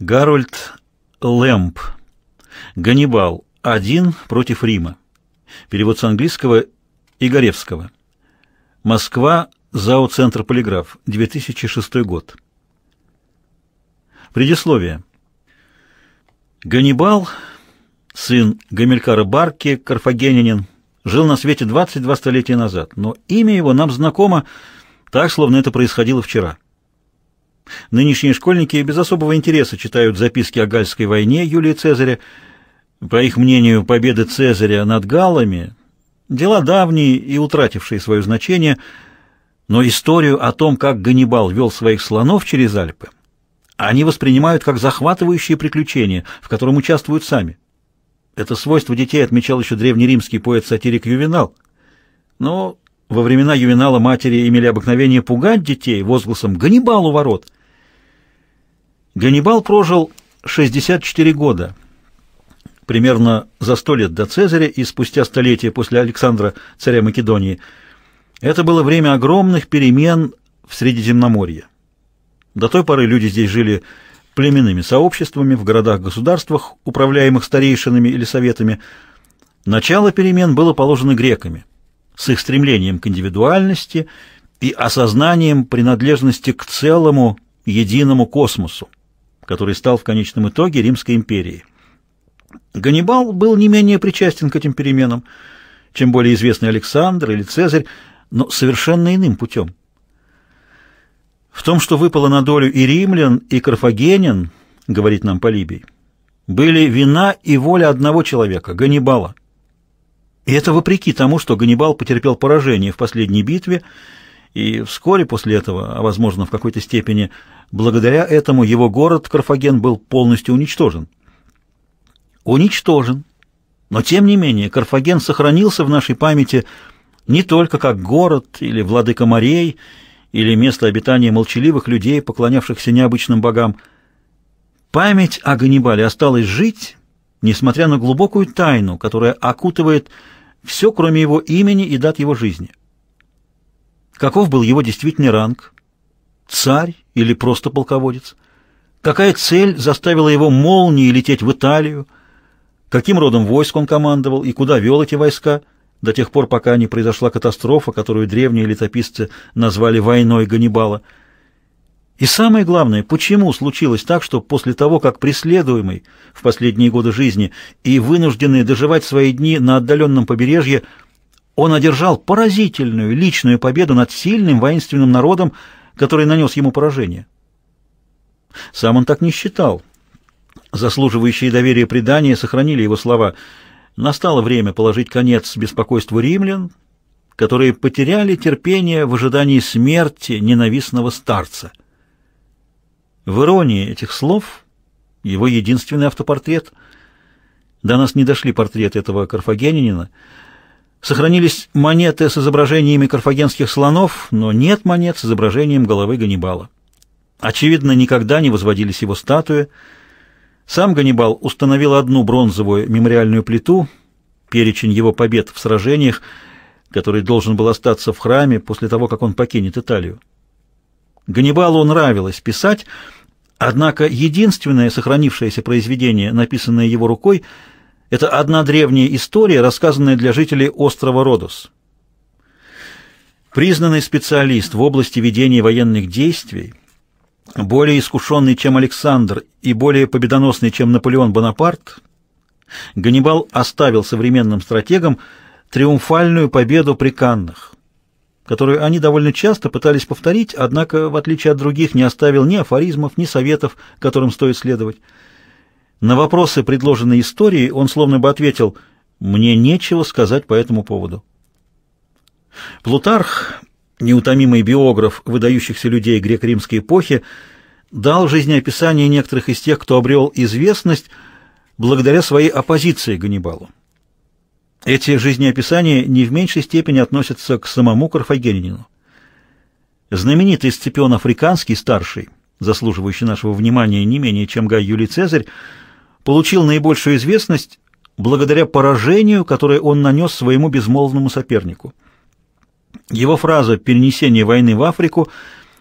Гарольд Лэмп. Ганнибал. Один против Рима. Перевод с английского Игоревского. Москва. ЗАО «Центр Полиграф». 2006 год. Предисловие. Ганнибал, сын Гамилькара Барки, карфагенянин, жил на свете 22 столетия назад, но имя его нам знакомо так, словно это происходило вчера. Нынешние школьники без особого интереса читают записки о Гальской войне Юлии Цезаря. По их мнению, победы Цезаря над галлами – дела давние и утратившие свое значение, но историю о том, как Ганнибал вел своих слонов через Альпы, они воспринимают как захватывающее приключение, в котором участвуют сами. Это свойство детей отмечал еще древнеримский поэт-сатирик Ювенал. Но во времена Ювенала матери имели обыкновение пугать детей возгласом «Ганнибал у ворот!» Ганнибал прожил 64 года, примерно за сто лет до Цезаря и спустя столетие после Александра, царя Македонии. Это было время огромных перемен в Средиземноморье. До той поры люди здесь жили племенными сообществами в городах-государствах, управляемых старейшинами или советами. Начало перемен было положено греками, с их стремлением к индивидуальности и осознанием принадлежности к целому единому космосу который стал в конечном итоге Римской империей. Ганнибал был не менее причастен к этим переменам, чем более известный Александр или Цезарь, но совершенно иным путем. В том, что выпало на долю и римлян, и карфагенин, говорит нам Полибий, были вина и воля одного человека, Ганнибала. И это вопреки тому, что Ганнибал потерпел поражение в последней битве и вскоре после этого, а возможно в какой-то степени Благодаря этому его город Карфаген был полностью уничтожен. Уничтожен. Но тем не менее Карфаген сохранился в нашей памяти не только как город или владыка морей, или место обитания молчаливых людей, поклонявшихся необычным богам. Память о Ганнибале осталась жить, несмотря на глубокую тайну, которая окутывает все, кроме его имени и дат его жизни. Каков был его действительный ранг? Царь или просто полководец? Какая цель заставила его молнией лететь в Италию? Каким родом войск он командовал и куда вел эти войска до тех пор, пока не произошла катастрофа, которую древние летописцы назвали «войной Ганнибала»? И самое главное, почему случилось так, что после того, как преследуемый в последние годы жизни и вынужденный доживать свои дни на отдаленном побережье, он одержал поразительную личную победу над сильным воинственным народом, который нанес ему поражение. Сам он так не считал. Заслуживающие доверия предания сохранили его слова. Настало время положить конец беспокойству римлян, которые потеряли терпение в ожидании смерти ненавистного старца. В иронии этих слов его единственный автопортрет. До нас не дошли портреты этого Карфагенянина. Сохранились монеты с изображениями карфагенских слонов, но нет монет с изображением головы Ганнибала. Очевидно, никогда не возводились его статуи. Сам Ганнибал установил одну бронзовую мемориальную плиту, перечень его побед в сражениях, который должен был остаться в храме после того, как он покинет Италию. Ганнибалу нравилось писать, однако единственное сохранившееся произведение, написанное его рукой – это одна древняя история, рассказанная для жителей острова Родос. Признанный специалист в области ведения военных действий, более искушенный, чем Александр, и более победоносный, чем Наполеон Бонапарт, Ганнибал оставил современным стратегам триумфальную победу при Каннах, которую они довольно часто пытались повторить, однако, в отличие от других, не оставил ни афоризмов, ни советов, которым стоит следовать. На вопросы, предложенные историей, он словно бы ответил «Мне нечего сказать по этому поводу». Плутарх, неутомимый биограф выдающихся людей греко римской эпохи, дал жизнеописание некоторых из тех, кто обрел известность благодаря своей оппозиции Ганнибалу. Эти жизнеописания не в меньшей степени относятся к самому Карфагенину. Знаменитый Сципион Африканский, старший, заслуживающий нашего внимания не менее, чем Гай Юлий Цезарь, получил наибольшую известность благодаря поражению, которое он нанес своему безмолвному сопернику. Его фраза «перенесение войны в Африку»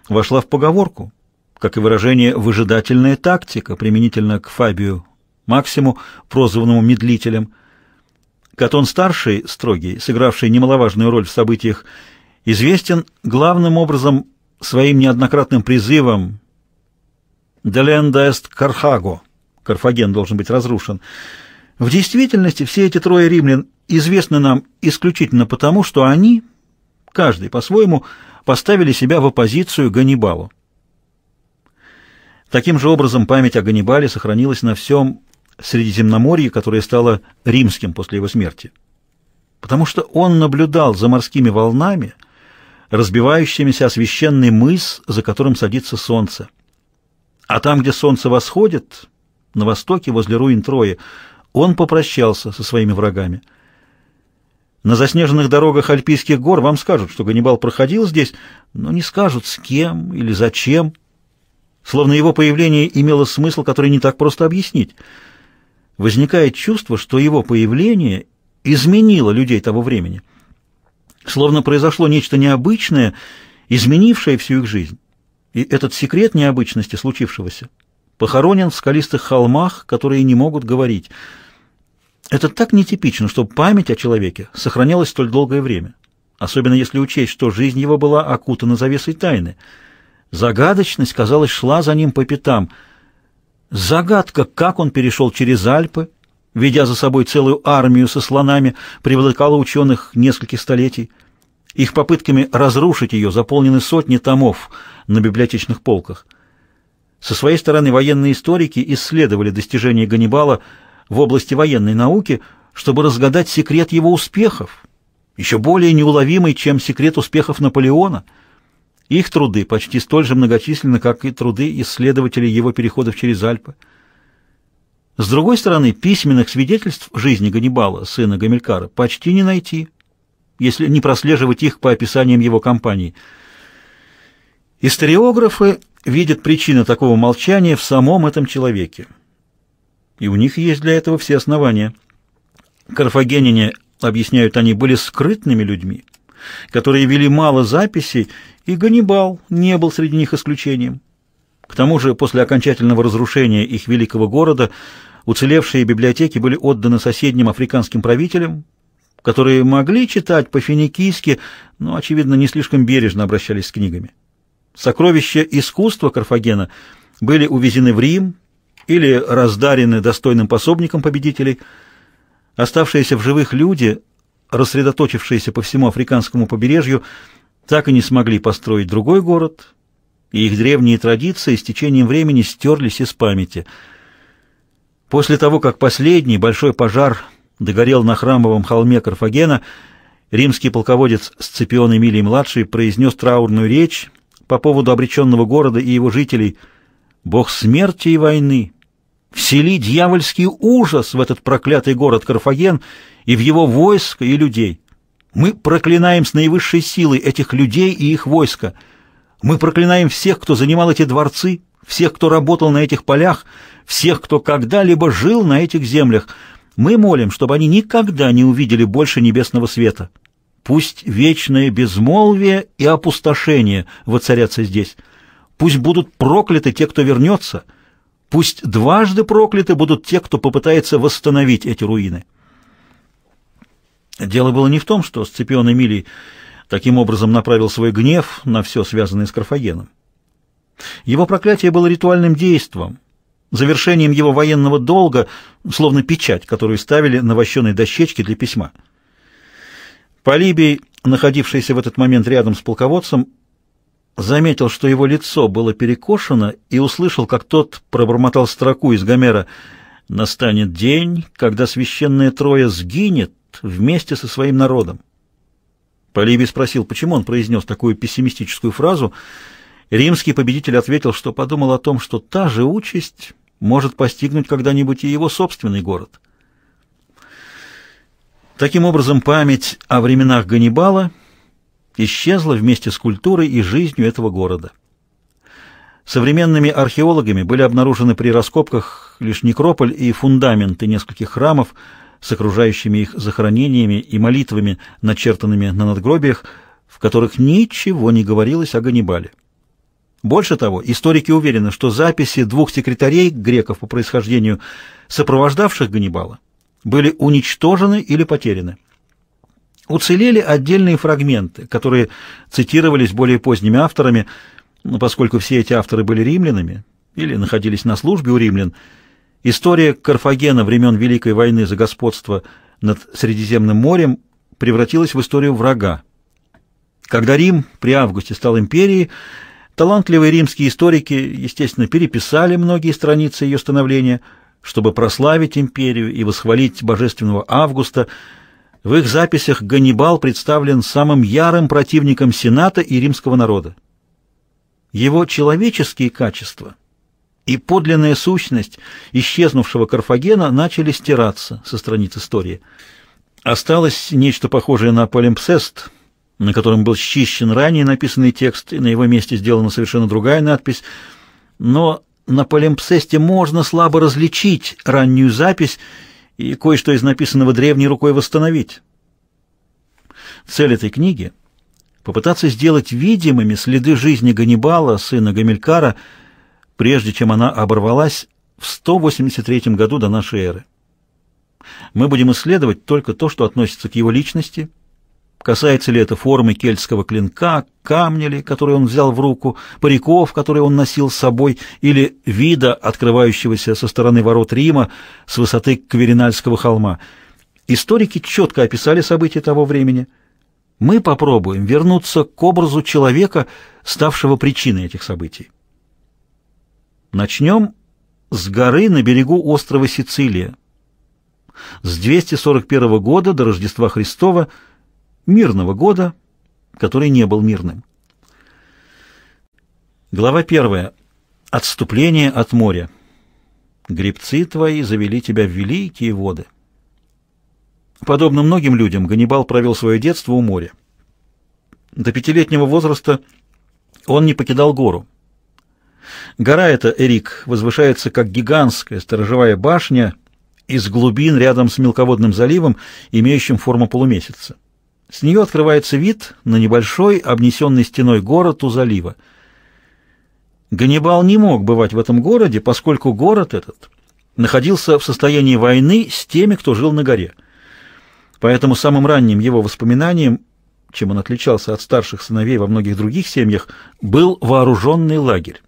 вошла в поговорку, как и выражение «выжидательная тактика», применительно к Фабию Максиму, прозванному «медлителем». Катон-старший, строгий, сыгравший немаловажную роль в событиях, известен главным образом своим неоднократным призывом «Делендаест Кархаго» Карфаген должен быть разрушен. В действительности все эти трое римлян известны нам исключительно потому, что они, каждый по-своему, поставили себя в оппозицию Ганнибалу. Таким же образом память о Ганнибале сохранилась на всем Средиземноморье, которое стало римским после его смерти. Потому что он наблюдал за морскими волнами, разбивающимися о священный мыс, за которым садится солнце. А там, где солнце восходит, на востоке возле руин Трои. Он попрощался со своими врагами. На заснеженных дорогах Альпийских гор вам скажут, что Ганнибал проходил здесь, но не скажут, с кем или зачем. Словно его появление имело смысл, который не так просто объяснить. Возникает чувство, что его появление изменило людей того времени. Словно произошло нечто необычное, изменившее всю их жизнь. И этот секрет необычности случившегося похоронен в скалистых холмах, которые не могут говорить. Это так нетипично, что память о человеке сохранялась столь долгое время, особенно если учесть, что жизнь его была окутана завесой тайны. Загадочность, казалось, шла за ним по пятам. Загадка, как он перешел через Альпы, ведя за собой целую армию со слонами, привлекала ученых нескольких столетий. Их попытками разрушить ее заполнены сотни томов на библиотечных полках. Со своей стороны военные историки исследовали достижения Ганнибала в области военной науки, чтобы разгадать секрет его успехов, еще более неуловимый, чем секрет успехов Наполеона. Их труды почти столь же многочисленны, как и труды исследователей его переходов через Альпы. С другой стороны, письменных свидетельств жизни Ганнибала, сына Гамилькара, почти не найти, если не прослеживать их по описаниям его компании. Историографы видят причину такого молчания в самом этом человеке. И у них есть для этого все основания. Карфагенине, объясняют они, были скрытными людьми, которые вели мало записей, и Ганнибал не был среди них исключением. К тому же, после окончательного разрушения их великого города, уцелевшие библиотеки были отданы соседним африканским правителям, которые могли читать по-финикийски, но, очевидно, не слишком бережно обращались с книгами. Сокровища искусства Карфагена были увезены в Рим или раздарены достойным пособникам победителей. Оставшиеся в живых люди, рассредоточившиеся по всему африканскому побережью, так и не смогли построить другой город, и их древние традиции с течением времени стерлись из памяти. После того, как последний большой пожар догорел на храмовом холме Карфагена, римский полководец Сципион Эмилий-младший произнес траурную речь по поводу обреченного города и его жителей. Бог смерти и войны, всели дьявольский ужас в этот проклятый город Карфаген и в его войско и людей. Мы проклинаем с наивысшей силой этих людей и их войско. Мы проклинаем всех, кто занимал эти дворцы, всех, кто работал на этих полях, всех, кто когда-либо жил на этих землях. Мы молим, чтобы они никогда не увидели больше небесного света». Пусть вечное безмолвие и опустошение воцарятся здесь. Пусть будут прокляты те, кто вернется. Пусть дважды прокляты будут те, кто попытается восстановить эти руины. Дело было не в том, что Сципион Эмилий таким образом направил свой гнев на все, связанное с Карфагеном. Его проклятие было ритуальным действом, завершением его военного долга, словно печать, которую ставили на вощеной дощечке для письма. Полибий, находившийся в этот момент рядом с полководцем, заметил, что его лицо было перекошено, и услышал, как тот пробормотал строку из Гомера «Настанет день, когда священная Троя сгинет вместе со своим народом». Полибий спросил, почему он произнес такую пессимистическую фразу. Римский победитель ответил, что подумал о том, что та же участь может постигнуть когда-нибудь и его собственный город – Таким образом, память о временах Ганнибала исчезла вместе с культурой и жизнью этого города. Современными археологами были обнаружены при раскопках лишь некрополь и фундаменты нескольких храмов с окружающими их захоронениями и молитвами, начертанными на надгробиях, в которых ничего не говорилось о Ганнибале. Больше того, историки уверены, что записи двух секретарей греков по происхождению, сопровождавших Ганнибала, были уничтожены или потеряны. Уцелели отдельные фрагменты, которые цитировались более поздними авторами, но поскольку все эти авторы были римлянами или находились на службе у римлян, история Карфагена времен Великой войны за господство над Средиземным морем превратилась в историю врага. Когда Рим при августе стал империей, талантливые римские историки, естественно, переписали многие страницы ее становления – чтобы прославить империю и восхвалить божественного Августа, в их записях Ганнибал представлен самым ярым противником Сената и римского народа. Его человеческие качества и подлинная сущность исчезнувшего Карфагена начали стираться со страниц истории. Осталось нечто похожее на полимпсест, на котором был счищен ранее написанный текст, и на его месте сделана совершенно другая надпись, но на полимпсесте можно слабо различить раннюю запись и кое-что из написанного древней рукой восстановить. Цель этой книги — попытаться сделать видимыми следы жизни Ганнибала, сына Гамилькара, прежде чем она оборвалась в 183 году до нашей эры. Мы будем исследовать только то, что относится к его личности — Касается ли это формы кельтского клинка, камня ли, который он взял в руку, париков, которые он носил с собой, или вида, открывающегося со стороны ворот Рима с высоты Кверинальского холма. Историки четко описали события того времени. Мы попробуем вернуться к образу человека, ставшего причиной этих событий. Начнем с горы на берегу острова Сицилия. С 241 года до Рождества Христова – мирного года, который не был мирным. Глава 1. Отступление от моря. Гребцы твои завели тебя в великие воды. Подобно многим людям, Ганнибал провел свое детство у моря. До пятилетнего возраста он не покидал гору. Гора эта, Эрик, возвышается как гигантская сторожевая башня из глубин рядом с мелководным заливом, имеющим форму полумесяца. С нее открывается вид на небольшой, обнесенный стеной город у залива. Ганнибал не мог бывать в этом городе, поскольку город этот находился в состоянии войны с теми, кто жил на горе. Поэтому самым ранним его воспоминанием, чем он отличался от старших сыновей во многих других семьях, был вооруженный лагерь.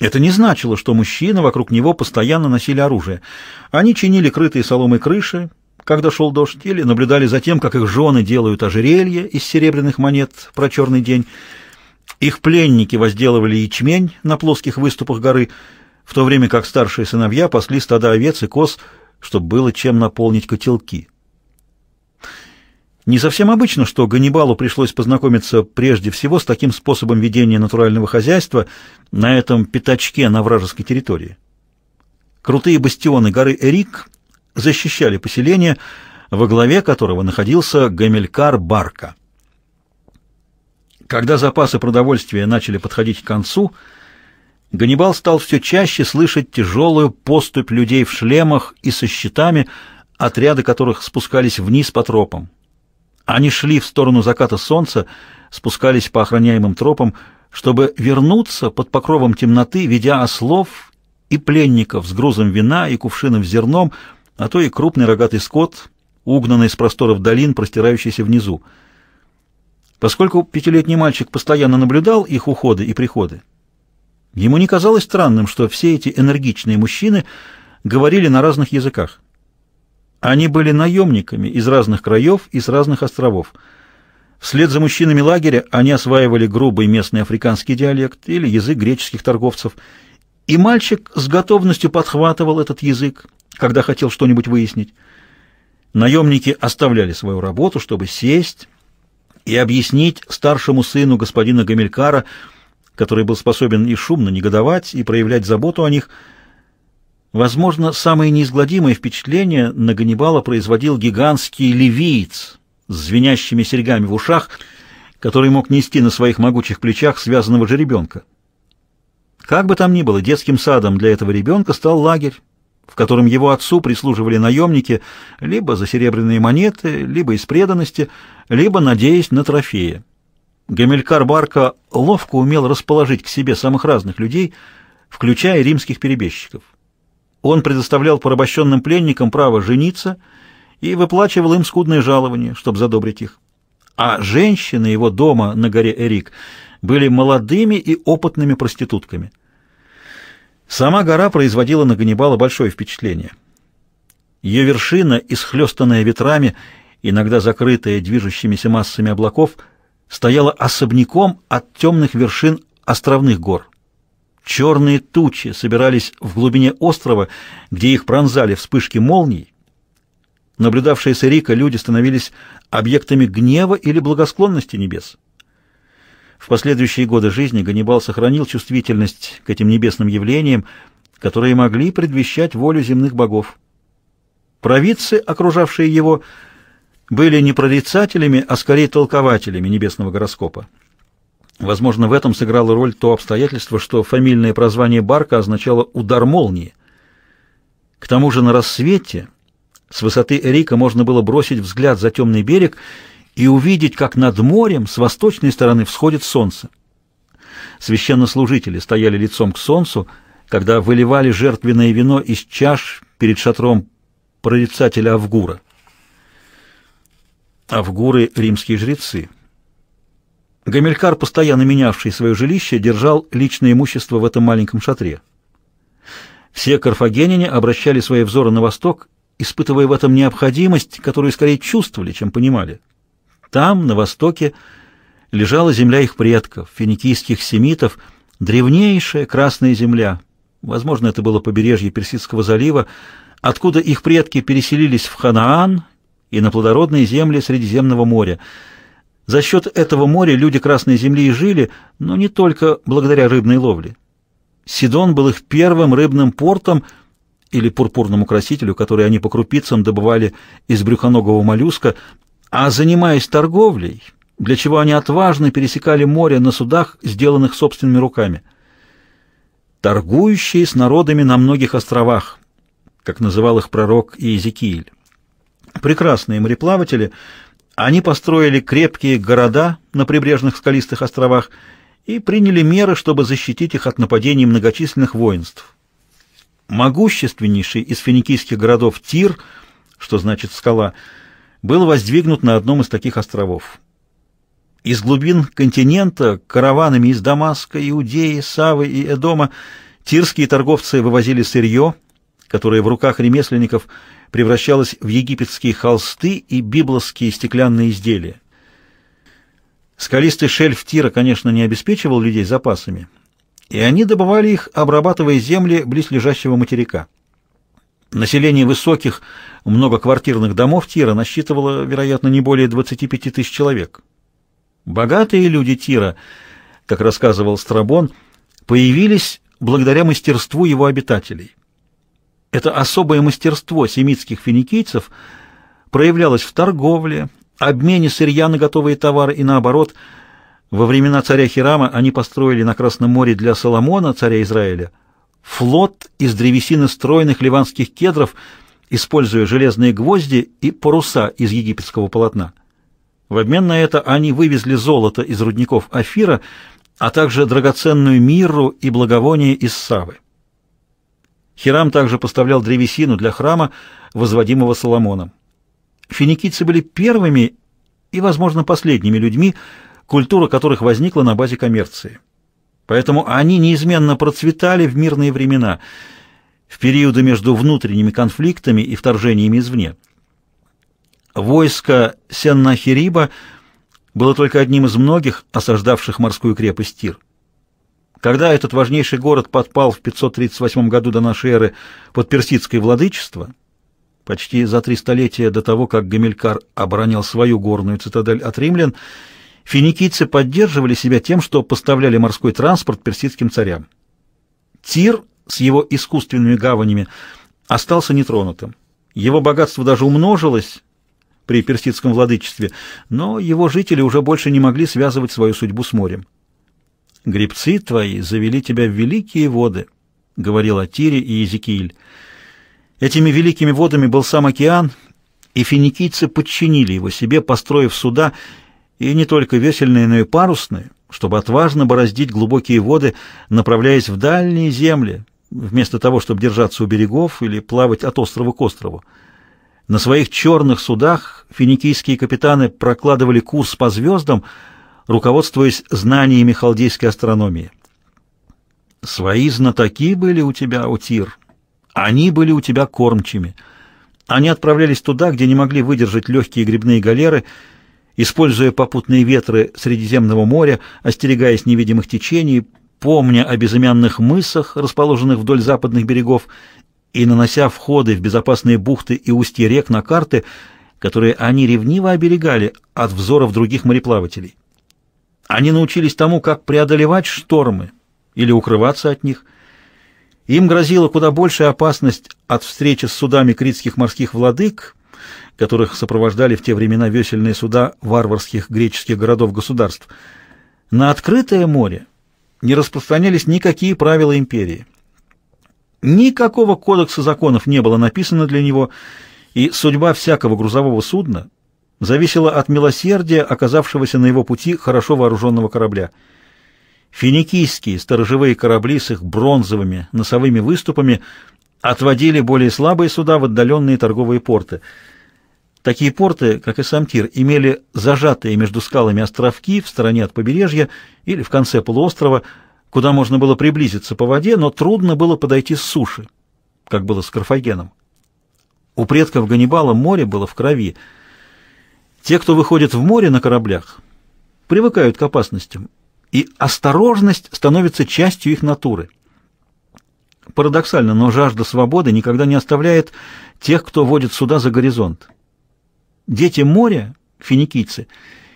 Это не значило, что мужчины вокруг него постоянно носили оружие. Они чинили крытые соломой крыши, когда шел дождь, или наблюдали за тем, как их жены делают ожерелья из серебряных монет про черный день. Их пленники возделывали ячмень на плоских выступах горы, в то время как старшие сыновья пасли стада овец и коз, чтобы было чем наполнить котелки. Не совсем обычно, что Ганнибалу пришлось познакомиться прежде всего с таким способом ведения натурального хозяйства на этом пятачке на вражеской территории. Крутые бастионы горы Эрик защищали поселение, во главе которого находился Гамилькар Барка. Когда запасы продовольствия начали подходить к концу, Ганнибал стал все чаще слышать тяжелую поступь людей в шлемах и со щитами, отряды которых спускались вниз по тропам. Они шли в сторону заката солнца, спускались по охраняемым тропам, чтобы вернуться под покровом темноты, ведя ослов и пленников с грузом вина и кувшином с зерном, а то и крупный рогатый скот, угнанный с просторов долин, простирающийся внизу. Поскольку пятилетний мальчик постоянно наблюдал их уходы и приходы, ему не казалось странным, что все эти энергичные мужчины говорили на разных языках. Они были наемниками из разных краев и с разных островов. Вслед за мужчинами лагеря они осваивали грубый местный африканский диалект или язык греческих торговцев, и мальчик с готовностью подхватывал этот язык, когда хотел что-нибудь выяснить. Наемники оставляли свою работу, чтобы сесть и объяснить старшему сыну господина Гамелькара, который был способен и шумно негодовать, и проявлять заботу о них. Возможно, самое неизгладимое впечатление на Ганнибала производил гигантский ливиец с звенящими серьгами в ушах, который мог нести на своих могучих плечах связанного же ребенка. Как бы там ни было, детским садом для этого ребенка стал лагерь, в котором его отцу прислуживали наемники либо за серебряные монеты, либо из преданности, либо надеясь на трофеи. Гамилькар Барка ловко умел расположить к себе самых разных людей, включая римских перебежчиков. Он предоставлял порабощенным пленникам право жениться и выплачивал им скудное жалование, чтобы задобрить их. А женщины его дома на горе Эрик были молодыми и опытными проститутками – Сама гора производила на Ганнибала большое впечатление. Ее вершина, исхлестанная ветрами, иногда закрытая движущимися массами облаков, стояла особняком от темных вершин островных гор. Черные тучи собирались в глубине острова, где их пронзали вспышки молний. Наблюдавшие с Рика люди становились объектами гнева или благосклонности небес. В последующие годы жизни Ганнибал сохранил чувствительность к этим небесным явлениям, которые могли предвещать волю земных богов. Провидцы, окружавшие его, были не прорицателями, а скорее толкователями небесного гороскопа. Возможно, в этом сыграло роль то обстоятельство, что фамильное прозвание Барка означало «удар молнии». К тому же на рассвете с высоты Эрика можно было бросить взгляд за темный берег и увидеть, как над морем с восточной стороны всходит солнце. Священнослужители стояли лицом к солнцу, когда выливали жертвенное вино из чаш перед шатром прорицателя Авгура. Авгуры — римские жрецы. Гамилькар, постоянно менявший свое жилище, держал личное имущество в этом маленьком шатре. Все карфагеняне обращали свои взоры на восток, испытывая в этом необходимость, которую скорее чувствовали, чем понимали. Там, на востоке, лежала земля их предков, финикийских семитов, древнейшая Красная земля. Возможно, это было побережье Персидского залива, откуда их предки переселились в Ханаан и на плодородные земли Средиземного моря. За счет этого моря люди Красной земли и жили, но не только благодаря рыбной ловле. Сидон был их первым рыбным портом или пурпурному красителю, который они по крупицам добывали из брюхоногого моллюска, а занимаясь торговлей, для чего они отважно пересекали море на судах, сделанных собственными руками. Торгующие с народами на многих островах, как называл их пророк Иезекииль. Прекрасные мореплаватели, они построили крепкие города на прибрежных скалистых островах и приняли меры, чтобы защитить их от нападений многочисленных воинств. Могущественнейший из финикийских городов Тир, что значит «скала», был воздвигнут на одном из таких островов. Из глубин континента караванами из Дамаска, Иудеи, Савы и Эдома тирские торговцы вывозили сырье, которое в руках ремесленников превращалось в египетские холсты и библовские стеклянные изделия. Скалистый шельф Тира, конечно, не обеспечивал людей запасами, и они добывали их, обрабатывая земли близлежащего материка. Население высоких многоквартирных домов Тира насчитывало, вероятно, не более 25 тысяч человек. Богатые люди Тира, как рассказывал Страбон, появились благодаря мастерству его обитателей. Это особое мастерство семитских финикийцев проявлялось в торговле, обмене сырья на готовые товары и наоборот. Во времена царя Хирама они построили на Красном море для Соломона, царя Израиля, флот из древесины стройных ливанских кедров, используя железные гвозди и паруса из египетского полотна. В обмен на это они вывезли золото из рудников Афира, а также драгоценную мирру и благовоние из Савы. Хирам также поставлял древесину для храма, возводимого Соломоном. Финикийцы были первыми и, возможно, последними людьми, культура которых возникла на базе коммерции. Поэтому они неизменно процветали в мирные времена, в периоды между внутренними конфликтами и вторжениями извне. Войско Сеннахириба было только одним из многих, осаждавших морскую крепость Тир. Когда этот важнейший город подпал в 538 году до нашей эры под персидское владычество, почти за три столетия до того, как Гамилькар оборонял свою горную цитадель от римлян, финикийцы поддерживали себя тем, что поставляли морской транспорт персидским царям. Тир с его искусственными гаванями остался нетронутым. Его богатство даже умножилось при персидском владычестве, но его жители уже больше не могли связывать свою судьбу с морем. «Гребцы твои завели тебя в великие воды», — говорил о Тире и Езекииль. Этими великими водами был сам океан, и финикийцы подчинили его себе, построив суда — и не только весельные, но и парусные, чтобы отважно бороздить глубокие воды, направляясь в дальние земли, вместо того, чтобы держаться у берегов или плавать от острова к острову. На своих черных судах финикийские капитаны прокладывали курс по звездам, руководствуясь знаниями халдейской астрономии. «Свои знатоки были у тебя, Утир. Они были у тебя кормчими. Они отправлялись туда, где не могли выдержать легкие грибные галеры — используя попутные ветры Средиземного моря, остерегаясь невидимых течений, помня о безымянных мысах, расположенных вдоль западных берегов, и нанося входы в безопасные бухты и устья рек на карты, которые они ревниво оберегали от взоров других мореплавателей. Они научились тому, как преодолевать штормы или укрываться от них. Им грозила куда большая опасность от встречи с судами критских морских владык, которых сопровождали в те времена весельные суда варварских греческих городов-государств. На открытое море не распространялись никакие правила империи. Никакого кодекса законов не было написано для него, и судьба всякого грузового судна зависела от милосердия, оказавшегося на его пути хорошо вооруженного корабля. Финикийские сторожевые корабли с их бронзовыми носовыми выступами отводили более слабые суда в отдаленные торговые порты – Такие порты, как и Самтир, имели зажатые между скалами островки в стороне от побережья или в конце полуострова, куда можно было приблизиться по воде, но трудно было подойти с суши, как было с Карфагеном. У предков Ганнибала море было в крови. Те, кто выходит в море на кораблях, привыкают к опасностям, и осторожность становится частью их натуры. Парадоксально, но жажда свободы никогда не оставляет тех, кто водит суда за горизонт. Дети моря, финикийцы,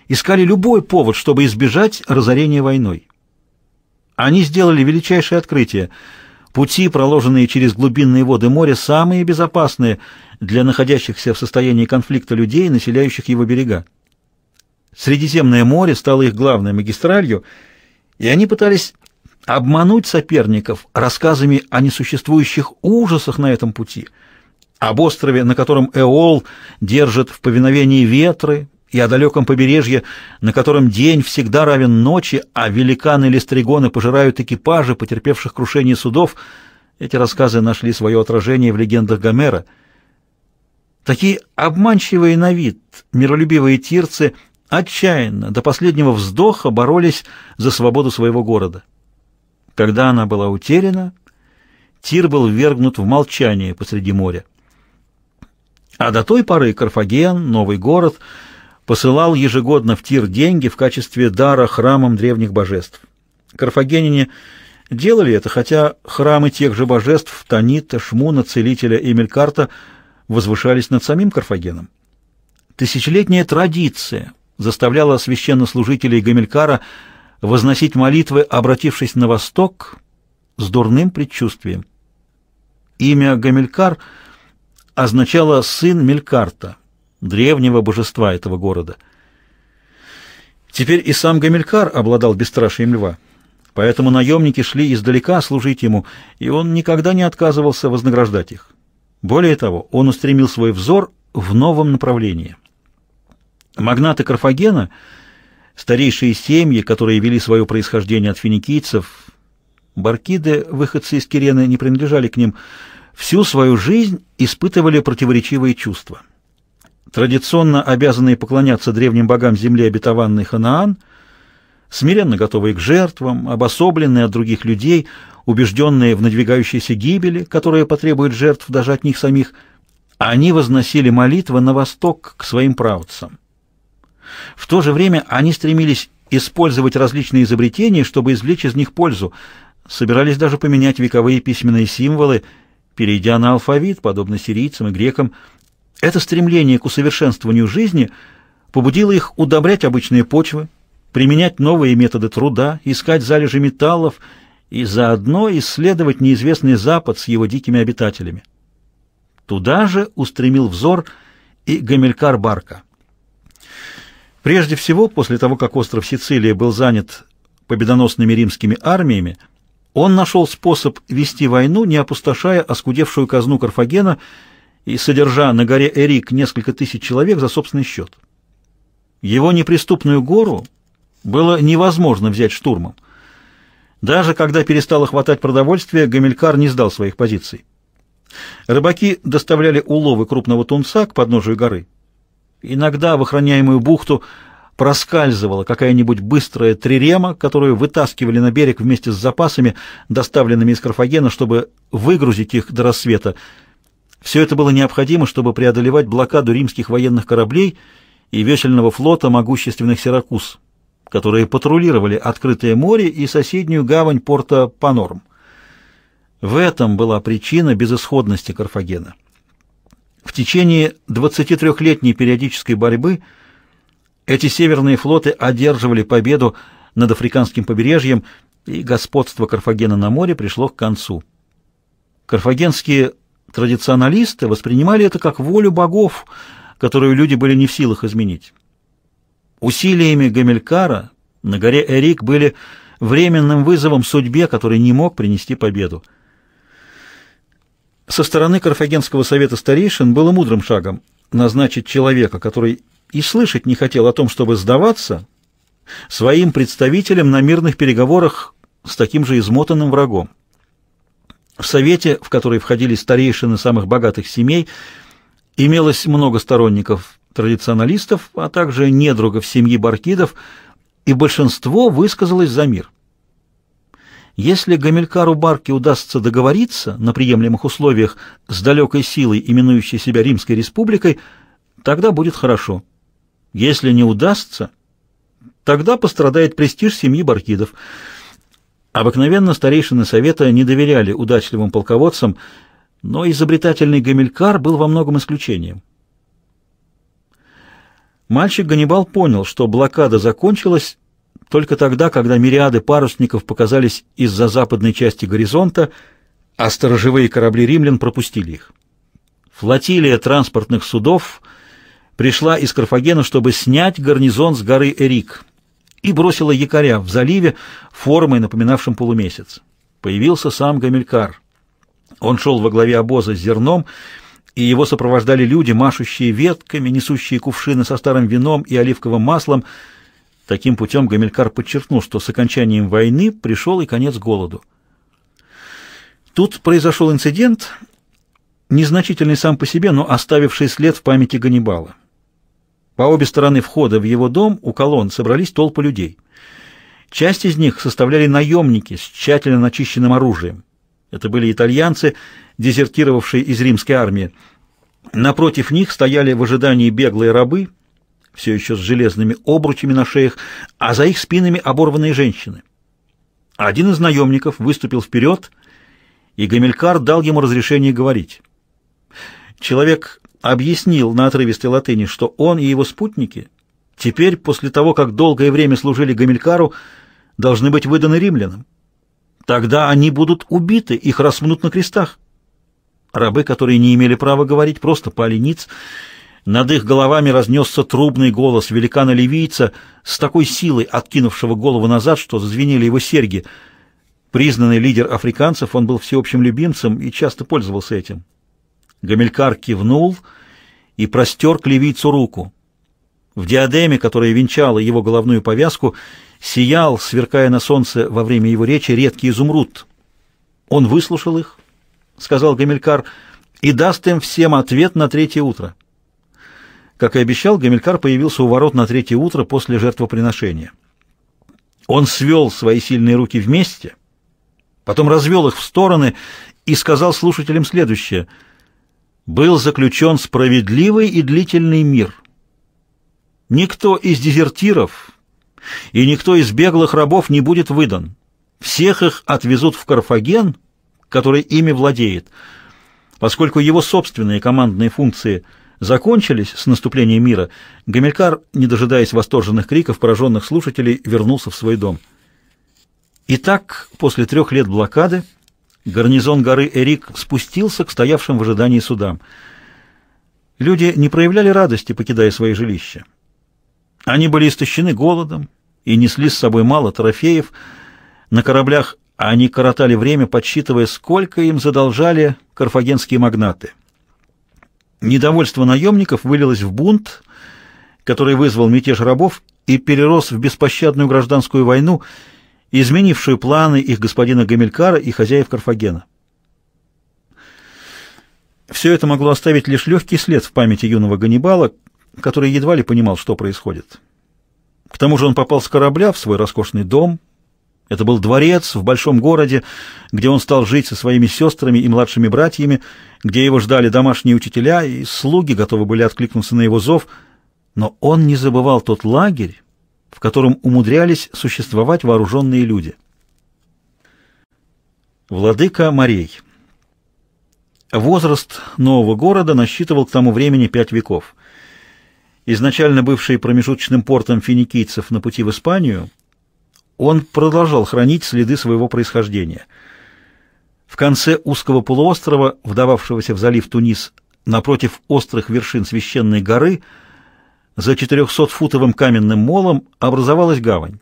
искали любой повод, чтобы избежать разорения войной. Они сделали величайшее открытие. Пути, проложенные через глубинные воды моря, самые безопасные для находящихся в состоянии конфликта людей, населяющих его берега. Средиземное море стало их главной магистралью, и они пытались обмануть соперников рассказами о несуществующих ужасах на этом пути – об острове, на котором Эол держит в повиновении ветры, и о далеком побережье, на котором день всегда равен ночи, а великаны или стригоны пожирают экипажи, потерпевших крушение судов, эти рассказы нашли свое отражение в легендах Гомера. Такие обманчивые на вид миролюбивые тирцы отчаянно до последнего вздоха боролись за свободу своего города. Когда она была утеряна, Тир был ввергнут в молчание посреди моря. А до той поры Карфаген, новый город, посылал ежегодно в Тир деньги в качестве дара храмам древних божеств. Карфагенине делали это, хотя храмы тех же божеств Танита, Шмуна, Целителя и Мелькарта возвышались над самим Карфагеном. Тысячелетняя традиция заставляла священнослужителей Гамилькара возносить молитвы, обратившись на восток с дурным предчувствием. Имя Гамилькар – означало «сын Мелькарта», древнего божества этого города. Теперь и сам Гамилькар обладал бесстрашием льва, поэтому наемники шли издалека служить ему, и он никогда не отказывался вознаграждать их. Более того, он устремил свой взор в новом направлении. Магнаты Карфагена, старейшие семьи, которые вели свое происхождение от финикийцев, баркиды, выходцы из Кирены, не принадлежали к ним, всю свою жизнь испытывали противоречивые чувства. Традиционно обязанные поклоняться древним богам земли обетованной Ханаан, смиренно готовые к жертвам, обособленные от других людей, убежденные в надвигающейся гибели, которая потребует жертв даже от них самих, они возносили молитвы на восток к своим правцам. В то же время они стремились использовать различные изобретения, чтобы извлечь из них пользу, собирались даже поменять вековые письменные символы – перейдя на алфавит, подобно сирийцам и грекам. Это стремление к усовершенствованию жизни побудило их удобрять обычные почвы, применять новые методы труда, искать залежи металлов и заодно исследовать неизвестный Запад с его дикими обитателями. Туда же устремил взор и Гамилькар Барка. Прежде всего, после того, как остров Сицилия был занят победоносными римскими армиями, он нашел способ вести войну, не опустошая оскудевшую казну Карфагена и содержа на горе Эрик несколько тысяч человек за собственный счет. Его неприступную гору было невозможно взять штурмом. Даже когда перестало хватать продовольствия, Гамилькар не сдал своих позиций. Рыбаки доставляли уловы крупного тунца к подножию горы. Иногда в охраняемую бухту – проскальзывала какая-нибудь быстрая трирема, которую вытаскивали на берег вместе с запасами, доставленными из Карфагена, чтобы выгрузить их до рассвета. Все это было необходимо, чтобы преодолевать блокаду римских военных кораблей и весельного флота могущественных Сиракуз, которые патрулировали открытое море и соседнюю гавань порта Панорм. В этом была причина безысходности Карфагена. В течение 23-летней периодической борьбы – эти северные флоты одерживали победу над африканским побережьем, и господство Карфагена на море пришло к концу. Карфагенские традиционалисты воспринимали это как волю богов, которую люди были не в силах изменить. Усилиями Гамилькара на горе Эрик были временным вызовом судьбе, который не мог принести победу. Со стороны Карфагенского совета старейшин было мудрым шагом назначить человека, который и слышать не хотел о том, чтобы сдаваться своим представителям на мирных переговорах с таким же измотанным врагом. В Совете, в который входили старейшины самых богатых семей, имелось много сторонников традиционалистов, а также недругов семьи Баркидов, и большинство высказалось за мир. Если Гамилькару Барке удастся договориться на приемлемых условиях с далекой силой, именующей себя Римской Республикой, тогда будет хорошо. Если не удастся, тогда пострадает престиж семьи Баркидов. Обыкновенно старейшины совета не доверяли удачливым полководцам, но изобретательный Гамилькар был во многом исключением. Мальчик Ганнибал понял, что блокада закончилась только тогда, когда мириады парусников показались из-за западной части горизонта, а сторожевые корабли римлян пропустили их. Флотилия транспортных судов — пришла из Карфагена, чтобы снять гарнизон с горы Эрик и бросила якоря в заливе формой, напоминавшим полумесяц. Появился сам Гамилькар. Он шел во главе обоза с зерном, и его сопровождали люди, машущие ветками, несущие кувшины со старым вином и оливковым маслом. Таким путем Гамилькар подчеркнул, что с окончанием войны пришел и конец голоду. Тут произошел инцидент, незначительный сам по себе, но оставивший след в памяти Ганнибала. По обе стороны входа в его дом у колонн собрались толпы людей. Часть из них составляли наемники с тщательно начищенным оружием. Это были итальянцы, дезертировавшие из римской армии. Напротив них стояли в ожидании беглые рабы, все еще с железными обручами на шеях, а за их спинами оборванные женщины. Один из наемников выступил вперед, и Гамилькар дал ему разрешение говорить. Человек объяснил на отрывистой латыни, что он и его спутники теперь, после того, как долгое время служили Гамилькару, должны быть выданы римлянам. Тогда они будут убиты, их расмнут на крестах. Рабы, которые не имели права говорить, просто пали ниц. Над их головами разнесся трубный голос великана-ливийца с такой силой, откинувшего голову назад, что звенели его серьги. Признанный лидер африканцев, он был всеобщим любимцем и часто пользовался этим. Гамилькар кивнул и простер к клевицу руку. В диадеме, которая венчала его головную повязку, сиял, сверкая на солнце во время его речи, редкий изумруд. «Он выслушал их», — сказал Гамилькар, — «и даст им всем ответ на третье утро». Как и обещал, Гамилькар появился у ворот на третье утро после жертвоприношения. Он свел свои сильные руки вместе, потом развел их в стороны и сказал слушателям следующее — был заключен справедливый и длительный мир. Никто из дезертиров и никто из беглых рабов не будет выдан. Всех их отвезут в Карфаген, который ими владеет. Поскольку его собственные командные функции закончились с наступлением мира, Гамилькар, не дожидаясь восторженных криков пораженных слушателей, вернулся в свой дом. Итак, после трех лет блокады гарнизон горы Эрик спустился к стоявшим в ожидании судам. Люди не проявляли радости, покидая свои жилища. Они были истощены голодом и несли с собой мало трофеев. На кораблях а они коротали время, подсчитывая, сколько им задолжали карфагенские магнаты. Недовольство наемников вылилось в бунт, который вызвал мятеж рабов и перерос в беспощадную гражданскую войну – изменившую планы их господина Гамилькара и хозяев Карфагена. Все это могло оставить лишь легкий след в памяти юного Ганнибала, который едва ли понимал, что происходит. К тому же он попал с корабля в свой роскошный дом. Это был дворец в большом городе, где он стал жить со своими сестрами и младшими братьями, где его ждали домашние учителя, и слуги готовы были откликнуться на его зов. Но он не забывал тот лагерь, в котором умудрялись существовать вооруженные люди. Владыка морей. Возраст нового города насчитывал к тому времени пять веков. Изначально бывший промежуточным портом финикийцев на пути в Испанию, он продолжал хранить следы своего происхождения. В конце узкого полуострова, вдававшегося в залив Тунис, напротив острых вершин священной горы – за 400-футовым каменным молом образовалась гавань.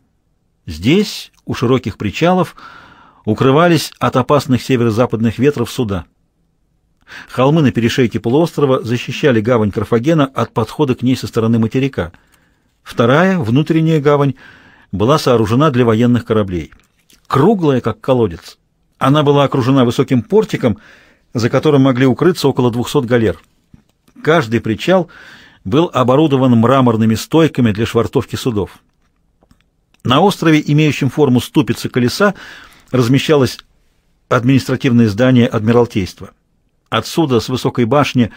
Здесь, у широких причалов, укрывались от опасных северо-западных ветров суда. Холмы на перешейке полуострова защищали гавань Карфагена от подхода к ней со стороны материка. Вторая, внутренняя гавань, была сооружена для военных кораблей. Круглая, как колодец. Она была окружена высоким портиком, за которым могли укрыться около 200 галер. Каждый причал был оборудован мраморными стойками для швартовки судов. На острове, имеющем форму ступицы колеса, размещалось административное здание Адмиралтейства. Отсюда, с высокой башни,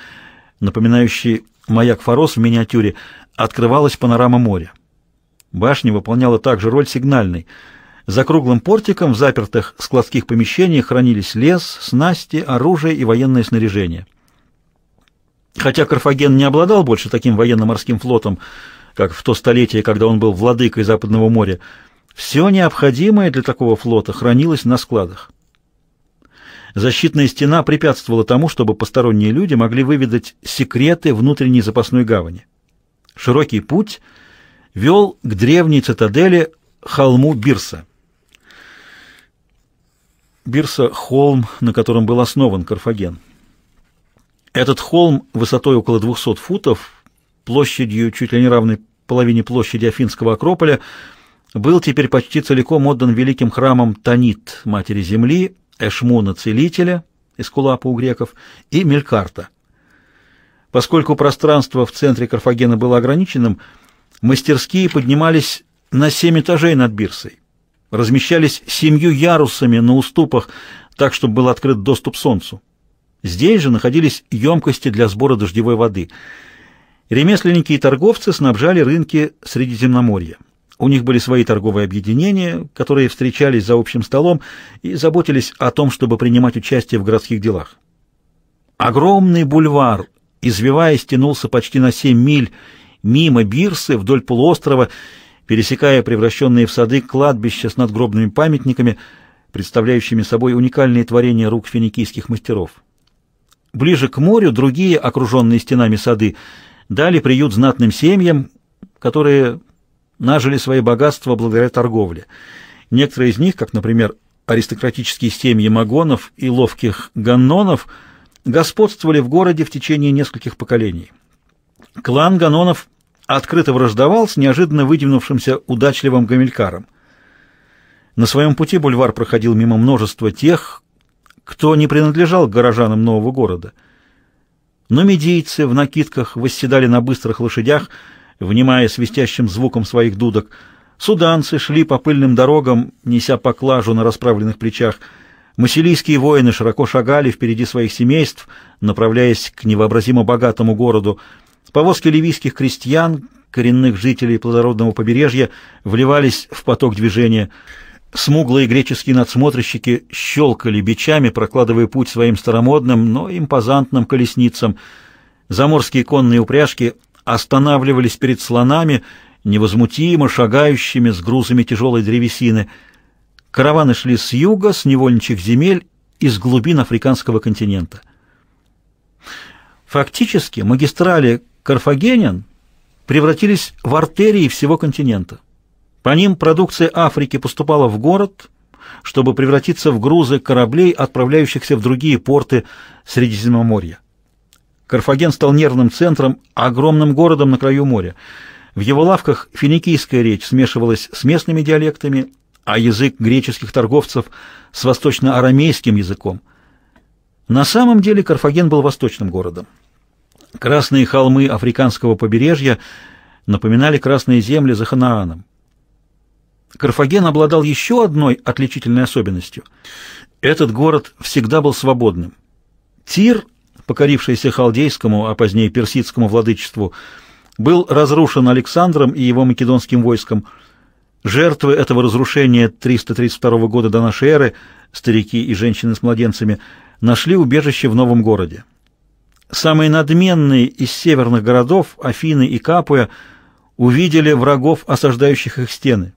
напоминающей маяк Форос в миниатюре, открывалась панорама моря. Башня выполняла также роль сигнальной. За круглым портиком в запертых складских помещениях хранились лес, снасти, оружие и военное снаряжение. Хотя Карфаген не обладал больше таким военно-морским флотом, как в то столетие, когда он был владыкой Западного моря, все необходимое для такого флота хранилось на складах. Защитная стена препятствовала тому, чтобы посторонние люди могли выведать секреты внутренней запасной гавани. Широкий путь вел к древней цитадели холму Бирса. Бирса – холм, на котором был основан Карфаген – этот холм высотой около 200 футов, площадью чуть ли не равной половине площади Афинского Акрополя, был теперь почти целиком отдан великим храмом Танит, Матери Земли, Эшмуна Целителя, Эскулапа у греков, и Мелькарта. Поскольку пространство в центре Карфагена было ограниченным, мастерские поднимались на семь этажей над Бирсой, размещались семью ярусами на уступах, так, чтобы был открыт доступ солнцу. Здесь же находились емкости для сбора дождевой воды. Ремесленники и торговцы снабжали рынки Средиземноморья. У них были свои торговые объединения, которые встречались за общим столом и заботились о том, чтобы принимать участие в городских делах. Огромный бульвар, извиваясь, тянулся почти на 7 миль мимо Бирсы вдоль полуострова, пересекая превращенные в сады кладбища с надгробными памятниками, представляющими собой уникальные творения рук финикийских мастеров. Ближе к морю другие, окруженные стенами сады, дали приют знатным семьям, которые нажили свои богатства благодаря торговле. Некоторые из них, как, например, аристократические семьи магонов и ловких ганнонов, господствовали в городе в течение нескольких поколений. Клан Ганнонов открыто враждовал с неожиданно выдвинувшимся удачливым гамилькаром. На своем пути бульвар проходил мимо множества тех, кто не принадлежал к горожанам нового города. Но медийцы в накидках восседали на быстрых лошадях, внимая свистящим звуком своих дудок. Суданцы шли по пыльным дорогам, неся поклажу на расправленных плечах. Масилийские воины широко шагали впереди своих семейств, направляясь к невообразимо богатому городу. Повозки ливийских крестьян, коренных жителей плодородного побережья, вливались в поток движения – Смуглые греческие надсмотрщики щелкали бичами, прокладывая путь своим старомодным, но импозантным колесницам. Заморские конные упряжки останавливались перед слонами, невозмутимо шагающими с грузами тяжелой древесины. Караваны шли с юга, с невольничьих земель из глубин африканского континента. Фактически магистрали Карфагенян превратились в артерии всего континента. По ним продукция Африки поступала в город, чтобы превратиться в грузы кораблей, отправляющихся в другие порты Средиземноморья. Карфаген стал нервным центром, огромным городом на краю моря. В его лавках финикийская речь смешивалась с местными диалектами, а язык греческих торговцев с восточно-арамейским языком. На самом деле Карфаген был восточным городом. Красные холмы африканского побережья напоминали красные земли за Ханааном. Карфаген обладал еще одной отличительной особенностью. Этот город всегда был свободным. Тир, покорившийся халдейскому, а позднее персидскому владычеству, был разрушен Александром и его македонским войском. Жертвы этого разрушения 332 года до нашей эры, старики и женщины с младенцами, нашли убежище в новом городе. Самые надменные из северных городов, Афины и Капуя, увидели врагов, осаждающих их стены.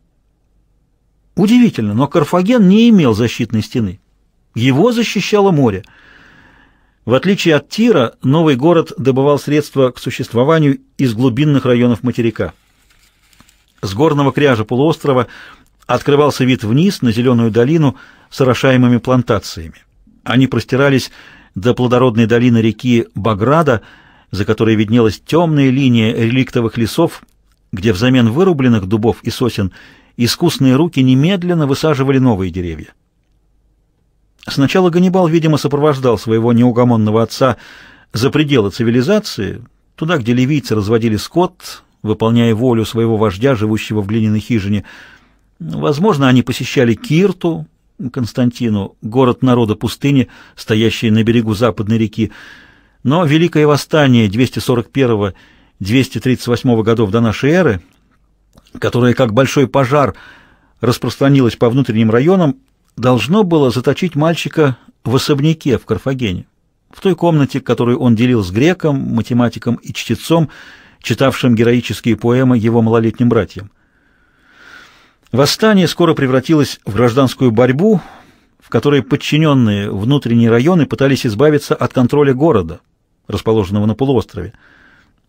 Удивительно, но Карфаген не имел защитной стены. Его защищало море. В отличие от Тира, новый город добывал средства к существованию из глубинных районов материка. С горного кряжа полуострова открывался вид вниз на зеленую долину с орошаемыми плантациями. Они простирались до плодородной долины реки Баграда, за которой виднелась темная линия реликтовых лесов, где взамен вырубленных дубов и сосен – искусные руки немедленно высаживали новые деревья. Сначала Ганнибал, видимо, сопровождал своего неугомонного отца за пределы цивилизации, туда, где ливийцы разводили скот, выполняя волю своего вождя, живущего в глиняной хижине. Возможно, они посещали Кирту, Константину, город народа пустыни, стоящий на берегу западной реки, но Великое восстание 241-238 годов до нашей эры – которое, как большой пожар, распространилось по внутренним районам, должно было заточить мальчика в особняке в Карфагене, в той комнате, которую он делил с греком, математиком и чтецом, читавшим героические поэмы его малолетним братьям. Восстание скоро превратилось в гражданскую борьбу, в которой подчиненные внутренние районы пытались избавиться от контроля города, расположенного на полуострове.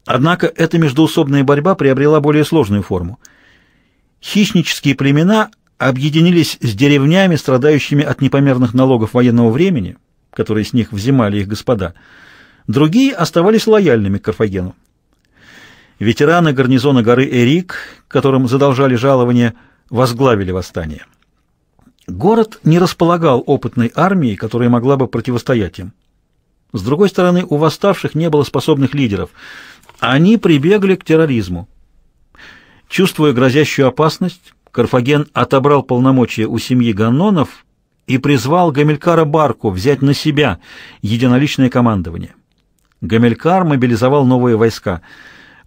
Однако эта междоусобная борьба приобрела более сложную форму. Хищнические племена объединились с деревнями, страдающими от непомерных налогов военного времени, которые с них взимали их господа. Другие оставались лояльными к Карфагену. Ветераны гарнизона горы Эрик, которым задолжали жалования, возглавили восстание. Город не располагал опытной армией, которая могла бы противостоять им. С другой стороны, у восставших не было способных лидеров – они прибегли к терроризму. Чувствуя грозящую опасность, Карфаген отобрал полномочия у семьи Ганнонов и призвал Гамилькара Барку взять на себя единоличное командование. Гамилькар мобилизовал новые войска.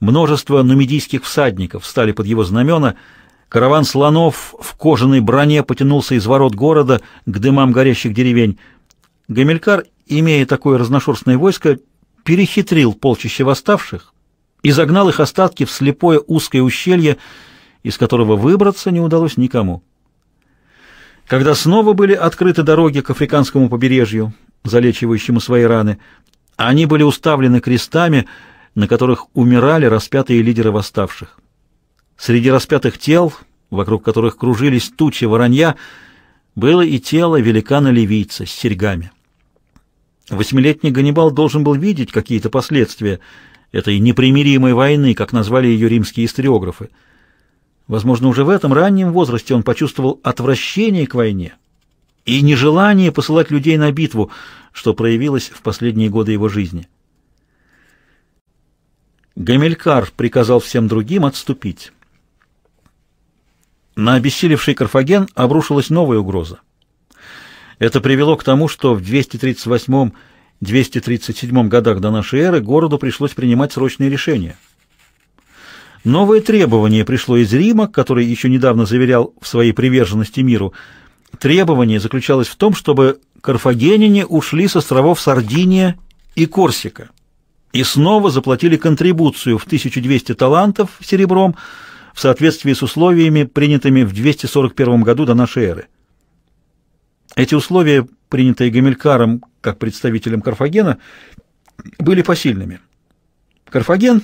Множество нумидийских всадников встали под его знамена, караван слонов в кожаной броне потянулся из ворот города к дымам горящих деревень. Гамилькар, имея такое разношерстное войско, перехитрил полчище восставших, и загнал их остатки в слепое узкое ущелье, из которого выбраться не удалось никому. Когда снова были открыты дороги к африканскому побережью, залечивающему свои раны, они были уставлены крестами, на которых умирали распятые лидеры восставших. Среди распятых тел, вокруг которых кружились тучи воронья, было и тело великана-ливийца с серьгами. Восьмилетний Ганнибал должен был видеть какие-то последствия – этой непримиримой войны, как назвали ее римские историографы. Возможно, уже в этом раннем возрасте он почувствовал отвращение к войне и нежелание посылать людей на битву, что проявилось в последние годы его жизни. Гамелькар приказал всем другим отступить. На обессилевший Карфаген обрушилась новая угроза. Это привело к тому, что в 238 237 годах до нашей эры городу пришлось принимать срочные решения. Новое требование пришло из Рима, который еще недавно заверял в своей приверженности миру. Требование заключалось в том, чтобы карфагеняне ушли с островов Сардиния и Корсика и снова заплатили контрибуцию в 1200 талантов серебром в соответствии с условиями, принятыми в 241 году до нашей эры. Эти условия, принятые Гамилькаром как представителям Карфагена, были посильными. Карфаген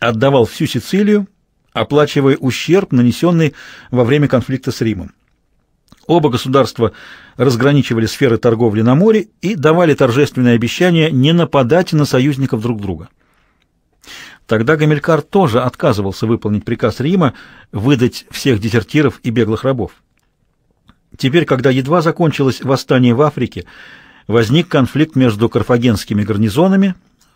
отдавал всю Сицилию, оплачивая ущерб, нанесенный во время конфликта с Римом. Оба государства разграничивали сферы торговли на море и давали торжественное обещание не нападать на союзников друг друга. Тогда Гамилькар тоже отказывался выполнить приказ Рима выдать всех дезертиров и беглых рабов. Теперь, когда едва закончилось восстание в Африке, возник конфликт между карфагенскими гарнизонами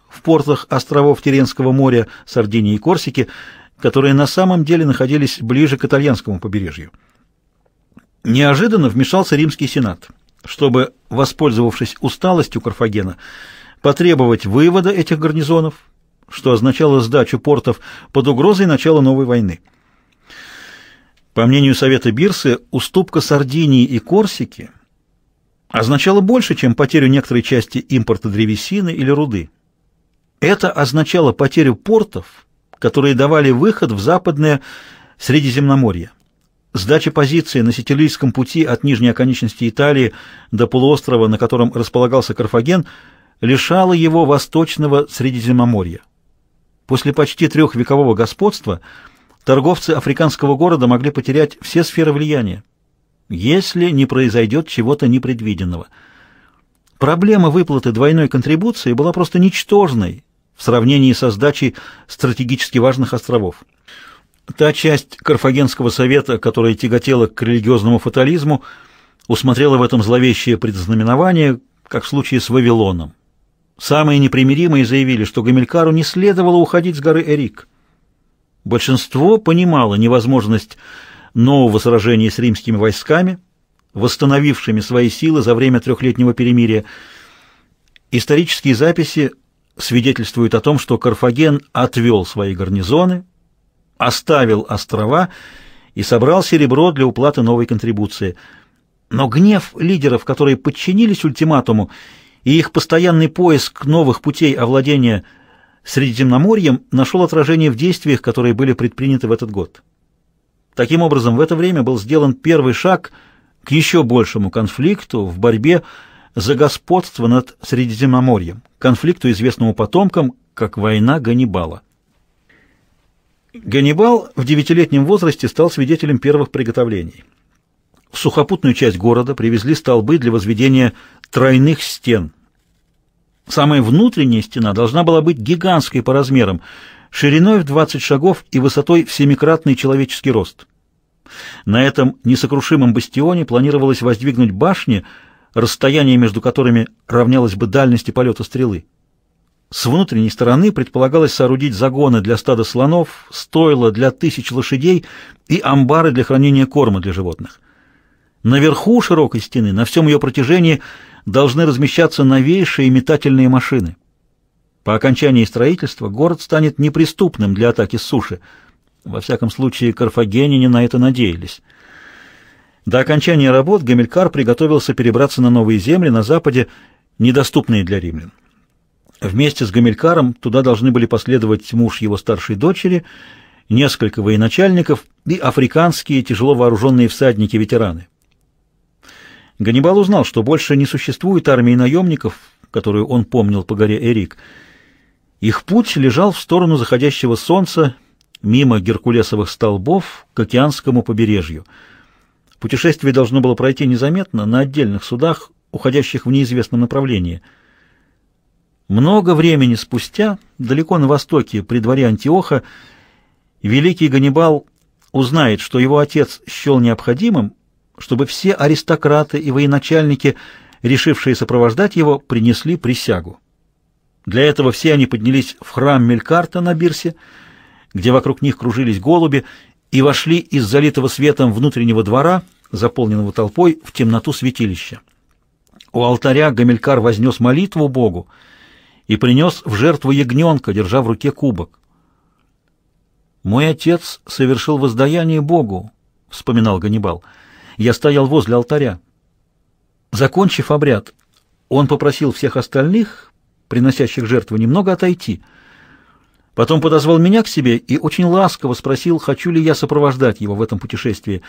в портах островов Теренского моря, Сардинии и Корсики, которые на самом деле находились ближе к итальянскому побережью. Неожиданно вмешался римский сенат, чтобы, воспользовавшись усталостью Карфагена, потребовать вывода этих гарнизонов, что означало сдачу портов под угрозой начала новой войны. По мнению Совета Бирсы, уступка Сардинии и Корсики – означало больше, чем потерю некоторой части импорта древесины или руды. Это означало потерю портов, которые давали выход в западное Средиземноморье. Сдача позиции на Сицилийском пути от нижней оконечности Италии до полуострова, на котором располагался Карфаген, лишала его восточного Средиземноморья. После почти трехвекового господства торговцы африканского города могли потерять все сферы влияния, если не произойдет чего-то непредвиденного. Проблема выплаты двойной контрибуции была просто ничтожной в сравнении со сдачей стратегически важных островов. Та часть Карфагенского совета, которая тяготела к религиозному фатализму, усмотрела в этом зловещее предзнаменование, как в случае с Вавилоном. Самые непримиримые заявили, что Гамилькару не следовало уходить с горы Эрик. Большинство понимало невозможность нового сражения с римскими войсками, восстановившими свои силы за время трехлетнего перемирия. Исторические записи свидетельствуют о том, что Карфаген отвел свои гарнизоны, оставил острова и собрал серебро для уплаты новой контрибуции. Но гнев лидеров, которые подчинились ультиматуму, и их постоянный поиск новых путей овладения Средиземноморьем нашел отражение в действиях, которые были предприняты в этот год. Таким образом, в это время был сделан первый шаг к еще большему конфликту в борьбе за господство над Средиземноморьем, конфликту, известному потомкам как война Ганнибала. Ганнибал в девятилетнем возрасте стал свидетелем первых приготовлений. В сухопутную часть города привезли столбы для возведения тройных стен. Самая внутренняя стена должна была быть гигантской по размерам – шириной в 20 шагов и высотой в семикратный человеческий рост. На этом несокрушимом бастионе планировалось воздвигнуть башни, расстояние между которыми равнялось бы дальности полета стрелы. С внутренней стороны предполагалось соорудить загоны для стада слонов, стойла для тысяч лошадей и амбары для хранения корма для животных. Наверху широкой стены, на всем ее протяжении, должны размещаться новейшие метательные машины – по окончании строительства город станет неприступным для атаки с суши. Во всяком случае, карфагенине на это надеялись. До окончания работ Гамилькар приготовился перебраться на новые земли на западе, недоступные для римлян. Вместе с Гамилькаром туда должны были последовать муж его старшей дочери, несколько военачальников и африканские тяжело вооруженные всадники-ветераны. Ганнибал узнал, что больше не существует армии наемников, которую он помнил по горе Эрик – их путь лежал в сторону заходящего солнца, мимо геркулесовых столбов, к океанскому побережью. Путешествие должно было пройти незаметно на отдельных судах, уходящих в неизвестном направлении. Много времени спустя, далеко на востоке, при дворе Антиоха, великий Ганнибал узнает, что его отец счел необходимым, чтобы все аристократы и военачальники, решившие сопровождать его, принесли присягу. Для этого все они поднялись в храм Мелькарта на Бирсе, где вокруг них кружились голуби, и вошли из залитого светом внутреннего двора, заполненного толпой, в темноту святилища. У алтаря Гамилькар вознес молитву Богу и принес в жертву ягненка, держа в руке кубок. «Мой отец совершил воздаяние Богу», — вспоминал Ганнибал. «Я стоял возле алтаря». Закончив обряд, он попросил всех остальных приносящих жертву, немного отойти. Потом подозвал меня к себе и очень ласково спросил, хочу ли я сопровождать его в этом путешествии.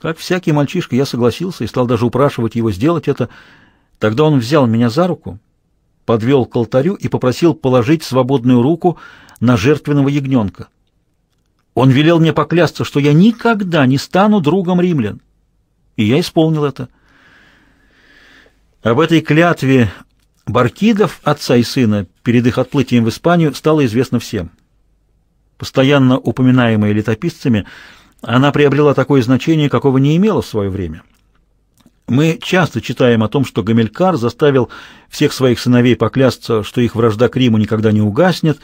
Как всякий мальчишка, я согласился и стал даже упрашивать его сделать это. Тогда он взял меня за руку, подвел к алтарю и попросил положить свободную руку на жертвенного ягненка. Он велел мне поклясться, что я никогда не стану другом римлян. И я исполнил это. Об этой клятве Баркидов, отца и сына, перед их отплытием в Испанию, стало известно всем. Постоянно упоминаемая летописцами, она приобрела такое значение, какого не имела в свое время. Мы часто читаем о том, что Гамилькар заставил всех своих сыновей поклясться, что их вражда к Риму никогда не угаснет,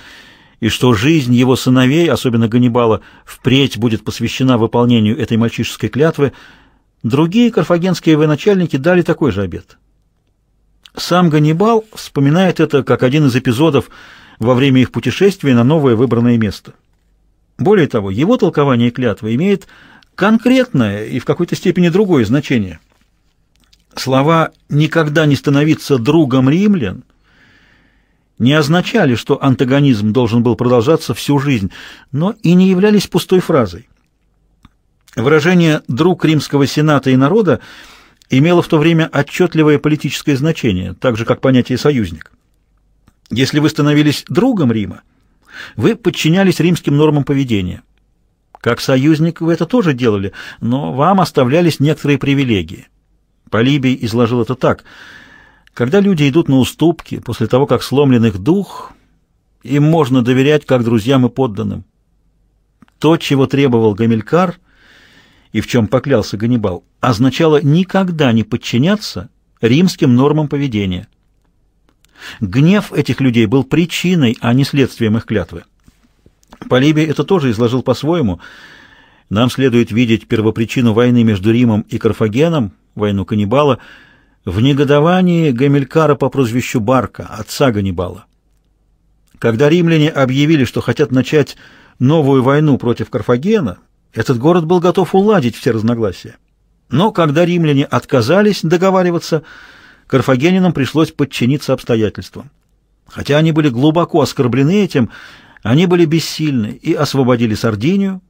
и что жизнь его сыновей, особенно Ганнибала, впредь будет посвящена выполнению этой мальчишеской клятвы. Другие карфагенские военачальники дали такой же обет. Сам Ганнибал вспоминает это как один из эпизодов во время их путешествия на новое выбранное место. Более того, его толкование клятвы имеет конкретное и в какой-то степени другое значение. Слова «никогда не становиться другом римлян» не означали, что антагонизм должен был продолжаться всю жизнь, но и не являлись пустой фразой. Выражение «друг римского сената и народа» имело в то время отчетливое политическое значение, так же как понятие «союзник». Если вы становились другом Рима, вы подчинялись римским нормам поведения. Как союзник вы это тоже делали, но вам оставлялись некоторые привилегии. Полибий изложил это так. Когда люди идут на уступки после того, как сломлен их дух, им можно доверять как друзьям и подданным. То, чего требовал Гамилькар – и в чем поклялся Ганнибал, означало никогда не подчиняться римским нормам поведения. Гнев этих людей был причиной, а не следствием их клятвы. Полибий это тоже изложил по-своему. Нам следует видеть первопричину войны между Римом и Карфагеном, войну Ганнибала, в негодовании Гамилькара по прозвищу Барка, отца Ганнибала. Когда римляне объявили, что хотят начать новую войну против Карфагена, этот город был готов уладить все разногласия. Но когда римляне отказались договариваться, карфагенинам пришлось подчиниться обстоятельствам. Хотя они были глубоко оскорблены этим, они были бессильны и освободили Сардинию.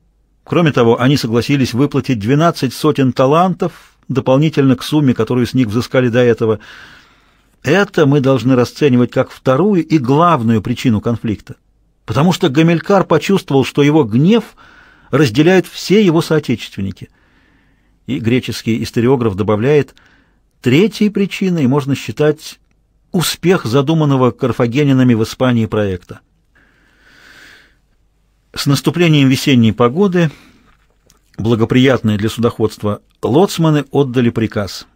Кроме того, они согласились выплатить 12 сотен талантов дополнительно к сумме, которую с них взыскали до этого. Это мы должны расценивать как вторую и главную причину конфликта, потому что Гамилькар почувствовал, что его гнев – разделяют все его соотечественники. И греческий историограф добавляет, третьей причиной можно считать успех задуманного карфагенинами в Испании проекта. С наступлением весенней погоды, благоприятной для судоходства, лоцманы отдали приказ.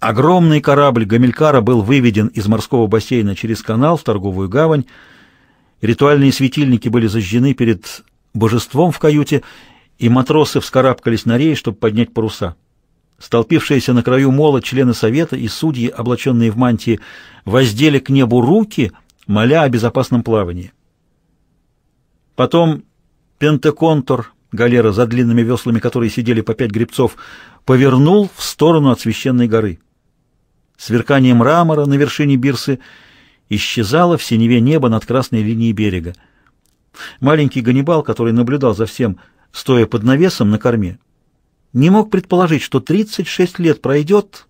Огромный корабль Гамилькара был выведен из морского бассейна через канал в торговую гавань. Ритуальные светильники были зажжены перед божеством в каюте, и матросы вскарабкались на рей, чтобы поднять паруса. Столпившиеся на краю мола члены совета и судьи, облаченные в мантии, воздели к небу руки, моля о безопасном плавании. Потом Пентеконтор, галера, за длинными веслами которые сидели по пять гребцов, повернул в сторону от священной горы. Сверкание мрамора на вершине бирсы исчезало в синеве неба над красной линией берега. Маленький Ганнибал, который наблюдал за всем, стоя под навесом на корме, не мог предположить, что 36 лет пройдет,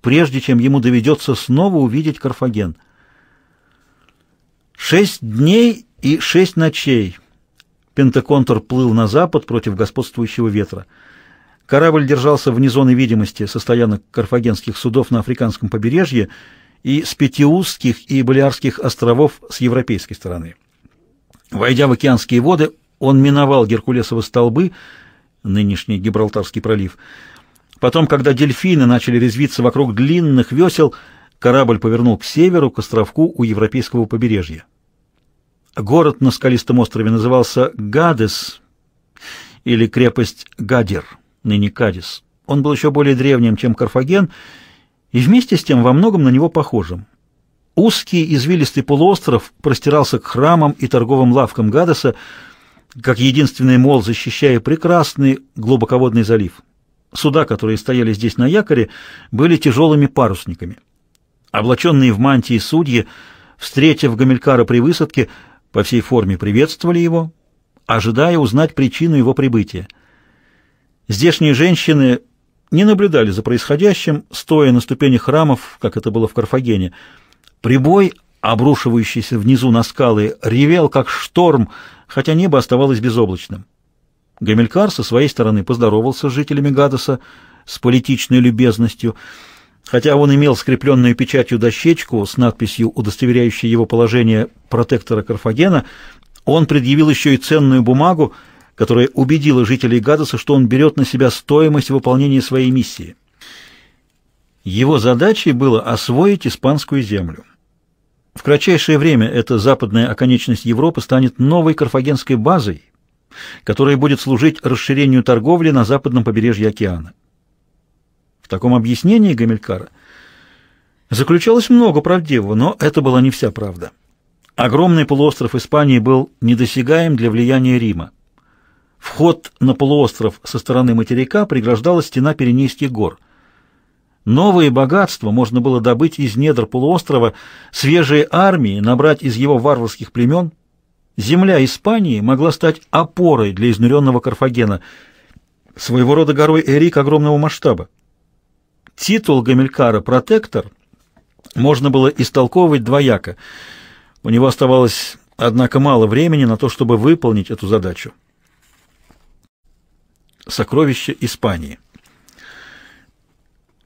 прежде чем ему доведется снова увидеть Карфаген. Шесть дней и шесть ночей Пентаконтор плыл на запад против господствующего ветра. Корабль держался вне зоны видимости со стоянок карфагенских судов на африканском побережье и с Пятиузских и Балиарских островов с европейской стороны. Войдя в океанские воды, он миновал Геркулесовы столбы, нынешний Гибралтарский пролив. Потом, когда дельфины начали резвиться вокруг длинных весел, корабль повернул к северу, к островку у европейского побережья. Город на скалистом острове назывался Гадес или крепость Гадер, ныне Кадис. Он был еще более древним, чем Карфаген, и вместе с тем во многом на него похожим. Узкий извилистый полуостров простирался к храмам и торговым лавкам Гадеса, как единственный мол, защищая прекрасный глубоководный залив. Суда, которые стояли здесь на якоре, были тяжелыми парусниками. Облаченные в мантии судьи, встретив Гамилькара при высадке, по всей форме приветствовали его, ожидая узнать причину его прибытия. Здешние женщины не наблюдали за происходящим, стоя на ступени храмов, как это было в Карфагене, Прибой, обрушивающийся внизу на скалы, ревел, как шторм, хотя небо оставалось безоблачным. Гамилькар со своей стороны поздоровался с жителями Гадоса с политичной любезностью, хотя он имел скрепленную печатью дощечку с надписью, удостоверяющей его положение протектора Карфагена, он предъявил еще и ценную бумагу, которая убедила жителей Гадоса, что он берет на себя стоимость выполнения своей миссии. Его задачей было освоить испанскую землю. В кратчайшее время эта западная оконечность Европы станет новой карфагенской базой, которая будет служить расширению торговли на западном побережье океана. В таком объяснении Гамилькара заключалось много правдивого, но это была не вся правда. Огромный полуостров Испании был недосягаем для влияния Рима. Вход на полуостров со стороны материка преграждала стена Пиренейских гор – Новые богатства можно было добыть из недр полуострова, свежие армии набрать из его варварских племен. Земля Испании могла стать опорой для изнуренного Карфагена, своего рода горой Эрик огромного масштаба. Титул Гамилькара «Протектор» можно было истолковывать двояко. У него оставалось, однако, мало времени на то, чтобы выполнить эту задачу. Сокровища Испании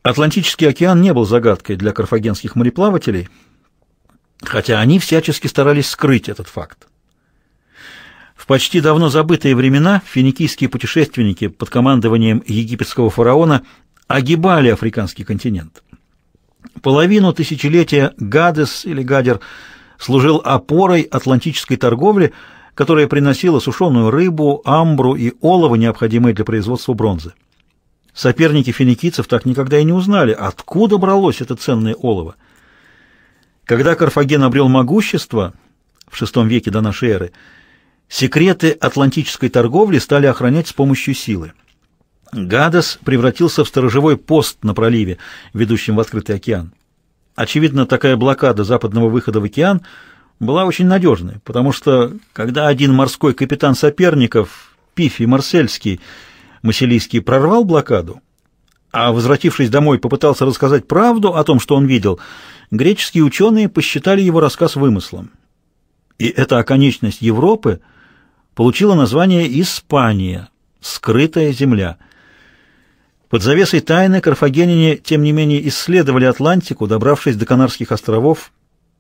Атлантический океан не был загадкой для карфагенских мореплавателей, хотя они всячески старались скрыть этот факт. В почти давно забытые времена финикийские путешественники под командованием египетского фараона огибали африканский континент. Половину тысячелетия Гадес или Гадер служил опорой атлантической торговли, которая приносила сушеную рыбу, амбру и олово, необходимые для производства бронзы. Соперники финикийцев так никогда и не узнали, откуда бралось это ценное олово. Когда Карфаген обрел могущество в VI веке до нашей эры, секреты атлантической торговли стали охранять с помощью силы. Гадес превратился в сторожевой пост на проливе, ведущем в открытый океан. Очевидно, такая блокада западного выхода в океан была очень надежной, потому что, когда один морской капитан соперников, Пифий Марсельский, Масилийский прорвал блокаду, а, возвратившись домой, попытался рассказать правду о том, что он видел, греческие ученые посчитали его рассказ вымыслом. И эта оконечность Европы получила название «Испания» — «Скрытая земля». Под завесой тайны карфагенине, тем не менее, исследовали Атлантику, добравшись до Канарских островов,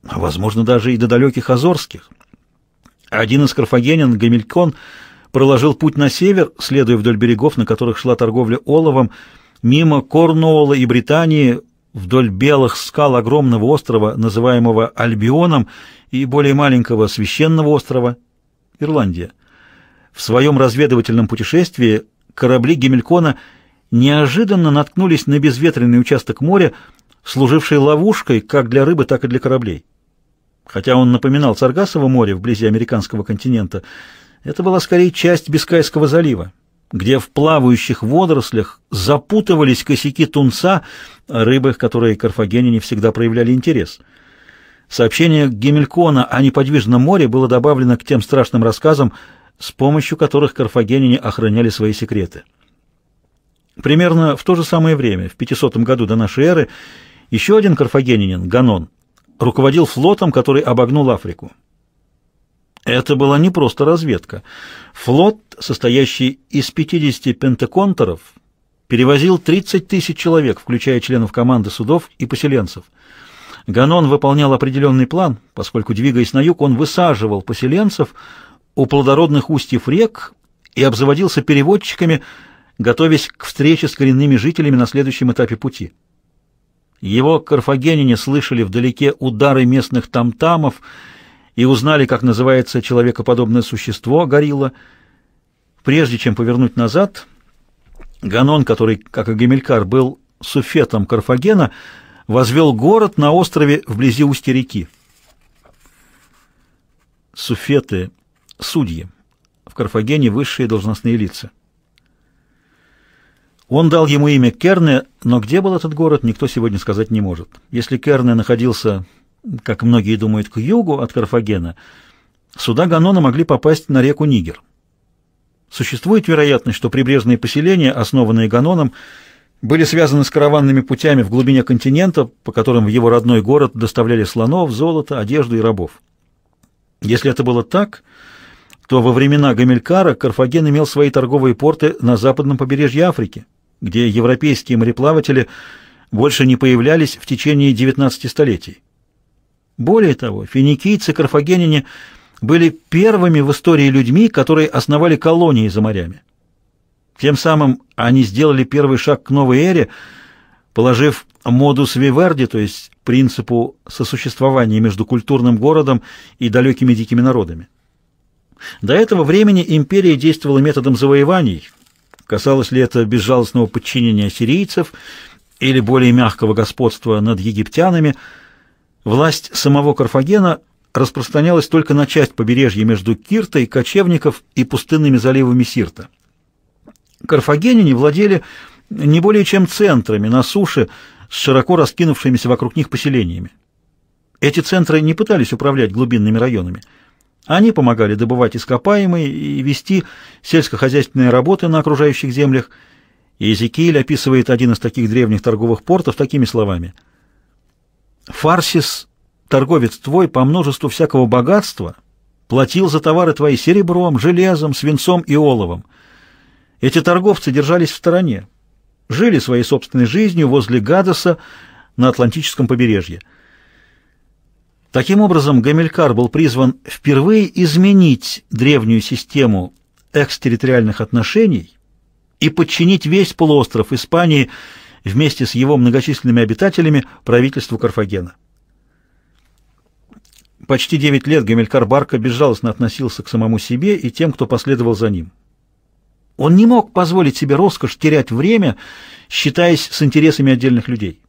а, возможно, даже и до далеких Азорских. Один из карфагенин, Гамилькон, — проложил путь на север, следуя вдоль берегов, на которых шла торговля оловом, мимо Корнуолла и Британии, вдоль белых скал огромного острова, называемого Альбионом, и более маленького священного острова – Ирландия. В своем разведывательном путешествии корабли Гемелькона неожиданно наткнулись на безветренный участок моря, служивший ловушкой как для рыбы, так и для кораблей. Хотя он напоминал Саргасово море вблизи американского континента, это была скорее часть Бискайского залива, где в плавающих водорослях запутывались косяки тунца, рыбы, которые карфагеняне всегда проявляли интерес. Сообщение Гемелькона о неподвижном море было добавлено к тем страшным рассказам, с помощью которых карфагеняне охраняли свои секреты. Примерно в то же самое время, в 500 году до нашей эры, еще один карфагенянин, Ганон, руководил флотом, который обогнул Африку. Это была не просто разведка. Флот, состоящий из 50 пентаконтеров, перевозил 30 тысяч человек, включая членов команды судов и поселенцев. Ганон выполнял определенный план, поскольку, двигаясь на юг, он высаживал поселенцев у плодородных устьев рек и обзаводился переводчиками, готовясь к встрече с коренными жителями на следующем этапе пути. Его карфагенине слышали вдалеке удары местных тамтамов и, и узнали, как называется человекоподобное существо, горилла. Прежде чем повернуть назад, Ганон, который, как и Гемелькар, был суфетом Карфагена, возвел город на острове вблизи устья реки. Суфеты – судьи, в Карфагене высшие должностные лица. Он дал ему имя Керне, но где был этот город, никто сегодня сказать не может. Если Керне находился как многие думают, к югу от Карфагена, суда Ганона могли попасть на реку Нигер. Существует вероятность, что прибрежные поселения, основанные Ганоном, были связаны с караванными путями в глубине континента, по которым в его родной город доставляли слонов, золото, одежду и рабов. Если это было так, то во времена Гамилькара Карфаген имел свои торговые порты на западном побережье Африки, где европейские мореплаватели больше не появлялись в течение 19 столетий. Более того, финикийцы, карфагенине были первыми в истории людьми, которые основали колонии за морями. Тем самым они сделали первый шаг к новой эре, положив модус виверди, то есть принципу сосуществования между культурным городом и далекими дикими народами. До этого времени империя действовала методом завоеваний, касалось ли это безжалостного подчинения сирийцев или более мягкого господства над египтянами – Власть самого Карфагена распространялась только на часть побережья между Киртой, Кочевников и пустынными заливами Сирта. Карфагеняне владели не более чем центрами на суше с широко раскинувшимися вокруг них поселениями. Эти центры не пытались управлять глубинными районами. Они помогали добывать ископаемые и вести сельскохозяйственные работы на окружающих землях. И Иезекииль описывает один из таких древних торговых портов такими словами – Фарсис, торговец твой, по множеству всякого богатства, платил за товары твои серебром, железом, свинцом и оловом. Эти торговцы держались в стороне, жили своей собственной жизнью возле Гадаса на Атлантическом побережье. Таким образом, Гамилькар был призван впервые изменить древнюю систему экстерриториальных отношений и подчинить весь полуостров Испании – вместе с его многочисленными обитателями правительству Карфагена. Почти 9 лет Гамилькар Барка безжалостно относился к самому себе и тем, кто последовал за ним. Он не мог позволить себе роскошь терять время, считаясь с интересами отдельных людей.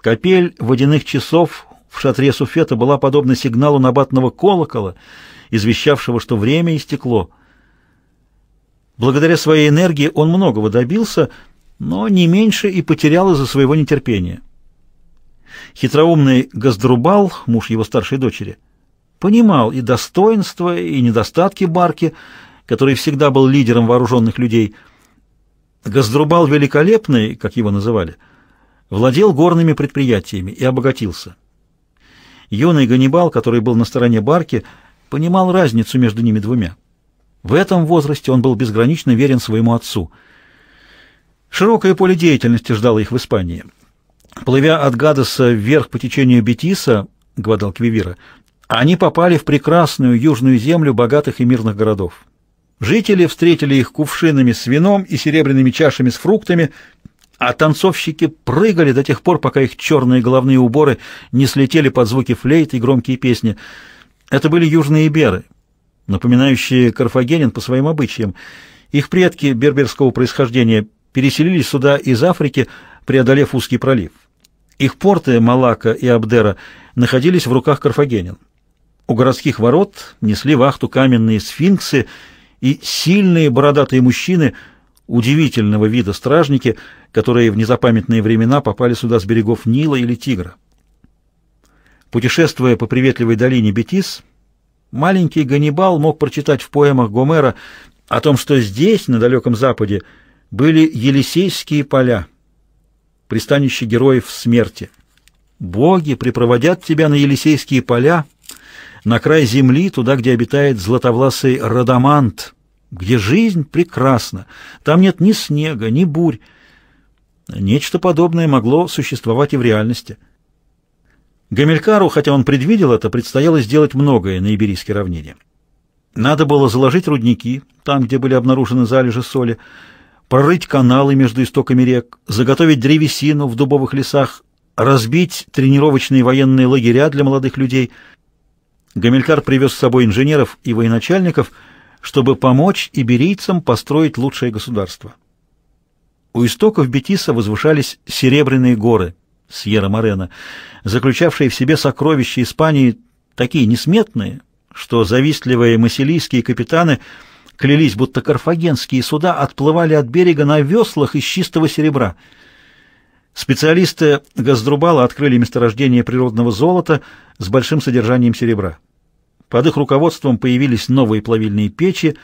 Капель водяных часов в шатре суфета была подобна сигналу набатного колокола, извещавшего, что время истекло. Благодаря своей энергии он многого добился – но не меньше и потерял из-за своего нетерпения. Хитроумный Газдрубал, муж его старшей дочери, понимал и достоинства, и недостатки Барки, который всегда был лидером вооруженных людей. Газдрубал Великолепный, как его называли, владел горными предприятиями и обогатился. Юный Ганнибал, который был на стороне Барки, понимал разницу между ними двумя. В этом возрасте он был безгранично верен своему отцу – Широкое поле деятельности ждало их в Испании. Плывя от Гадеса вверх по течению Бетиса, Гвадалквивира, они попали в прекрасную южную землю богатых и мирных городов. Жители встретили их кувшинами с вином и серебряными чашами с фруктами, а танцовщики прыгали до тех пор, пока их черные головные уборы не слетели под звуки флейт и громкие песни. Это были южные беры, напоминающие карфагенин по своим обычаям. Их предки берберского происхождения переселились сюда из Африки, преодолев узкий пролив. Их порты Малака и Абдера находились в руках карфагенян. У городских ворот несли вахту каменные сфинксы и сильные бородатые мужчины удивительного вида стражники, которые в незапамятные времена попали сюда с берегов Нила или Тигра. Путешествуя по приветливой долине Бетис, маленький Ганнибал мог прочитать в поэмах Гомера о том, что здесь, на далеком западе, были Елисейские поля, пристанище героев смерти. Боги припроводят тебя на Елисейские поля, на край земли, туда, где обитает златовласый Радамант, где жизнь прекрасна, там нет ни снега, ни бурь. Нечто подобное могло существовать и в реальности. Гамилькару, хотя он предвидел это, предстояло сделать многое на Иберийской равнине. Надо было заложить рудники, там, где были обнаружены залежи соли, прорыть каналы между истоками рек, заготовить древесину в дубовых лесах, разбить тренировочные военные лагеря для молодых людей. Гамилькар привез с собой инженеров и военачальников, чтобы помочь иберийцам построить лучшее государство. У истоков Бетиса возвышались серебряные горы Сьерра-Морена, заключавшие в себе сокровища Испании, такие несметные, что завистливые масилийские капитаны – клялись, будто карфагенские суда отплывали от берега на веслах из чистого серебра. Специалисты Газдрубала открыли месторождение природного золота с большим содержанием серебра. Под их руководством появились новые плавильные печи,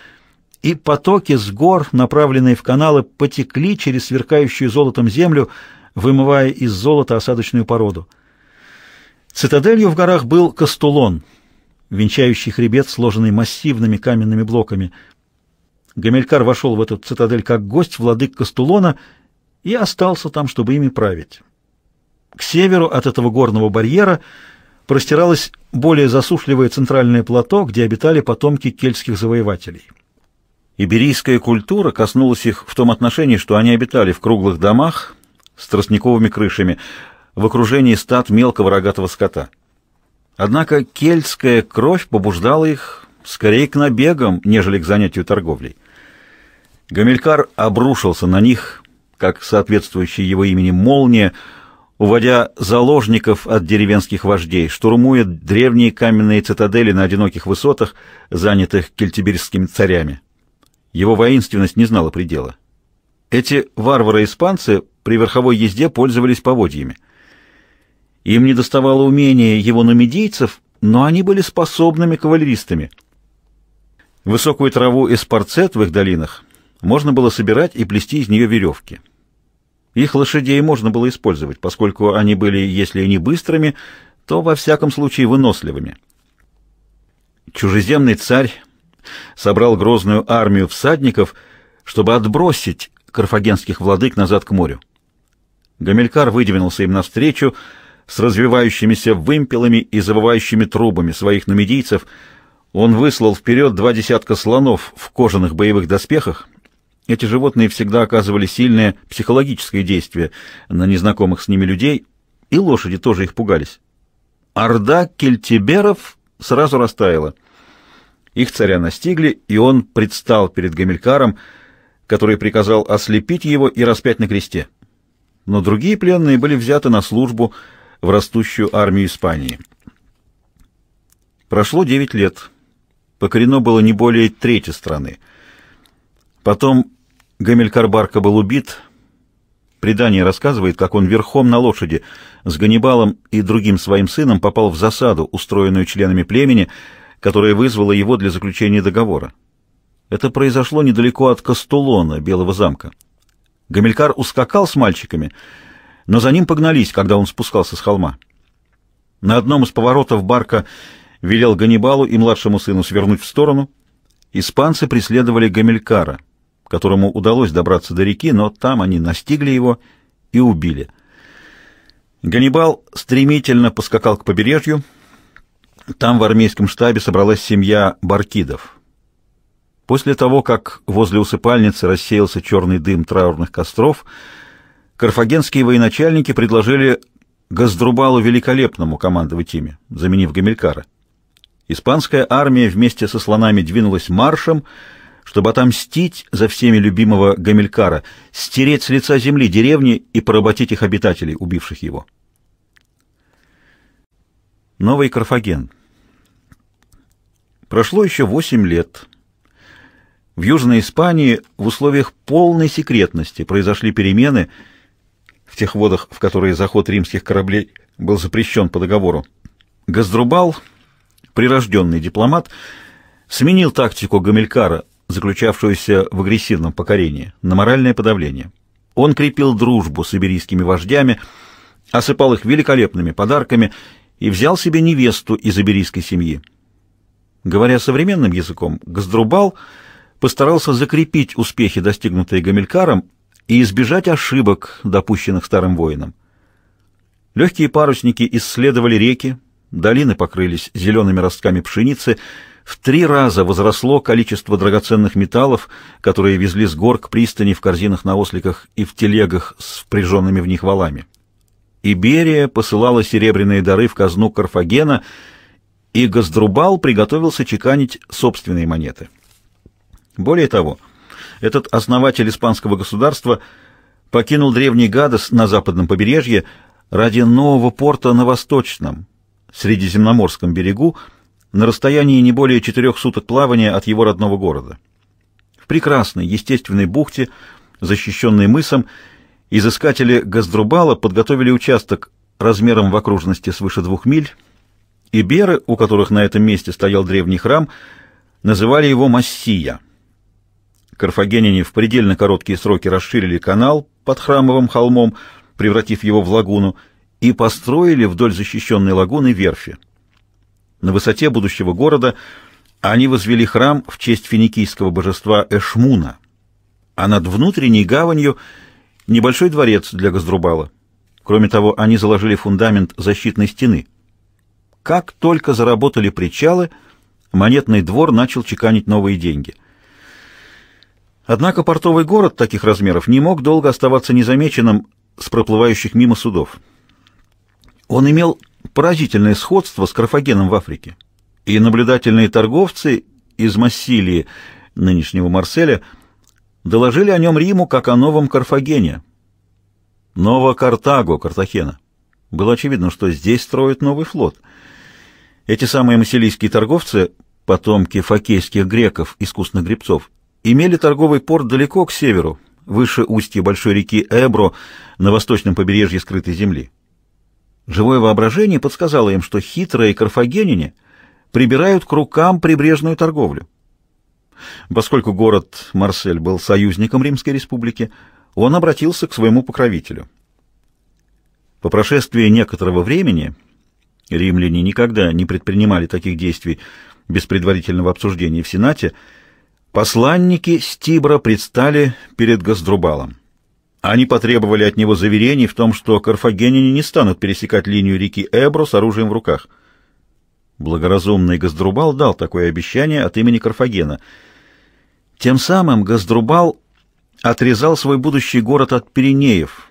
и потоки с гор, направленные в каналы, потекли через сверкающую золотом землю, вымывая из золота осадочную породу. Цитаделью в горах был Кастулон, венчающий хребет, сложенный массивными каменными блоками – Гамилькар вошел в эту цитадель как гость владык Кастулона и остался там, чтобы ими править. К северу от этого горного барьера простиралось более засушливое центральное плато, где обитали потомки кельтских завоевателей. Иберийская культура коснулась их в том отношении, что они обитали в круглых домах с тростниковыми крышами, в окружении стад мелкого рогатого скота. Однако кельтская кровь побуждала их скорее к набегам, нежели к занятию торговлей. Гамилькар обрушился на них, как соответствующий его имени молния, уводя заложников от деревенских вождей, штурмуя древние каменные цитадели на одиноких высотах, занятых кельтибирскими царями. Его воинственность не знала предела. Эти варвары-испанцы при верховой езде пользовались поводьями. Им не доставало умения его нумидийцев, но они были способными кавалеристами — Высокую траву из парцет в их долинах можно было собирать и плести из нее веревки. Их лошадей можно было использовать, поскольку они были, если и не быстрыми, то во всяком случае выносливыми. Чужеземный царь собрал грозную армию всадников, чтобы отбросить карфагенских владык назад к морю. Гамилькар выдвинулся им навстречу с развивающимися вымпелами и завывающими трубами своих нумидийцев – он выслал вперед два десятка слонов в кожаных боевых доспехах. Эти животные всегда оказывали сильное психологическое действие на незнакомых с ними людей, и лошади тоже их пугались. Орда кельтиберов сразу растаяла. Их царя настигли, и он предстал перед Гамилькаром, который приказал ослепить его и распять на кресте. Но другие пленные были взяты на службу в растущую армию Испании. Прошло девять лет покорено было не более трети страны. Потом Гамилькар-Барка был убит. Предание рассказывает, как он верхом на лошади с Ганнибалом и другим своим сыном попал в засаду, устроенную членами племени, которая вызвала его для заключения договора. Это произошло недалеко от Кастулона, Белого замка. Гамилькар ускакал с мальчиками, но за ним погнались, когда он спускался с холма. На одном из поворотов Барка велел Ганнибалу и младшему сыну свернуть в сторону. Испанцы преследовали Гамилькара, которому удалось добраться до реки, но там они настигли его и убили. Ганнибал стремительно поскакал к побережью. Там в армейском штабе собралась семья Баркидов. После того, как возле усыпальницы рассеялся черный дым траурных костров, карфагенские военачальники предложили Газдрубалу Великолепному командовать ими, заменив Гамилькара. Испанская армия вместе со слонами двинулась маршем, чтобы отомстить за всеми любимого Гамилькара, стереть с лица земли деревни и поработить их обитателей, убивших его. Новый Карфаген. Прошло еще восемь лет. В Южной Испании в условиях полной секретности произошли перемены в тех водах, в которые заход римских кораблей был запрещен по договору. Газдрубал прирожденный дипломат, сменил тактику Гамилькара, заключавшуюся в агрессивном покорении, на моральное подавление. Он крепил дружбу с иберийскими вождями, осыпал их великолепными подарками и взял себе невесту из иберийской семьи. Говоря современным языком, Газдрубал постарался закрепить успехи, достигнутые Гамилькаром, и избежать ошибок, допущенных старым воином. Легкие парусники исследовали реки, долины покрылись зелеными ростками пшеницы, в три раза возросло количество драгоценных металлов, которые везли с гор к пристани в корзинах на осликах и в телегах с впряженными в них валами. Иберия посылала серебряные дары в казну Карфагена, и Газдрубал приготовился чеканить собственные монеты. Более того, этот основатель испанского государства покинул древний Гадос на западном побережье ради нового порта на восточном, Средиземноморском берегу на расстоянии не более четырех суток плавания от его родного города. В прекрасной естественной бухте, защищенной мысом, изыскатели Газдрубала подготовили участок размером в окружности свыше двух миль, и беры, у которых на этом месте стоял древний храм, называли его Массия. Карфагеняне в предельно короткие сроки расширили канал под храмовым холмом, превратив его в лагуну – и построили вдоль защищенной лагуны верфи. На высоте будущего города они возвели храм в честь финикийского божества Эшмуна, а над внутренней гаванью небольшой дворец для Газдрубала. Кроме того, они заложили фундамент защитной стены. Как только заработали причалы, монетный двор начал чеканить новые деньги. Однако портовый город таких размеров не мог долго оставаться незамеченным с проплывающих мимо судов. Он имел поразительное сходство с карфагеном в Африке. И наблюдательные торговцы из Массилии, нынешнего Марселя, доложили о нем Риму как о новом Карфагене. Ново-Картаго, Картахена. Было очевидно, что здесь строят новый флот. Эти самые массилийские торговцы, потомки фокейских греков, искусных гребцов, имели торговый порт далеко к северу, выше устья большой реки Эбро, на восточном побережье скрытой земли. Живое воображение подсказало им, что хитрые карфагенине прибирают к рукам прибрежную торговлю. Поскольку город Марсель был союзником Римской республики, он обратился к своему покровителю. По прошествии некоторого времени римляне никогда не предпринимали таких действий без предварительного обсуждения в Сенате, посланники Стибра предстали перед Газдрубалом. Они потребовали от него заверений в том, что карфагеняне не станут пересекать линию реки Эбро с оружием в руках. Благоразумный Газдрубал дал такое обещание от имени Карфагена. Тем самым Газдрубал отрезал свой будущий город от Пиренеев,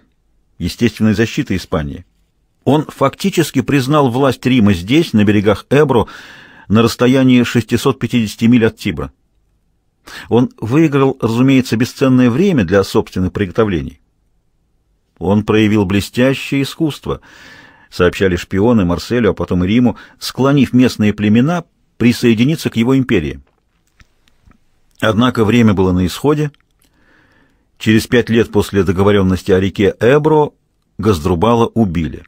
естественной защиты Испании. Он фактически признал власть Рима здесь, на берегах Эбро, на расстоянии 650 миль от Тибра. Он выиграл, разумеется, бесценное время для собственных приготовлений. Он проявил блестящее искусство, сообщали шпионы Марселю, а потом Риму, склонив местные племена присоединиться к его империи. Однако время было на исходе. Через пять лет после договоренности о реке Эбро Газдрубала убили.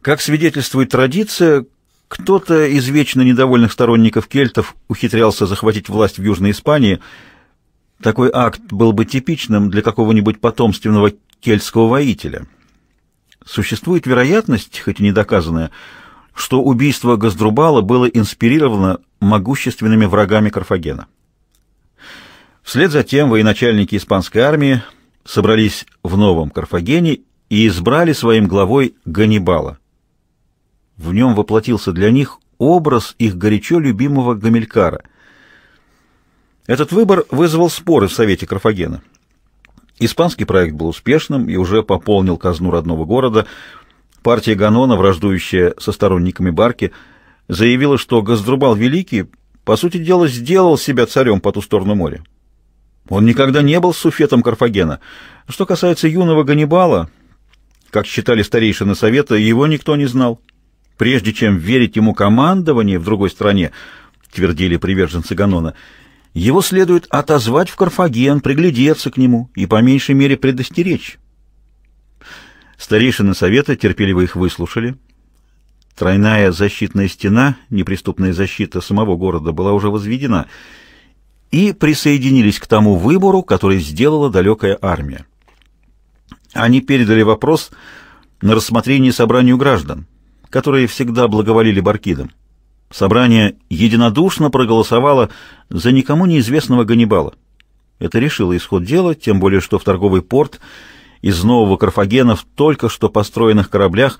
Как свидетельствует традиция, кто-то из вечно недовольных сторонников кельтов ухитрялся захватить власть в Южной Испании – такой акт был бы типичным для какого-нибудь потомственного кельтского воителя. Существует вероятность, хоть и недоказанная, что убийство Газдрубала было инспирировано могущественными врагами Карфагена. Вслед за тем военачальники испанской армии собрались в новом Карфагене и избрали своим главой Ганнибала. В нем воплотился для них образ их горячо любимого Гамилькара – этот выбор вызвал споры в Совете Карфагена. Испанский проект был успешным и уже пополнил казну родного города. Партия Ганона, враждующая со сторонниками Барки, заявила, что Газдрубал Великий, по сути дела, сделал себя царем по ту сторону моря. Он никогда не был суфетом Карфагена. Что касается юного Ганнибала, как считали старейшины Совета, его никто не знал. Прежде чем верить ему командование в другой стране, твердили приверженцы Ганона – его следует отозвать в Карфаген, приглядеться к нему и по меньшей мере предостеречь. Старейшины совета терпеливо их выслушали. Тройная защитная стена, неприступная защита самого города, была уже возведена, и присоединились к тому выбору, который сделала далекая армия. Они передали вопрос на рассмотрение собранию граждан, которые всегда благоволили Баркидам. Собрание единодушно проголосовало за никому неизвестного Ганнибала. Это решило исход дела, тем более что в торговый порт из нового Карфагена в только что построенных кораблях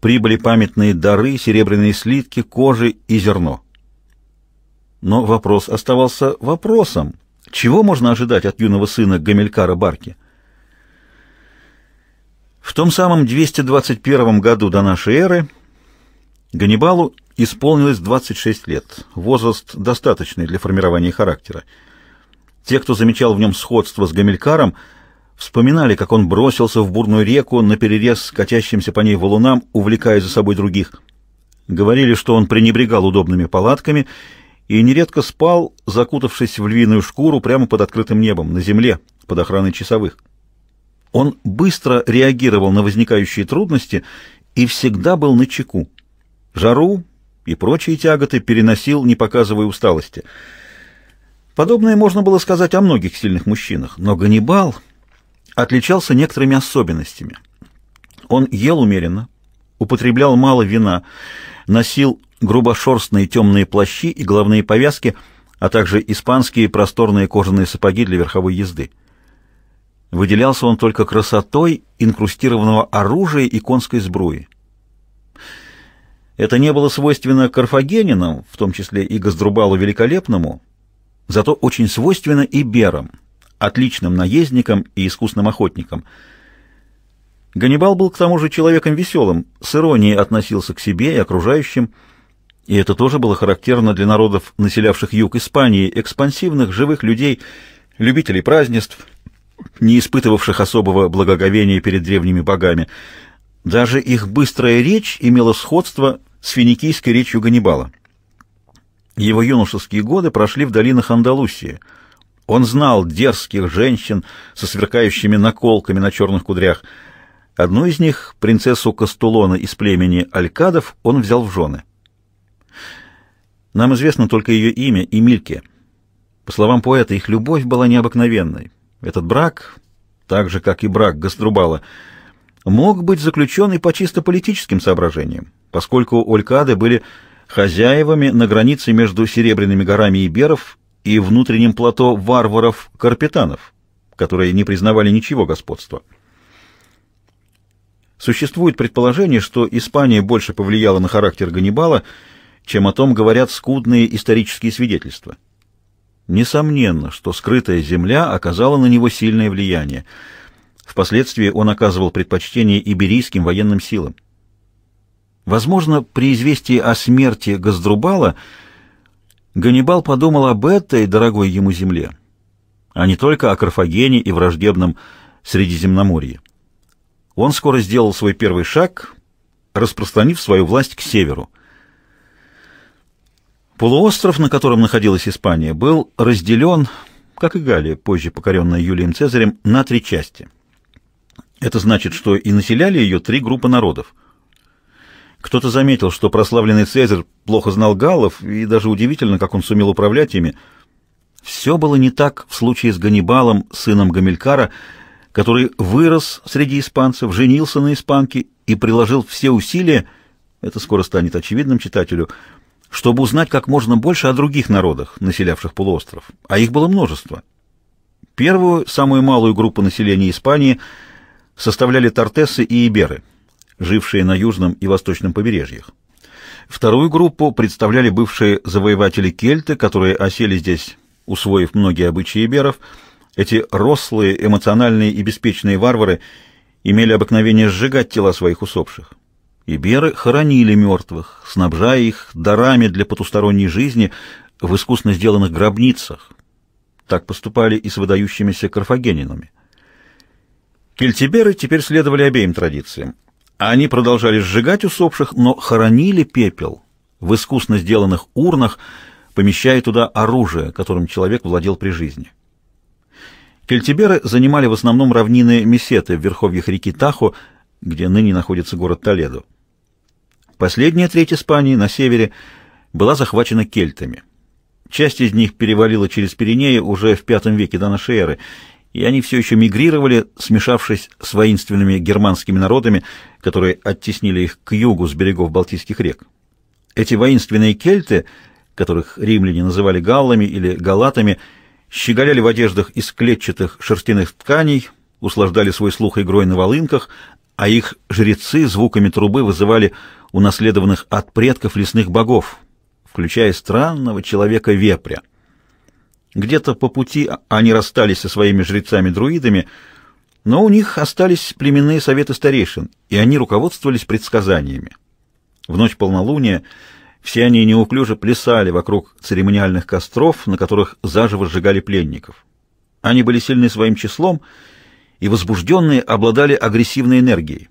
прибыли памятные дары, серебряные слитки, кожи и зерно. Но вопрос оставался вопросом. Чего можно ожидать от юного сына Гамилькара Барки? В том самом 221 году до нашей эры Ганнибалу исполнилось 26 лет, возраст достаточный для формирования характера. Те, кто замечал в нем сходство с Гамилькаром, вспоминали, как он бросился в бурную реку на перерез катящимся по ней валунам, увлекая за собой других. Говорили, что он пренебрегал удобными палатками и нередко спал, закутавшись в львиную шкуру прямо под открытым небом, на земле, под охраной часовых. Он быстро реагировал на возникающие трудности и всегда был на чеку. Жару, и прочие тяготы переносил, не показывая усталости. Подобное можно было сказать о многих сильных мужчинах, но Ганнибал отличался некоторыми особенностями. Он ел умеренно, употреблял мало вина, носил грубошерстные темные плащи и головные повязки, а также испанские просторные кожаные сапоги для верховой езды. Выделялся он только красотой инкрустированного оружия и конской сбруи. Это не было свойственно карфагенинам, в том числе и Газдрубалу Великолепному, зато очень свойственно и берам, отличным наездникам и искусным охотникам. Ганнибал был к тому же человеком веселым, с иронией относился к себе и окружающим, и это тоже было характерно для народов, населявших юг Испании, экспансивных, живых людей, любителей празднеств, не испытывавших особого благоговения перед древними богами. Даже их быстрая речь имела сходство с финикийской речью Ганнибала. Его юношеские годы прошли в долинах Андалусии. Он знал дерзких женщин со сверкающими наколками на черных кудрях. Одну из них, принцессу Кастулона из племени Алькадов, он взял в жены. Нам известно только ее имя — и Эмильке. По словам поэта, их любовь была необыкновенной. Этот брак, так же, как и брак Гаструбала, мог быть заключен и по чисто политическим соображениям поскольку Олькады были хозяевами на границе между Серебряными горами Иберов и внутренним плато варваров-карпетанов, которые не признавали ничего господства. Существует предположение, что Испания больше повлияла на характер Ганнибала, чем о том говорят скудные исторические свидетельства. Несомненно, что скрытая земля оказала на него сильное влияние. Впоследствии он оказывал предпочтение иберийским военным силам. Возможно, при известии о смерти Газдрубала Ганнибал подумал об этой дорогой ему земле, а не только о Карфагене и враждебном Средиземноморье. Он скоро сделал свой первый шаг, распространив свою власть к северу. Полуостров, на котором находилась Испания, был разделен, как и Галия, позже покоренная Юлием Цезарем, на три части. Это значит, что и населяли ее три группы народов – кто-то заметил, что прославленный Цезарь плохо знал галлов, и даже удивительно, как он сумел управлять ими. Все было не так в случае с Ганнибалом, сыном Гамилькара, который вырос среди испанцев, женился на испанке и приложил все усилия, это скоро станет очевидным читателю, чтобы узнать как можно больше о других народах, населявших полуостров, а их было множество. Первую, самую малую группу населения Испании составляли тортесы и иберы – жившие на южном и восточном побережьях. Вторую группу представляли бывшие завоеватели кельты, которые осели здесь, усвоив многие обычаи иберов. Эти рослые, эмоциональные и беспечные варвары имели обыкновение сжигать тела своих усопших. Иберы хоронили мертвых, снабжая их дарами для потусторонней жизни в искусно сделанных гробницах. Так поступали и с выдающимися карфагенинами. Кельтиберы теперь следовали обеим традициям. Они продолжали сжигать усопших, но хоронили пепел в искусно сделанных урнах, помещая туда оружие, которым человек владел при жизни. Кельтиберы занимали в основном равнины Месеты в верховьях реки Тахо, где ныне находится город Толедо. Последняя треть Испании на севере была захвачена кельтами. Часть из них перевалила через Пиренеи уже в V веке до нашей эры, и они все еще мигрировали, смешавшись с воинственными германскими народами, которые оттеснили их к югу с берегов Балтийских рек. Эти воинственные кельты, которых римляне называли галлами или галатами, щеголяли в одеждах из клетчатых шерстяных тканей, услаждали свой слух игрой на волынках, а их жрецы звуками трубы вызывали унаследованных от предков лесных богов, включая странного человека-вепря — где-то по пути они расстались со своими жрецами-друидами, но у них остались племенные советы старейшин, и они руководствовались предсказаниями. В ночь полнолуния все они неуклюже плясали вокруг церемониальных костров, на которых заживо сжигали пленников. Они были сильны своим числом, и возбужденные обладали агрессивной энергией.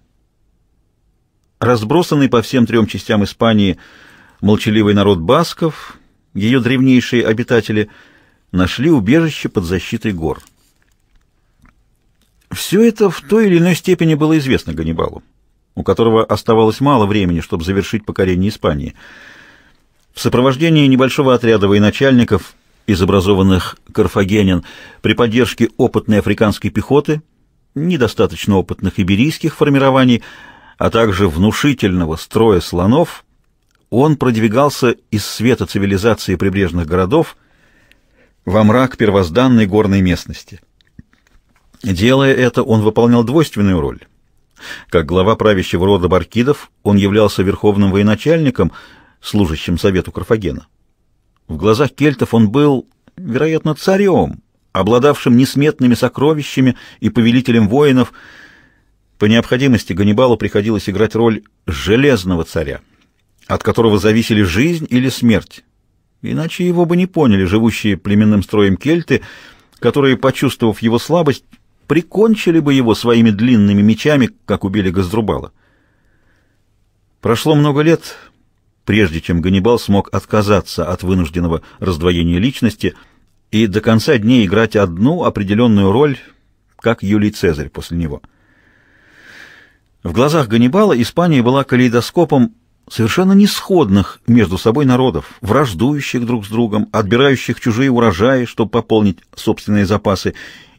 Разбросанный по всем трем частям Испании молчаливый народ басков, ее древнейшие обитатели – нашли убежище под защитой гор. Все это в той или иной степени было известно Ганнибалу, у которого оставалось мало времени, чтобы завершить покорение Испании. В сопровождении небольшого отряда военачальников из образованных карфагенин при поддержке опытной африканской пехоты, недостаточно опытных иберийских формирований, а также внушительного строя слонов, он продвигался из света цивилизации прибрежных городов во мрак первозданной горной местности. Делая это, он выполнял двойственную роль. Как глава правящего рода Баркидов, он являлся верховным военачальником, служащим совету Карфагена. В глазах кельтов он был, вероятно, царем, обладавшим несметными сокровищами и повелителем воинов. По необходимости Ганнибалу приходилось играть роль «железного царя», от которого зависели жизнь или смерть Иначе его бы не поняли живущие племенным строем кельты, которые, почувствовав его слабость, прикончили бы его своими длинными мечами, как убили Газдрубала. Прошло много лет, прежде чем Ганнибал смог отказаться от вынужденного раздвоения личности и до конца дней играть одну определенную роль, как Юлий Цезарь после него. В глазах Ганнибала Испания была калейдоскопом совершенно несходных между собой народов, враждующих друг с другом, отбирающих чужие урожаи, чтобы пополнить собственные запасы,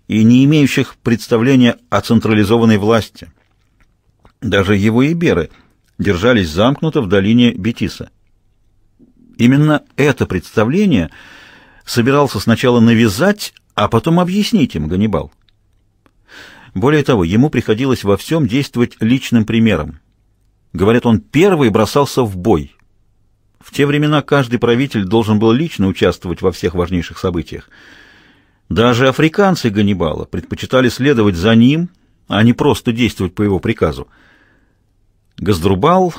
и не имеющих представления о централизованной власти. Даже его иберы держались замкнуто в долине Бетиса. Именно это представление собирался сначала навязать, а потом объяснить им Ганнибал. Более того, ему приходилось во всем действовать личным примером. Говорят, он первый бросался в бой. В те времена каждый правитель должен был лично участвовать во всех важнейших событиях. Даже африканцы Ганнибала предпочитали следовать за ним, а не просто действовать по его приказу. Газдрубал,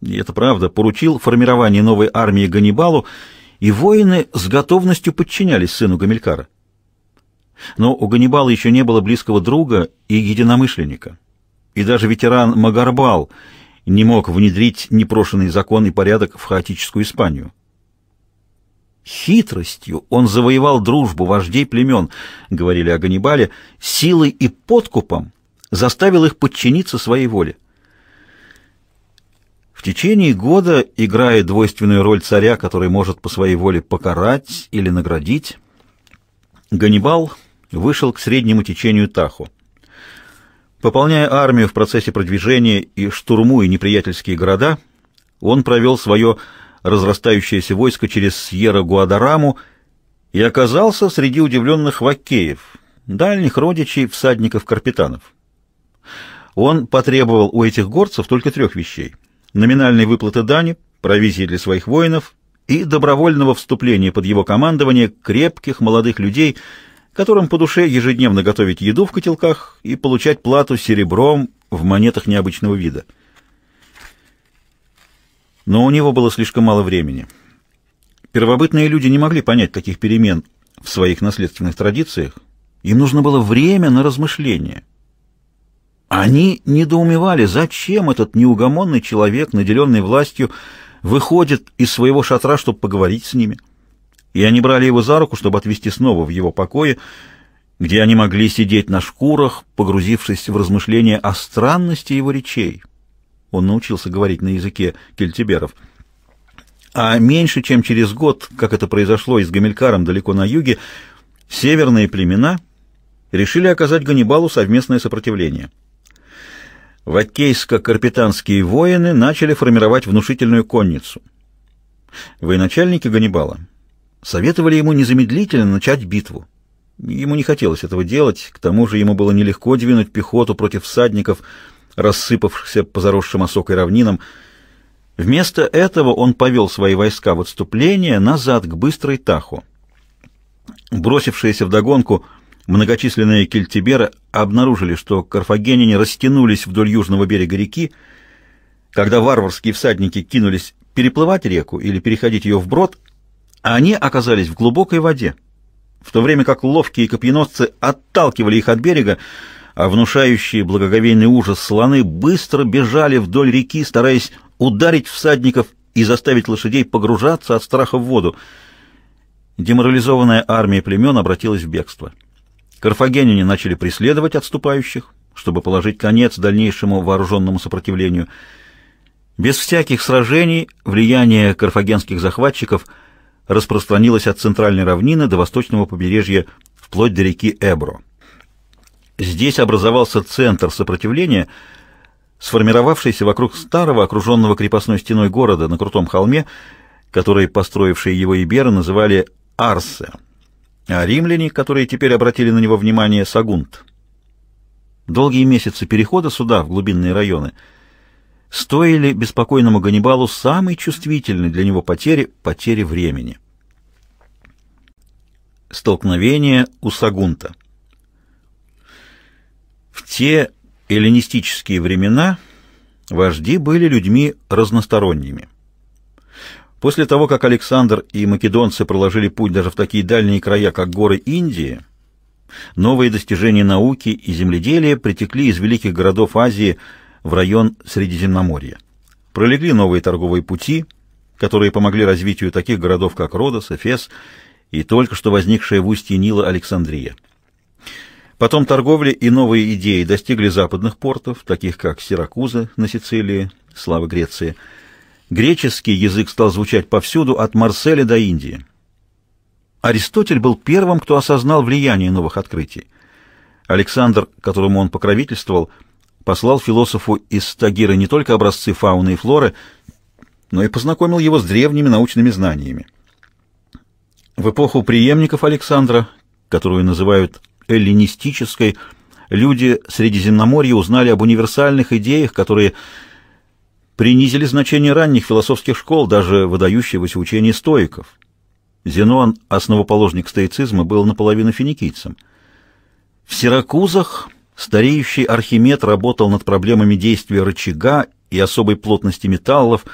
и это правда, поручил формирование новой армии Ганнибалу, и воины с готовностью подчинялись сыну Гамилькара. Но у Ганнибала еще не было близкого друга и единомышленника. И даже ветеран Магарбал – не мог внедрить непрошенный закон и порядок в хаотическую Испанию. «Хитростью он завоевал дружбу вождей племен», — говорили о Ганнибале, — «силой и подкупом заставил их подчиниться своей воле». В течение года, играя двойственную роль царя, который может по своей воле покарать или наградить, Ганнибал вышел к среднему течению Тахо. Пополняя армию в процессе продвижения и штурмуя неприятельские города, он провел свое разрастающееся войско через Сьерра-Гуадараму и оказался среди удивленных вакеев дальних родичей всадников-карпитанов. Он потребовал у этих горцев только трех вещей – номинальной выплаты дани, провизии для своих воинов и добровольного вступления под его командование крепких молодых людей – которым по душе ежедневно готовить еду в котелках и получать плату серебром в монетах необычного вида. Но у него было слишком мало времени. Первобытные люди не могли понять таких перемен в своих наследственных традициях. Им нужно было время на размышления. Они недоумевали, зачем этот неугомонный человек, наделенный властью, выходит из своего шатра, чтобы поговорить с ними – и они брали его за руку, чтобы отвезти снова в его покое, где они могли сидеть на шкурах, погрузившись в размышления о странности его речей. Он научился говорить на языке кельтиберов. А меньше чем через год, как это произошло и с Гамилькаром далеко на юге, северные племена решили оказать Ганнибалу совместное сопротивление. Ваккейско-карпитанские воины начали формировать внушительную конницу. Военачальники Ганнибала советовали ему незамедлительно начать битву. Ему не хотелось этого делать, к тому же ему было нелегко двинуть пехоту против всадников, рассыпавшихся по заросшим осокой равнинам. Вместо этого он повел свои войска в отступление назад к быстрой Тахо. Бросившиеся вдогонку многочисленные кельтиберы обнаружили, что карфагеняне растянулись вдоль южного берега реки. Когда варварские всадники кинулись переплывать реку или переходить ее вброд, а они оказались в глубокой воде, в то время как ловкие копьеносцы отталкивали их от берега, а внушающие благоговейный ужас слоны быстро бежали вдоль реки, стараясь ударить всадников и заставить лошадей погружаться от страха в воду. Деморализованная армия племен обратилась в бегство. Карфагеняне начали преследовать отступающих, чтобы положить конец дальнейшему вооруженному сопротивлению. Без всяких сражений влияние карфагенских захватчиков – распространилась от центральной равнины до восточного побережья вплоть до реки Эбро. Здесь образовался центр сопротивления, сформировавшийся вокруг старого, окруженного крепостной стеной города на крутом холме, который построившие его иберы называли Арсе, а римляне, которые теперь обратили на него внимание, Сагунт. Долгие месяцы перехода суда в глубинные районы – стоили беспокойному Ганнибалу самой чувствительной для него потери — потери времени. Столкновение у Сагунта В те эллинистические времена вожди были людьми разносторонними. После того, как Александр и македонцы проложили путь даже в такие дальние края, как горы Индии, новые достижения науки и земледелия притекли из великих городов Азии – в район Средиземноморья. Пролегли новые торговые пути, которые помогли развитию таких городов, как Родос, Эфес и только что возникшая в устье Нила Александрия. Потом торговля и новые идеи достигли западных портов, таких как Сиракузы на Сицилии, слава Греции. Греческий язык стал звучать повсюду, от Марселя до Индии. Аристотель был первым, кто осознал влияние новых открытий. Александр, которому он покровительствовал, — послал философу из Тагира не только образцы фауны и флоры, но и познакомил его с древними научными знаниями. В эпоху преемников Александра, которую называют эллинистической, люди Средиземноморья узнали об универсальных идеях, которые принизили значение ранних философских школ, даже выдающегося учения стоиков. Зенон, основоположник стоицизма, был наполовину финикийцем. В Сиракузах Стареющий Архимед работал над проблемами действия рычага и особой плотности металлов.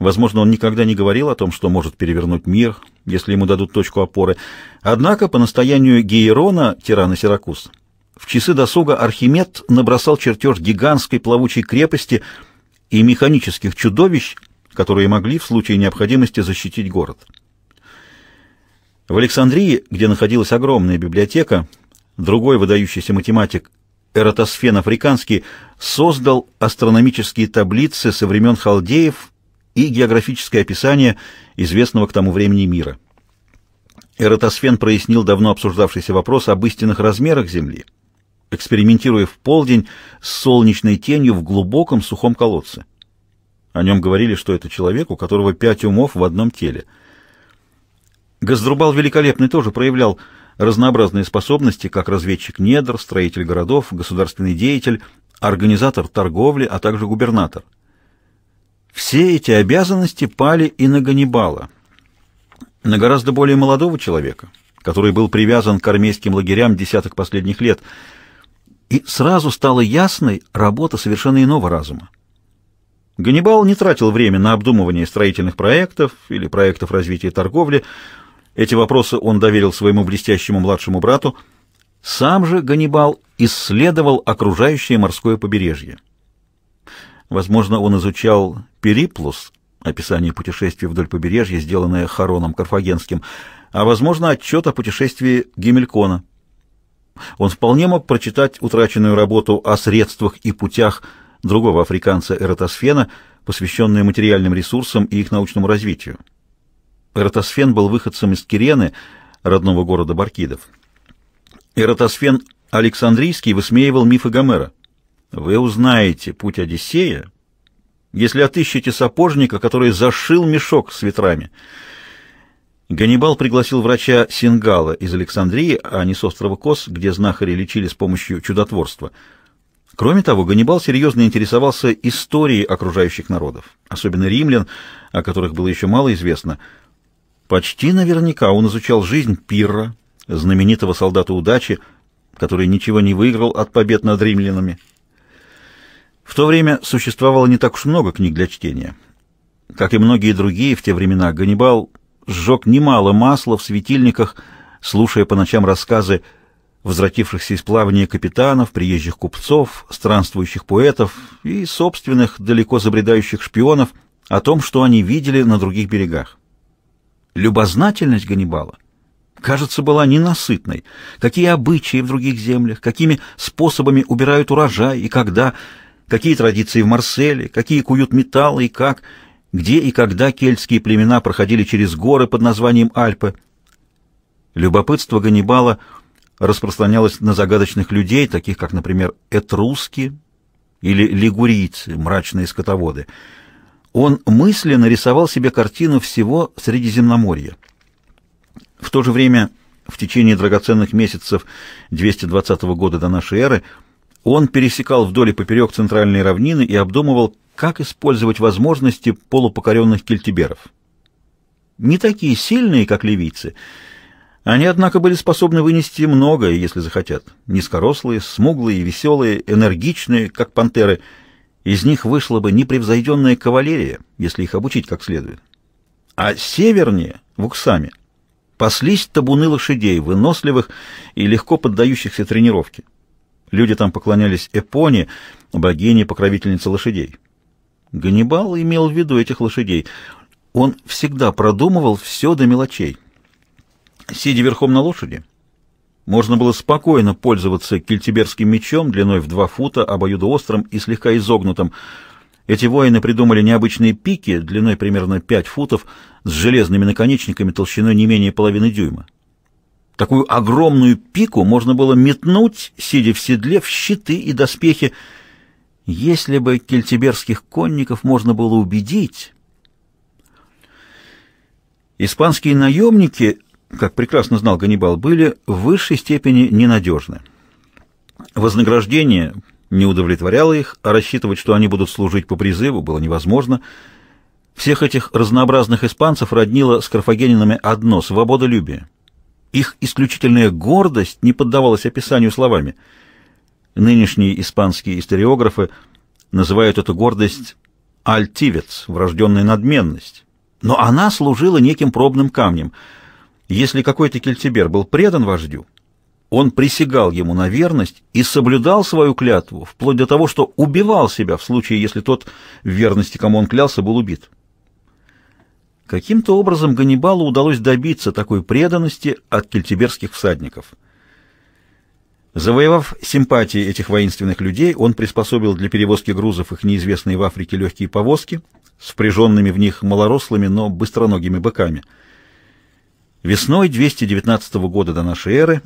Возможно, он никогда не говорил о том, что может перевернуть мир, если ему дадут точку опоры. Однако, по настоянию Гейрона, тирана Сиракуз, в часы досуга Архимед набросал чертеж гигантской плавучей крепости и механических чудовищ, которые могли в случае необходимости защитить город. В Александрии, где находилась огромная библиотека, другой выдающийся математик Эратосфен Африканский, создал астрономические таблицы со времен халдеев и географическое описание известного к тому времени мира. Эратосфен прояснил давно обсуждавшийся вопрос об истинных размерах Земли, экспериментируя в полдень с солнечной тенью в глубоком сухом колодце. О нем говорили, что это человек, у которого пять умов в одном теле. Газдрубал Великолепный тоже проявлял разнообразные способности, как разведчик недр, строитель городов, государственный деятель, организатор торговли, а также губернатор. Все эти обязанности пали и на Ганнибала, на гораздо более молодого человека, который был привязан к армейским лагерям десяток последних лет, и сразу стала ясной работа совершенно иного разума. Ганнибал не тратил время на обдумывание строительных проектов или проектов развития торговли, эти вопросы он доверил своему блестящему младшему брату. Сам же Ганнибал исследовал окружающее морское побережье. Возможно, он изучал Периплус, описание путешествия вдоль побережья, сделанное Хароном Карфагенским, а, возможно, отчет о путешествии Гимелькона. Он вполне мог прочитать утраченную работу о средствах и путях другого африканца Эратосфена, посвященную материальным ресурсам и их научному развитию. Эратосфен был выходцем из Кирены, родного города Баркидов. Эратосфен Александрийский высмеивал мифы Гомера. «Вы узнаете путь Одиссея, если отыщете сапожника, который зашил мешок с ветрами». Ганнибал пригласил врача Сингала из Александрии, а не с острова Кос, где знахари лечили с помощью чудотворства. Кроме того, Ганнибал серьезно интересовался историей окружающих народов, особенно римлян, о которых было еще мало известно – Почти наверняка он изучал жизнь Пирра, знаменитого солдата удачи, который ничего не выиграл от побед над римлянами. В то время существовало не так уж много книг для чтения. Как и многие другие в те времена, Ганнибал сжег немало масла в светильниках, слушая по ночам рассказы возвратившихся из плавания капитанов, приезжих купцов, странствующих поэтов и собственных далеко забредающих шпионов о том, что они видели на других берегах. Любознательность Ганнибала, кажется, была ненасытной. Какие обычаи в других землях, какими способами убирают урожай и когда, какие традиции в Марселе, какие куют металлы и как, где и когда кельтские племена проходили через горы под названием Альпы. Любопытство Ганнибала распространялось на загадочных людей, таких как, например, этруски или лигурийцы, мрачные скотоводы – он мысленно рисовал себе картину всего Средиземноморья. В то же время, в течение драгоценных месяцев 220 года до нашей эры, он пересекал вдоль и поперек центральные равнины и обдумывал, как использовать возможности полупокоренных кельтиберов. Не такие сильные, как ливийцы. Они, однако, были способны вынести многое, если захотят. Низкорослые, смуглые, веселые, энергичные, как пантеры – из них вышла бы непревзойденная кавалерия, если их обучить как следует. А севернее, в Уксаме, паслись табуны лошадей, выносливых и легко поддающихся тренировке. Люди там поклонялись Эпоне, богине-покровительнице лошадей. Ганнибал имел в виду этих лошадей. Он всегда продумывал все до мелочей. Сидя верхом на лошади, можно было спокойно пользоваться кельтиберским мечом длиной в два фута, обоюдоострым и слегка изогнутым. Эти воины придумали необычные пики длиной примерно пять футов с железными наконечниками толщиной не менее половины дюйма. Такую огромную пику можно было метнуть, сидя в седле, в щиты и доспехи. Если бы кельтиберских конников можно было убедить... Испанские наемники как прекрасно знал Ганнибал, были в высшей степени ненадежны. Вознаграждение не удовлетворяло их, а рассчитывать, что они будут служить по призыву, было невозможно. Всех этих разнообразных испанцев роднило с карфагенинами одно – свободолюбие. Их исключительная гордость не поддавалась описанию словами. Нынешние испанские историографы называют эту гордость «альтивец», врожденная надменность. Но она служила неким пробным камнем – если какой-то кельтибер был предан вождю, он присягал ему на верность и соблюдал свою клятву, вплоть до того, что убивал себя в случае, если тот, в верности кому он клялся, был убит. Каким-то образом Ганнибалу удалось добиться такой преданности от кельтиберских всадников. Завоевав симпатии этих воинственных людей, он приспособил для перевозки грузов их неизвестные в Африке легкие повозки с впряженными в них малорослыми, но быстроногими быками – Весной 219 года до нашей эры,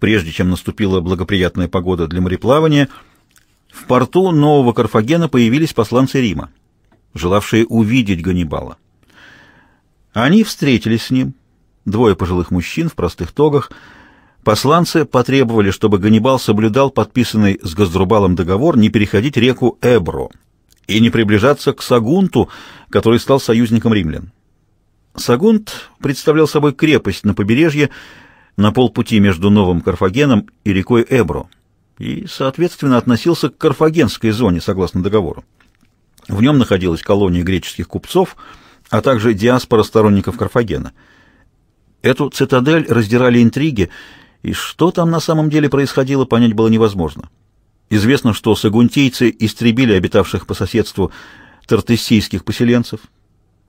прежде чем наступила благоприятная погода для мореплавания, в порту Нового Карфагена появились посланцы Рима, желавшие увидеть Ганнибала. Они встретились с ним, двое пожилых мужчин в простых тогах. Посланцы потребовали, чтобы Ганнибал соблюдал подписанный с Газдрубалом договор не переходить реку Эбро и не приближаться к Сагунту, который стал союзником римлян. Сагунт представлял собой крепость на побережье на полпути между Новым Карфагеном и рекой Эбро и, соответственно, относился к карфагенской зоне согласно договору. В нем находилась колония греческих купцов, а также диаспора сторонников Карфагена. Эту цитадель раздирали интриги, и что там на самом деле происходило, понять было невозможно. Известно, что сагунтийцы истребили обитавших по соседству тартессийских поселенцев,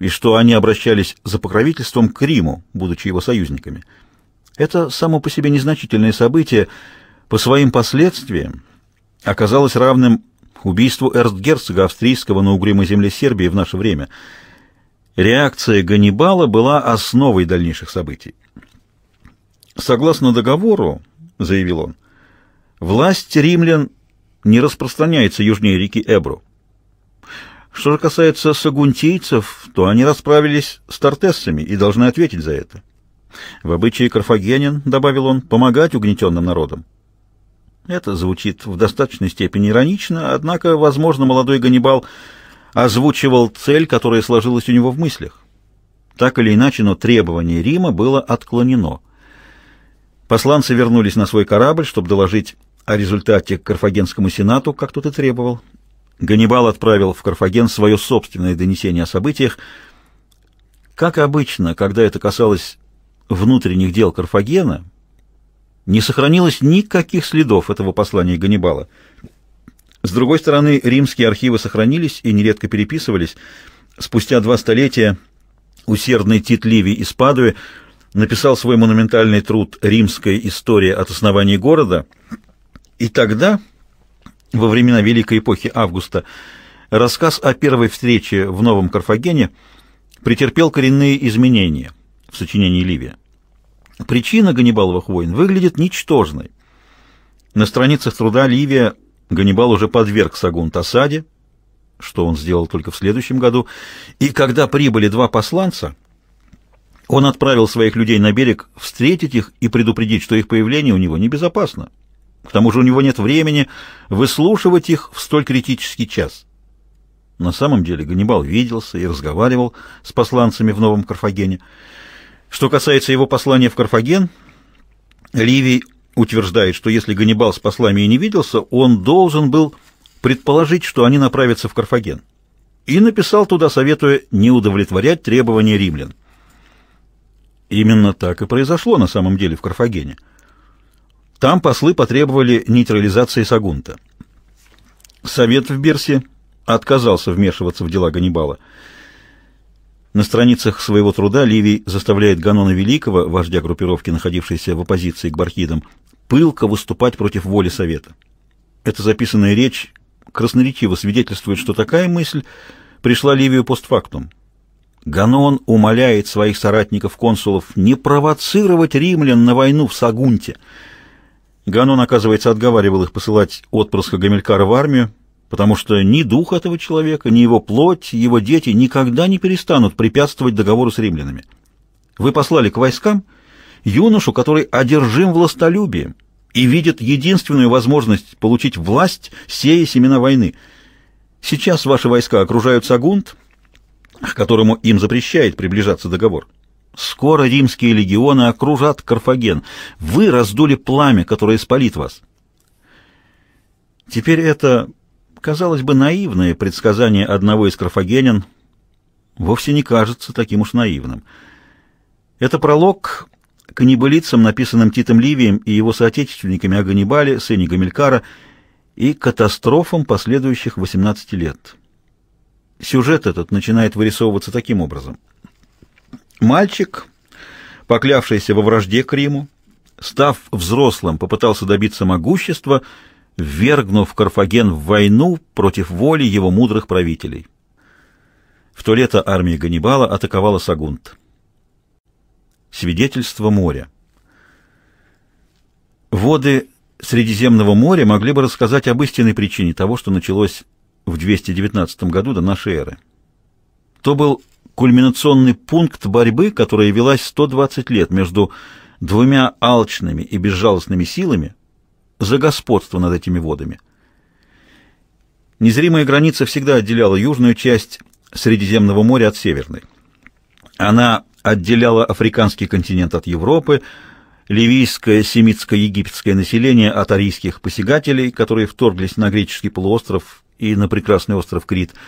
и что они обращались за покровительством к Риму, будучи его союзниками. Это само по себе незначительное событие по своим последствиям оказалось равным убийству эрцгерцога австрийского на угрюмой земле Сербии в наше время. Реакция Ганнибала была основой дальнейших событий. «Согласно договору, — заявил он, — власть римлян не распространяется южнее реки Эбру. Что же касается сагунтийцев, то они расправились с тортессами и должны ответить за это. В обычае карфагенин, — добавил он, — помогать угнетенным народам. Это звучит в достаточной степени иронично, однако, возможно, молодой Ганнибал озвучивал цель, которая сложилась у него в мыслях. Так или иначе, но требование Рима было отклонено. Посланцы вернулись на свой корабль, чтобы доложить о результате Карфагенскому сенату, как тот и требовал. Ганнибал отправил в Карфаген свое собственное донесение о событиях. Как обычно, когда это касалось внутренних дел Карфагена, не сохранилось никаких следов этого послания Ганнибала. С другой стороны, римские архивы сохранились и нередко переписывались. Спустя два столетия усердный Тит Ливий из Падуи написал свой монументальный труд «Римская история от основания города», и тогда во времена Великой эпохи Августа, рассказ о первой встрече в Новом Карфагене претерпел коренные изменения в сочинении Ливия. Причина Ганнибаловых войн выглядит ничтожной. На страницах труда Ливия Ганнибал уже подверг Сагунт осаде, что он сделал только в следующем году, и когда прибыли два посланца, он отправил своих людей на берег встретить их и предупредить, что их появление у него небезопасно, к тому же у него нет времени выслушивать их в столь критический час. На самом деле Ганнибал виделся и разговаривал с посланцами в Новом Карфагене. Что касается его послания в Карфаген, Ливий утверждает, что если Ганнибал с послами и не виделся, он должен был предположить, что они направятся в Карфаген, и написал туда, советуя не удовлетворять требования римлян. Именно так и произошло на самом деле в Карфагене. Там послы потребовали нейтрализации Сагунта. Совет в Берсе отказался вмешиваться в дела Ганнибала. На страницах своего труда Ливий заставляет Ганона Великого, вождя группировки, находившейся в оппозиции к бархидам, пылко выступать против воли Совета. Эта записанная речь красноречиво свидетельствует, что такая мысль пришла Ливию постфактум. Ганон умоляет своих соратников-консулов не провоцировать римлян на войну в Сагунте – Ганон, оказывается, отговаривал их посылать отпрыска Гамилькара в армию, потому что ни дух этого человека, ни его плоть, его дети никогда не перестанут препятствовать договору с римлянами. Вы послали к войскам юношу, который одержим властолюбием и видит единственную возможность получить власть, сея семена войны. Сейчас ваши войска окружают Сагунт, к которому им запрещает приближаться договор. Скоро римские легионы окружат Карфаген. Вы раздули пламя, которое спалит вас. Теперь это, казалось бы, наивное предсказание одного из карфагенян вовсе не кажется таким уж наивным. Это пролог к небылицам, написанным Титом Ливием и его соотечественниками о Ганнибале, сыне Гамилькара, и катастрофам последующих 18 лет. Сюжет этот начинает вырисовываться таким образом – Мальчик, поклявшийся во вражде к Риму, став взрослым, попытался добиться могущества, ввергнув Карфаген в войну против воли его мудрых правителей. В то лето армия Ганнибала атаковала Сагунт. Свидетельство моря. Воды Средиземного моря могли бы рассказать об истинной причине того, что началось в 219 году до нашей эры. То был кульминационный пункт борьбы, которая велась 120 лет между двумя алчными и безжалостными силами за господство над этими водами. Незримая граница всегда отделяла южную часть Средиземного моря от северной. Она отделяла африканский континент от Европы, ливийское, семитское, египетское население от арийских посягателей, которые вторглись на греческий полуостров и на прекрасный остров Крит –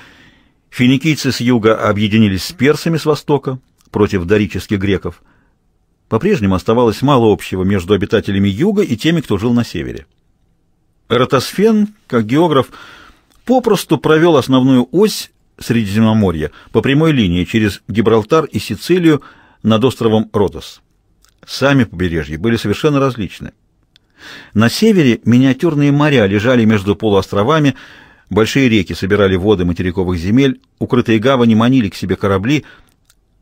Финикийцы с юга объединились с персами с востока против дорических греков. По-прежнему оставалось мало общего между обитателями юга и теми, кто жил на севере. Эратосфен, как географ, попросту провел основную ось Средиземноморья по прямой линии через Гибралтар и Сицилию над островом Родос. Сами побережья были совершенно различны. На севере миниатюрные моря лежали между полуостровами, Большие реки собирали воды материковых земель, укрытые гавани манили к себе корабли,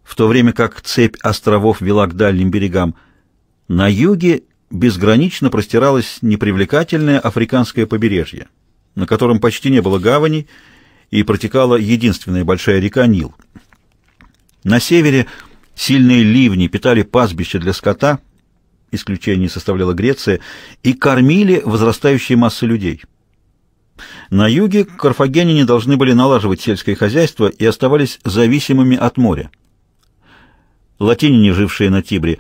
в то время как цепь островов вела к дальним берегам. На юге безгранично простиралось непривлекательное африканское побережье, на котором почти не было гаваней и протекала единственная большая река Нил. На севере сильные ливни питали пастбище для скота, исключение составляла Греция, и кормили возрастающие массы людей – на юге карфагеняне должны были налаживать сельское хозяйство и оставались зависимыми от моря. Латиняне, жившие на Тибре,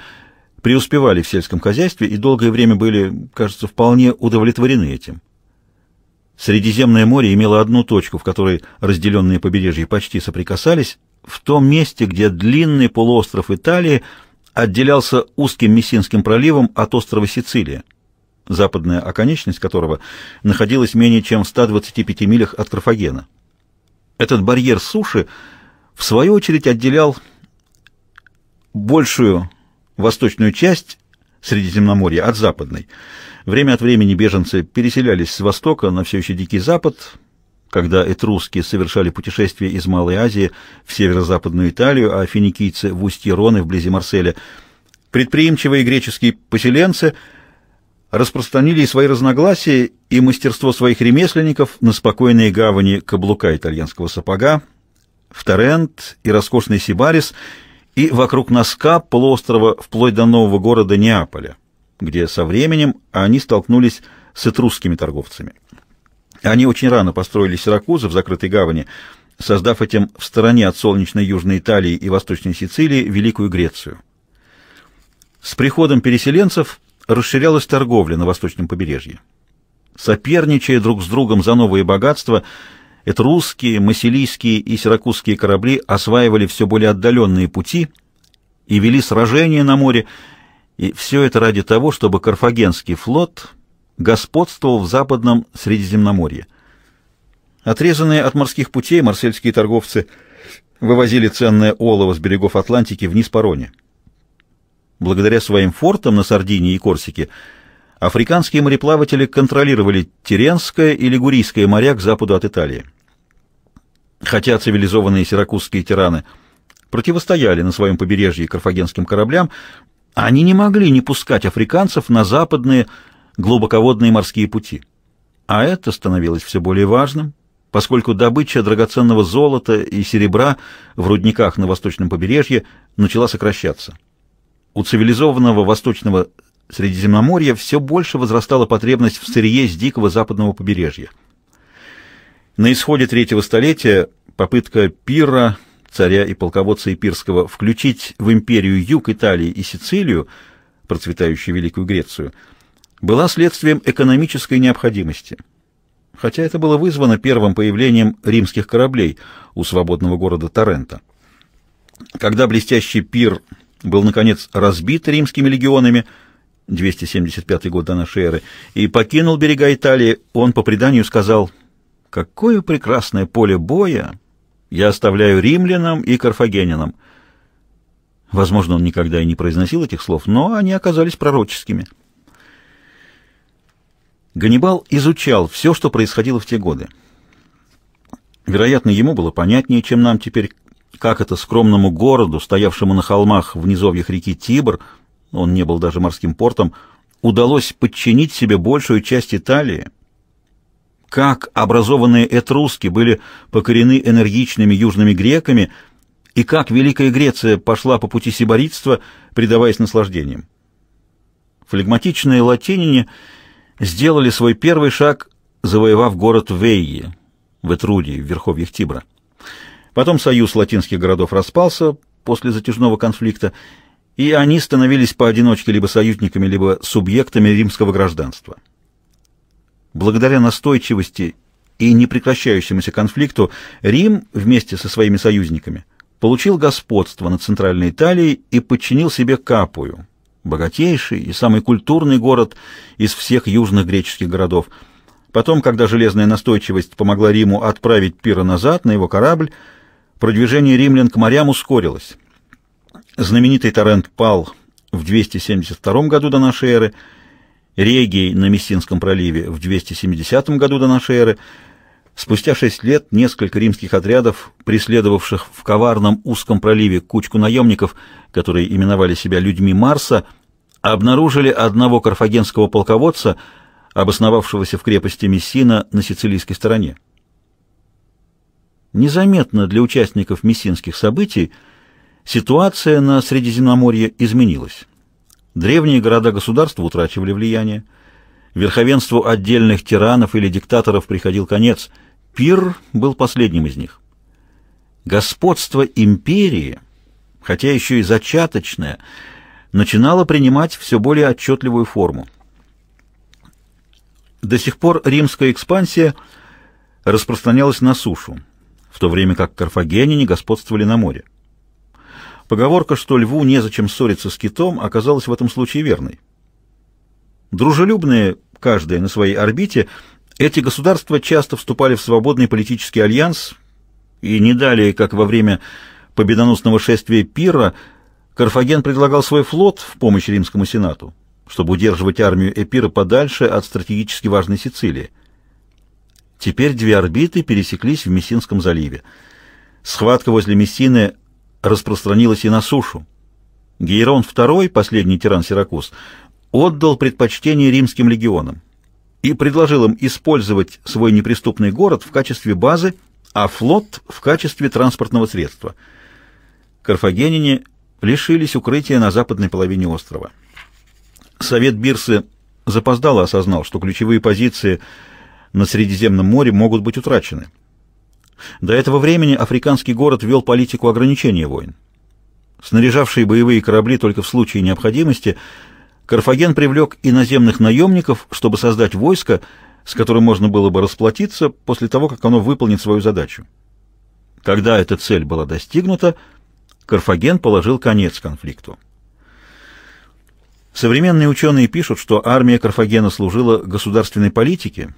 преуспевали в сельском хозяйстве и долгое время были, кажется, вполне удовлетворены этим. Средиземное море имело одну точку, в которой разделенные побережья почти соприкасались, в том месте, где длинный полуостров Италии отделялся узким Мессинским проливом от острова Сицилия западная оконечность которого находилась менее чем в 125 милях от Карфагена. Этот барьер суши, в свою очередь, отделял большую восточную часть Средиземноморья от западной. Время от времени беженцы переселялись с востока на все еще Дикий Запад, когда этруски совершали путешествие из Малой Азии в северо-западную Италию, а финикийцы в устье Роны вблизи Марселя. Предприимчивые греческие поселенцы – распространили и свои разногласия, и мастерство своих ремесленников на спокойные гавани каблука итальянского сапога, в Торрент и роскошный Сибарис, и вокруг носка полуострова вплоть до нового города Неаполя, где со временем они столкнулись с этрусскими торговцами. Они очень рано построили Сиракузы в закрытой гавани, создав этим в стороне от солнечной Южной Италии и Восточной Сицилии Великую Грецию. С приходом переселенцев расширялась торговля на восточном побережье. Соперничая друг с другом за новые богатства, этрусские, масилийские и сиракузские корабли осваивали все более отдаленные пути и вели сражения на море, и все это ради того, чтобы Карфагенский флот господствовал в западном Средиземноморье. Отрезанные от морских путей марсельские торговцы вывозили ценное олово с берегов Атлантики вниз по Роне. Благодаря своим фортам на Сардинии и Корсике африканские мореплаватели контролировали Теренское и Лигурийское моря к западу от Италии. Хотя цивилизованные сиракузские тираны противостояли на своем побережье карфагенским кораблям, они не могли не пускать африканцев на западные глубоководные морские пути. А это становилось все более важным, поскольку добыча драгоценного золота и серебра в рудниках на восточном побережье начала сокращаться у цивилизованного восточного Средиземноморья все больше возрастала потребность в сырье с дикого западного побережья. На исходе третьего столетия попытка пира, царя и полководца Эпирского, включить в империю юг Италии и Сицилию, процветающую Великую Грецию, была следствием экономической необходимости. Хотя это было вызвано первым появлением римских кораблей у свободного города Торрента. Когда блестящий пир был, наконец, разбит римскими легионами 275 год до нашей эры и покинул берега Италии, он по преданию сказал «Какое прекрасное поле боя я оставляю римлянам и карфагенинам». Возможно, он никогда и не произносил этих слов, но они оказались пророческими. Ганнибал изучал все, что происходило в те годы. Вероятно, ему было понятнее, чем нам теперь, как это скромному городу, стоявшему на холмах в низовьях реки Тибр, он не был даже морским портом, удалось подчинить себе большую часть Италии? Как образованные этруски были покорены энергичными южными греками, и как Великая Греция пошла по пути сиборитства, предаваясь наслаждениям? Флегматичные латинине сделали свой первый шаг, завоевав город Вейи в Этрудии, в верховьях Тибра. Потом союз латинских городов распался после затяжного конфликта, и они становились поодиночке либо союзниками, либо субъектами римского гражданства. Благодаря настойчивости и непрекращающемуся конфликту Рим вместе со своими союзниками получил господство над Центральной Италией и подчинил себе Капую, богатейший и самый культурный город из всех южных греческих городов. Потом, когда железная настойчивость помогла Риму отправить Пира назад на его корабль, Продвижение римлян к морям ускорилось. Знаменитый торрент пал в 272 году до нашей эры, Регий на Мессинском проливе в 270 году до нашей эры. Спустя шесть лет несколько римских отрядов, преследовавших в коварном узком проливе кучку наемников, которые именовали себя людьми Марса, обнаружили одного карфагенского полководца, обосновавшегося в крепости Мессина на сицилийской стороне. Незаметно для участников мессинских событий ситуация на Средиземноморье изменилась. Древние города-государства утрачивали влияние. Верховенству отдельных тиранов или диктаторов приходил конец. Пир был последним из них. Господство империи, хотя еще и зачаточное, начинало принимать все более отчетливую форму. До сих пор римская экспансия распространялась на сушу в то время как карфагеняне господствовали на море. Поговорка, что льву незачем ссориться с китом, оказалась в этом случае верной. Дружелюбные, каждое на своей орбите, эти государства часто вступали в свободный политический альянс, и не далее, как во время победоносного шествия Пира, Карфаген предлагал свой флот в помощь римскому сенату, чтобы удерживать армию Эпира подальше от стратегически важной Сицилии. Теперь две орбиты пересеклись в Мессинском заливе. Схватка возле Мессины распространилась и на сушу. Гейрон II, последний тиран Сиракуз, отдал предпочтение римским легионам и предложил им использовать свой неприступный город в качестве базы, а флот в качестве транспортного средства. Карфагенине лишились укрытия на западной половине острова. Совет Бирсы запоздало осознал, что ключевые позиции – на Средиземном море могут быть утрачены. До этого времени африканский город вел политику ограничения войн. Снаряжавшие боевые корабли только в случае необходимости, Карфаген привлек иноземных наемников, чтобы создать войско, с которым можно было бы расплатиться после того, как оно выполнит свою задачу. Когда эта цель была достигнута, Карфаген положил конец конфликту. Современные ученые пишут, что армия Карфагена служила государственной политике,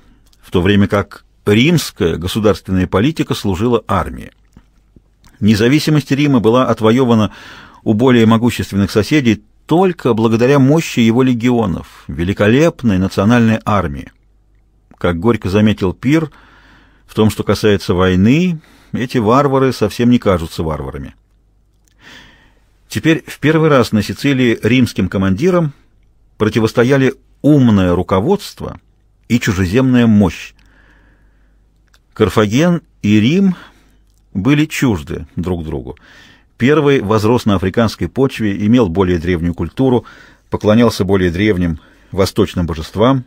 в то время как римская государственная политика служила армии. Независимость Рима была отвоевана у более могущественных соседей только благодаря мощи его легионов, великолепной национальной армии. Как горько заметил Пир, в том, что касается войны, эти варвары совсем не кажутся варварами. Теперь в первый раз на Сицилии римским командирам противостояли умное руководство – и чужеземная мощь. Карфаген и Рим были чужды друг другу. Первый возрос на африканской почве, имел более древнюю культуру, поклонялся более древним восточным божествам.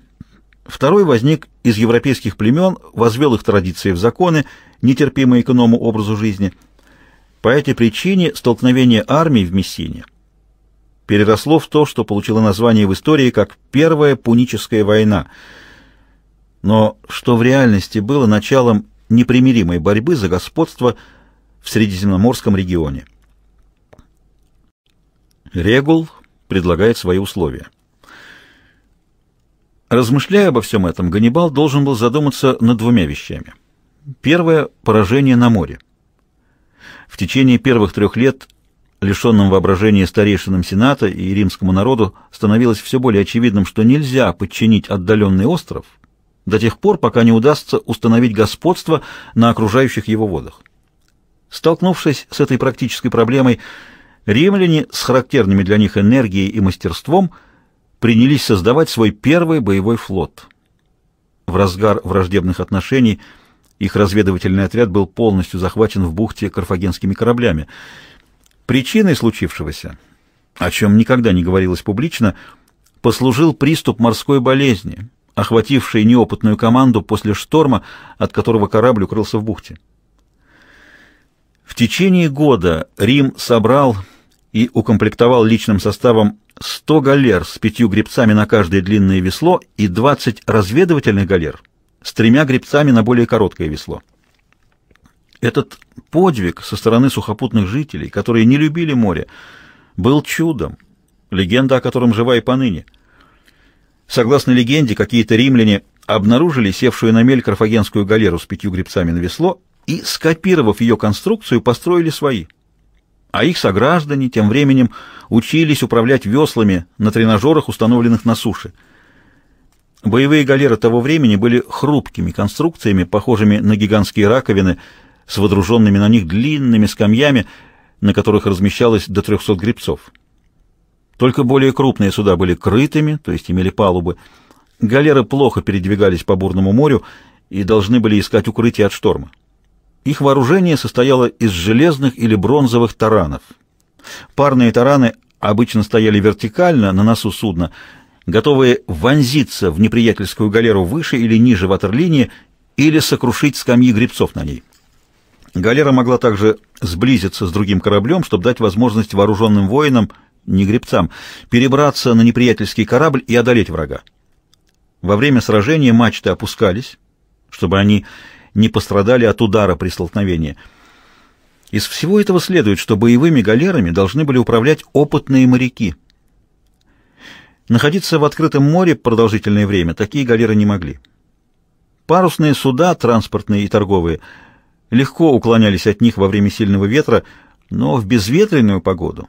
Второй возник из европейских племен, возвел их традиции в законы, нетерпимые к иному образу жизни. По этой причине столкновение армий в Мессине переросло в то, что получило название в истории как «Первая пуническая война», но что в реальности было началом непримиримой борьбы за господство в Средиземноморском регионе. Регул предлагает свои условия. Размышляя обо всем этом, Ганнибал должен был задуматься над двумя вещами. Первое – поражение на море. В течение первых трех лет лишенным воображения старейшинам Сената и римскому народу становилось все более очевидным, что нельзя подчинить отдаленный остров – до тех пор, пока не удастся установить господство на окружающих его водах. Столкнувшись с этой практической проблемой, римляне с характерными для них энергией и мастерством принялись создавать свой первый боевой флот. В разгар враждебных отношений их разведывательный отряд был полностью захвачен в бухте карфагенскими кораблями. Причиной случившегося, о чем никогда не говорилось публично, послужил приступ морской болезни, охвативший неопытную команду после шторма, от которого корабль укрылся в бухте. В течение года Рим собрал и укомплектовал личным составом 100 галер с пятью гребцами на каждое длинное весло и 20 разведывательных галер с тремя гребцами на более короткое весло. Этот подвиг со стороны сухопутных жителей, которые не любили море, был чудом, легенда о котором жива и поныне – Согласно легенде, какие-то римляне обнаружили севшую на мель карфагенскую галеру с пятью гребцами на весло и, скопировав ее конструкцию, построили свои. А их сограждане тем временем учились управлять веслами на тренажерах, установленных на суше. Боевые галеры того времени были хрупкими конструкциями, похожими на гигантские раковины, с водруженными на них длинными скамьями, на которых размещалось до 300 гребцов. Только более крупные суда были крытыми, то есть имели палубы. Галеры плохо передвигались по бурному морю и должны были искать укрытие от шторма. Их вооружение состояло из железных или бронзовых таранов. Парные тараны обычно стояли вертикально на носу судна, готовые вонзиться в неприятельскую галеру выше или ниже ватерлинии или сокрушить скамьи гребцов на ней. Галера могла также сблизиться с другим кораблем, чтобы дать возможность вооруженным воинам – не гребцам, перебраться на неприятельский корабль и одолеть врага. Во время сражения мачты опускались, чтобы они не пострадали от удара при столкновении. Из всего этого следует, что боевыми галерами должны были управлять опытные моряки. Находиться в открытом море продолжительное время такие галеры не могли. Парусные суда, транспортные и торговые, легко уклонялись от них во время сильного ветра, но в безветренную погоду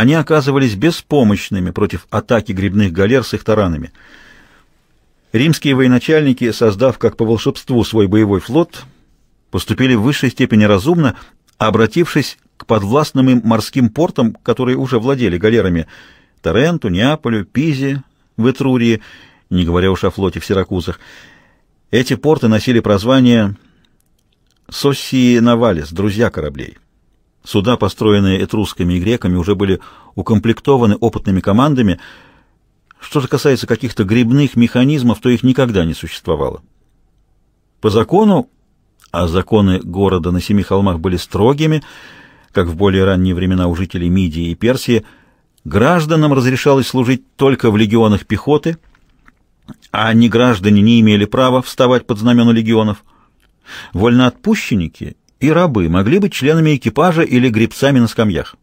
они оказывались беспомощными против атаки грибных галер с их таранами. Римские военачальники, создав как по волшебству свой боевой флот, поступили в высшей степени разумно, обратившись к подвластным им морским портам, которые уже владели галерами – Таренту, Неаполю, Пизе, в Этрурии, не говоря уж о флоте в Сиракузах. Эти порты носили прозвание Соси Навалис» – «Друзья кораблей». Суда, построенные этрусками и греками, уже были укомплектованы опытными командами. Что же касается каких-то грибных механизмов, то их никогда не существовало. По закону, а законы города на семи холмах были строгими, как в более ранние времена у жителей Мидии и Персии, гражданам разрешалось служить только в легионах пехоты, а не граждане не имели права вставать под знамена легионов. Вольноотпущенники и рабы могли быть членами экипажа или гребцами на скамьях.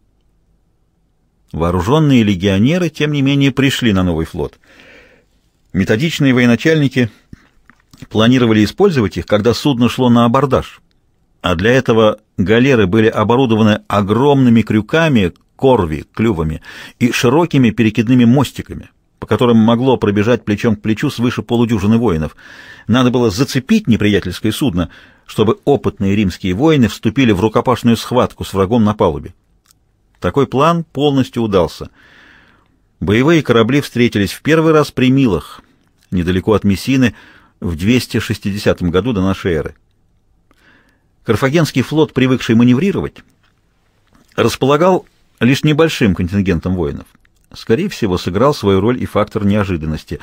Вооруженные легионеры, тем не менее, пришли на новый флот. Методичные военачальники планировали использовать их, когда судно шло на абордаж. А для этого галеры были оборудованы огромными крюками, корви, клювами и широкими перекидными мостиками, по которым могло пробежать плечом к плечу свыше полудюжины воинов. Надо было зацепить неприятельское судно — чтобы опытные римские воины вступили в рукопашную схватку с врагом на палубе. Такой план полностью удался. Боевые корабли встретились в первый раз при Милах, недалеко от Мессины, в 260 году до нашей эры. Карфагенский флот, привыкший маневрировать, располагал лишь небольшим контингентом воинов. Скорее всего, сыграл свою роль и фактор неожиданности.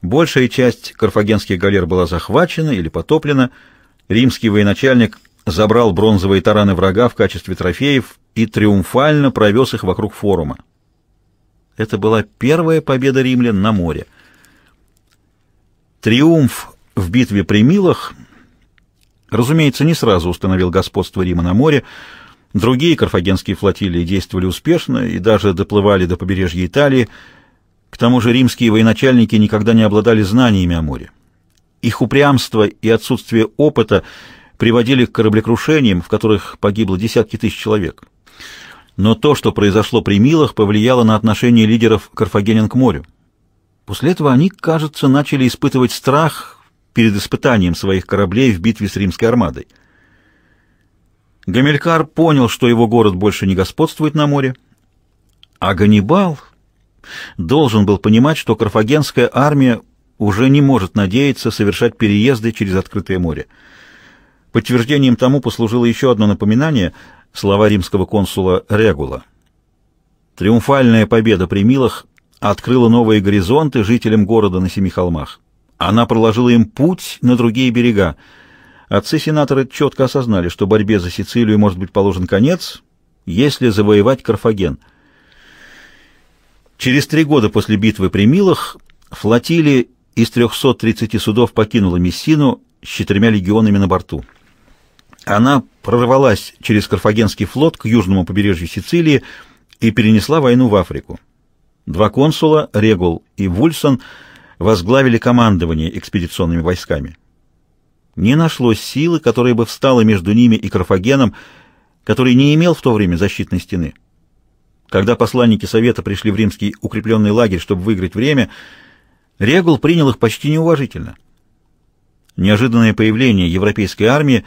Большая часть карфагенских галер была захвачена или потоплена – римский военачальник забрал бронзовые тараны врага в качестве трофеев и триумфально провез их вокруг форума. Это была первая победа римлян на море. Триумф в битве при Милах, разумеется, не сразу установил господство Рима на море. Другие карфагенские флотилии действовали успешно и даже доплывали до побережья Италии. К тому же римские военачальники никогда не обладали знаниями о море. Их упрямство и отсутствие опыта приводили к кораблекрушениям, в которых погибло десятки тысяч человек. Но то, что произошло при Милах, повлияло на отношение лидеров Карфагенин к морю. После этого они, кажется, начали испытывать страх перед испытанием своих кораблей в битве с римской армадой. Гамилькар понял, что его город больше не господствует на море, а Ганнибал должен был понимать, что карфагенская армия уже не может надеяться совершать переезды через открытое море. Подтверждением тому послужило еще одно напоминание слова римского консула Регула. Триумфальная победа при Милах открыла новые горизонты жителям города на Семи холмах. Она проложила им путь на другие берега. Отцы-сенаторы четко осознали, что борьбе за Сицилию может быть положен конец, если завоевать Карфаген. Через три года после битвы при Милах флотилии из 330 судов покинула Мессину с четырьмя легионами на борту. Она прорвалась через Карфагенский флот к южному побережью Сицилии и перенесла войну в Африку. Два консула, Регул и Вульсон, возглавили командование экспедиционными войсками. Не нашлось силы, которая бы встала между ними и Карфагеном, который не имел в то время защитной стены. Когда посланники Совета пришли в римский укрепленный лагерь, чтобы выиграть время, Регул принял их почти неуважительно. Неожиданное появление европейской армии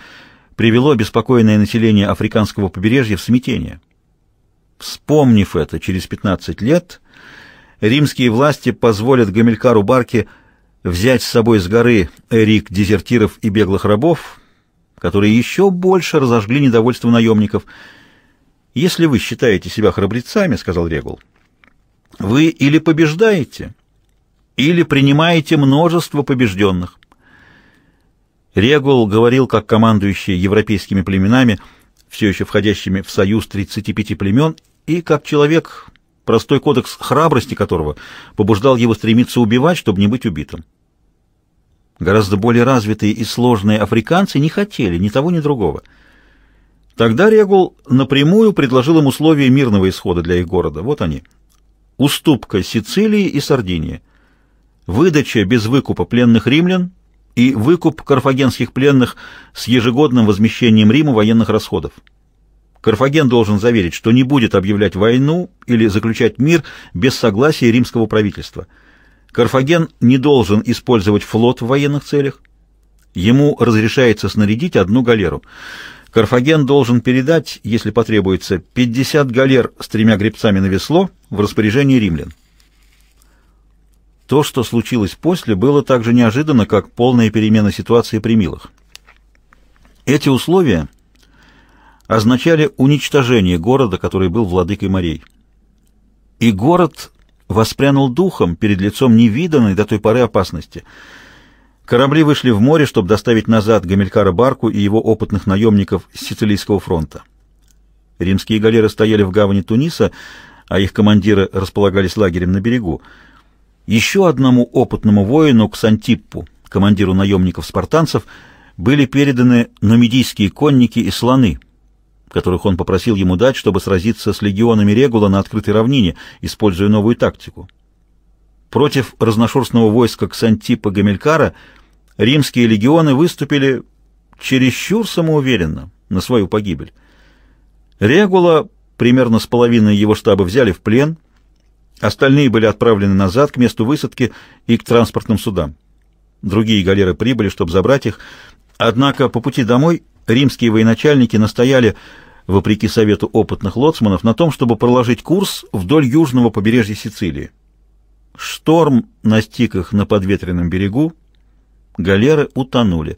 привело беспокойное население африканского побережья в смятение. Вспомнив это через 15 лет, римские власти позволят Гамилькару Барке взять с собой с горы эрик дезертиров и беглых рабов, которые еще больше разожгли недовольство наемников. «Если вы считаете себя храбрецами, — сказал Регул, — вы или побеждаете, или принимаете множество побежденных. Регул говорил, как командующий европейскими племенами, все еще входящими в союз 35 племен, и как человек, простой кодекс храбрости которого побуждал его стремиться убивать, чтобы не быть убитым. Гораздо более развитые и сложные африканцы не хотели ни того, ни другого. Тогда Регул напрямую предложил им условия мирного исхода для их города. Вот они. Уступка Сицилии и Сардинии – выдача без выкупа пленных римлян и выкуп карфагенских пленных с ежегодным возмещением Риму военных расходов. Карфаген должен заверить, что не будет объявлять войну или заключать мир без согласия римского правительства. Карфаген не должен использовать флот в военных целях. Ему разрешается снарядить одну галеру. Карфаген должен передать, если потребуется, 50 галер с тремя гребцами на весло в распоряжение римлян. То, что случилось после, было так же неожиданно, как полная перемена ситуации при Милах. Эти условия означали уничтожение города, который был владыкой морей. И город воспрянул духом перед лицом невиданной до той поры опасности. Корабли вышли в море, чтобы доставить назад Гамилькара Барку и его опытных наемников с Сицилийского фронта. Римские галеры стояли в гавани Туниса, а их командиры располагались лагерем на берегу. Еще одному опытному воину, Ксантиппу, командиру наемников-спартанцев, были переданы нумидийские конники и слоны, которых он попросил ему дать, чтобы сразиться с легионами Регула на открытой равнине, используя новую тактику. Против разношерстного войска Ксантипа Гамилькара римские легионы выступили чересчур самоуверенно на свою погибель. Регула примерно с половиной его штаба взяли в плен – Остальные были отправлены назад к месту высадки и к транспортным судам. Другие галеры прибыли, чтобы забрать их. Однако по пути домой римские военачальники настояли, вопреки совету опытных лоцманов, на том, чтобы проложить курс вдоль южного побережья Сицилии. Шторм настиг их на подветренном берегу, галеры утонули.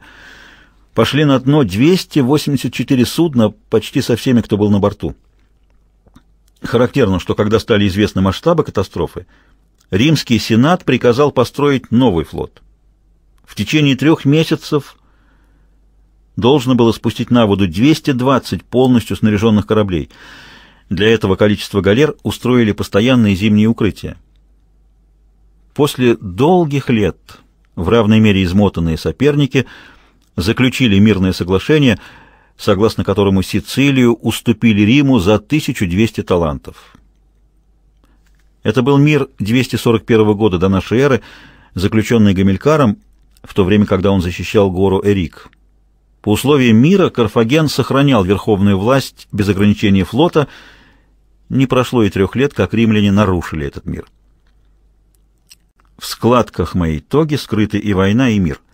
Пошли на дно 284 судна почти со всеми, кто был на борту. Характерно, что когда стали известны масштабы катастрофы, Римский Сенат приказал построить новый флот. В течение трех месяцев должно было спустить на воду 220 полностью снаряженных кораблей. Для этого количества галер устроили постоянные зимние укрытия. После долгих лет в равной мере измотанные соперники заключили мирное соглашение – согласно которому Сицилию уступили Риму за 1200 талантов. Это был мир 241 года до нашей эры, заключенный Гамилькаром, в то время, когда он защищал гору Эрик. По условиям мира Карфаген сохранял верховную власть без ограничения флота. Не прошло и трех лет, как римляне нарушили этот мир. В складках моей тоги скрыты и война, и мир —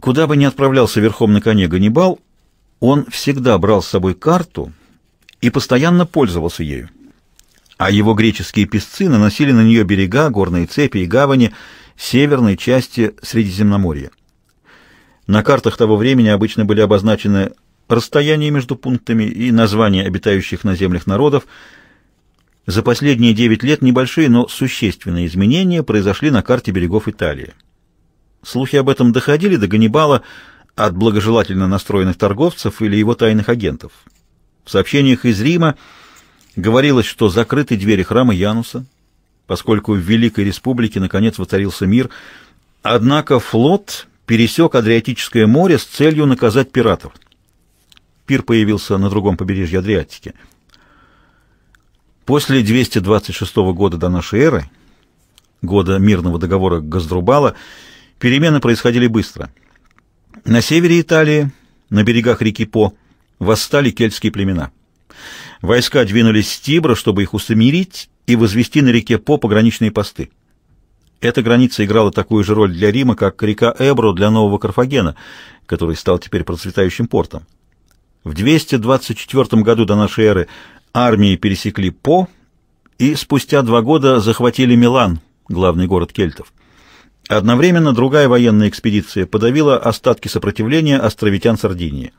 Куда бы ни отправлялся верхом на коне Ганнибал, он всегда брал с собой карту и постоянно пользовался ею. А его греческие песцы наносили на нее берега, горные цепи и гавани северной части Средиземноморья. На картах того времени обычно были обозначены расстояния между пунктами и названия обитающих на землях народов. За последние 9 лет небольшие, но существенные изменения произошли на карте берегов Италии. Слухи об этом доходили до Ганнибала от благожелательно настроенных торговцев или его тайных агентов. В сообщениях из Рима говорилось, что закрыты двери храма Януса, поскольку в Великой Республике наконец воцарился мир. Однако флот пересек Адриатическое море с целью наказать пиратов. Пир появился на другом побережье Адриатики. После 226 года до нашей эры, года мирного договора Газдрубала, Перемены происходили быстро. На севере Италии, на берегах реки По, восстали кельтские племена. Войска двинулись с Тибра, чтобы их усмирить и возвести на реке По пограничные посты. Эта граница играла такую же роль для Рима, как река Эбро для Нового Карфагена, который стал теперь процветающим портом. В 224 году до нашей эры армии пересекли По и спустя два года захватили Милан, главный город кельтов. Одновременно другая военная экспедиция подавила остатки сопротивления островитян Сардинии.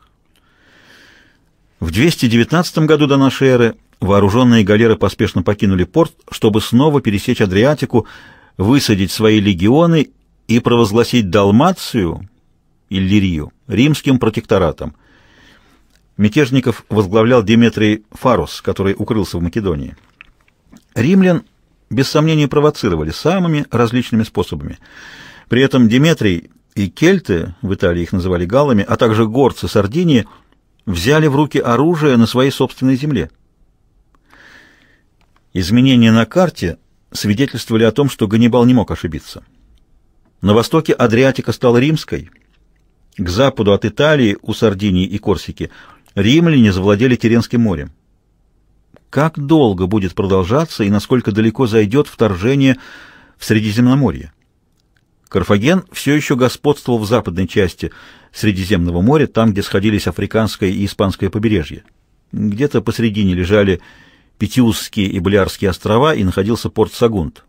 В 219 году до нашей эры вооруженные галеры поспешно покинули порт, чтобы снова пересечь Адриатику, высадить свои легионы и провозгласить Далмацию, Иллирию, римским протекторатом. Мятежников возглавлял Деметрий Фарус, который укрылся в Македонии. Римлян без сомнения провоцировали самыми различными способами. При этом Диметрий и кельты, в Италии их называли галлами, а также горцы Сардинии, взяли в руки оружие на своей собственной земле. Изменения на карте свидетельствовали о том, что Ганнибал не мог ошибиться. На востоке Адриатика стала римской. К западу от Италии, у Сардинии и Корсики, римляне завладели Теренским морем как долго будет продолжаться и насколько далеко зайдет вторжение в Средиземноморье. Карфаген все еще господствовал в западной части Средиземного моря, там, где сходились африканское и испанское побережье. Где-то посредине лежали Петиусские и Блярские острова и находился порт Сагунт.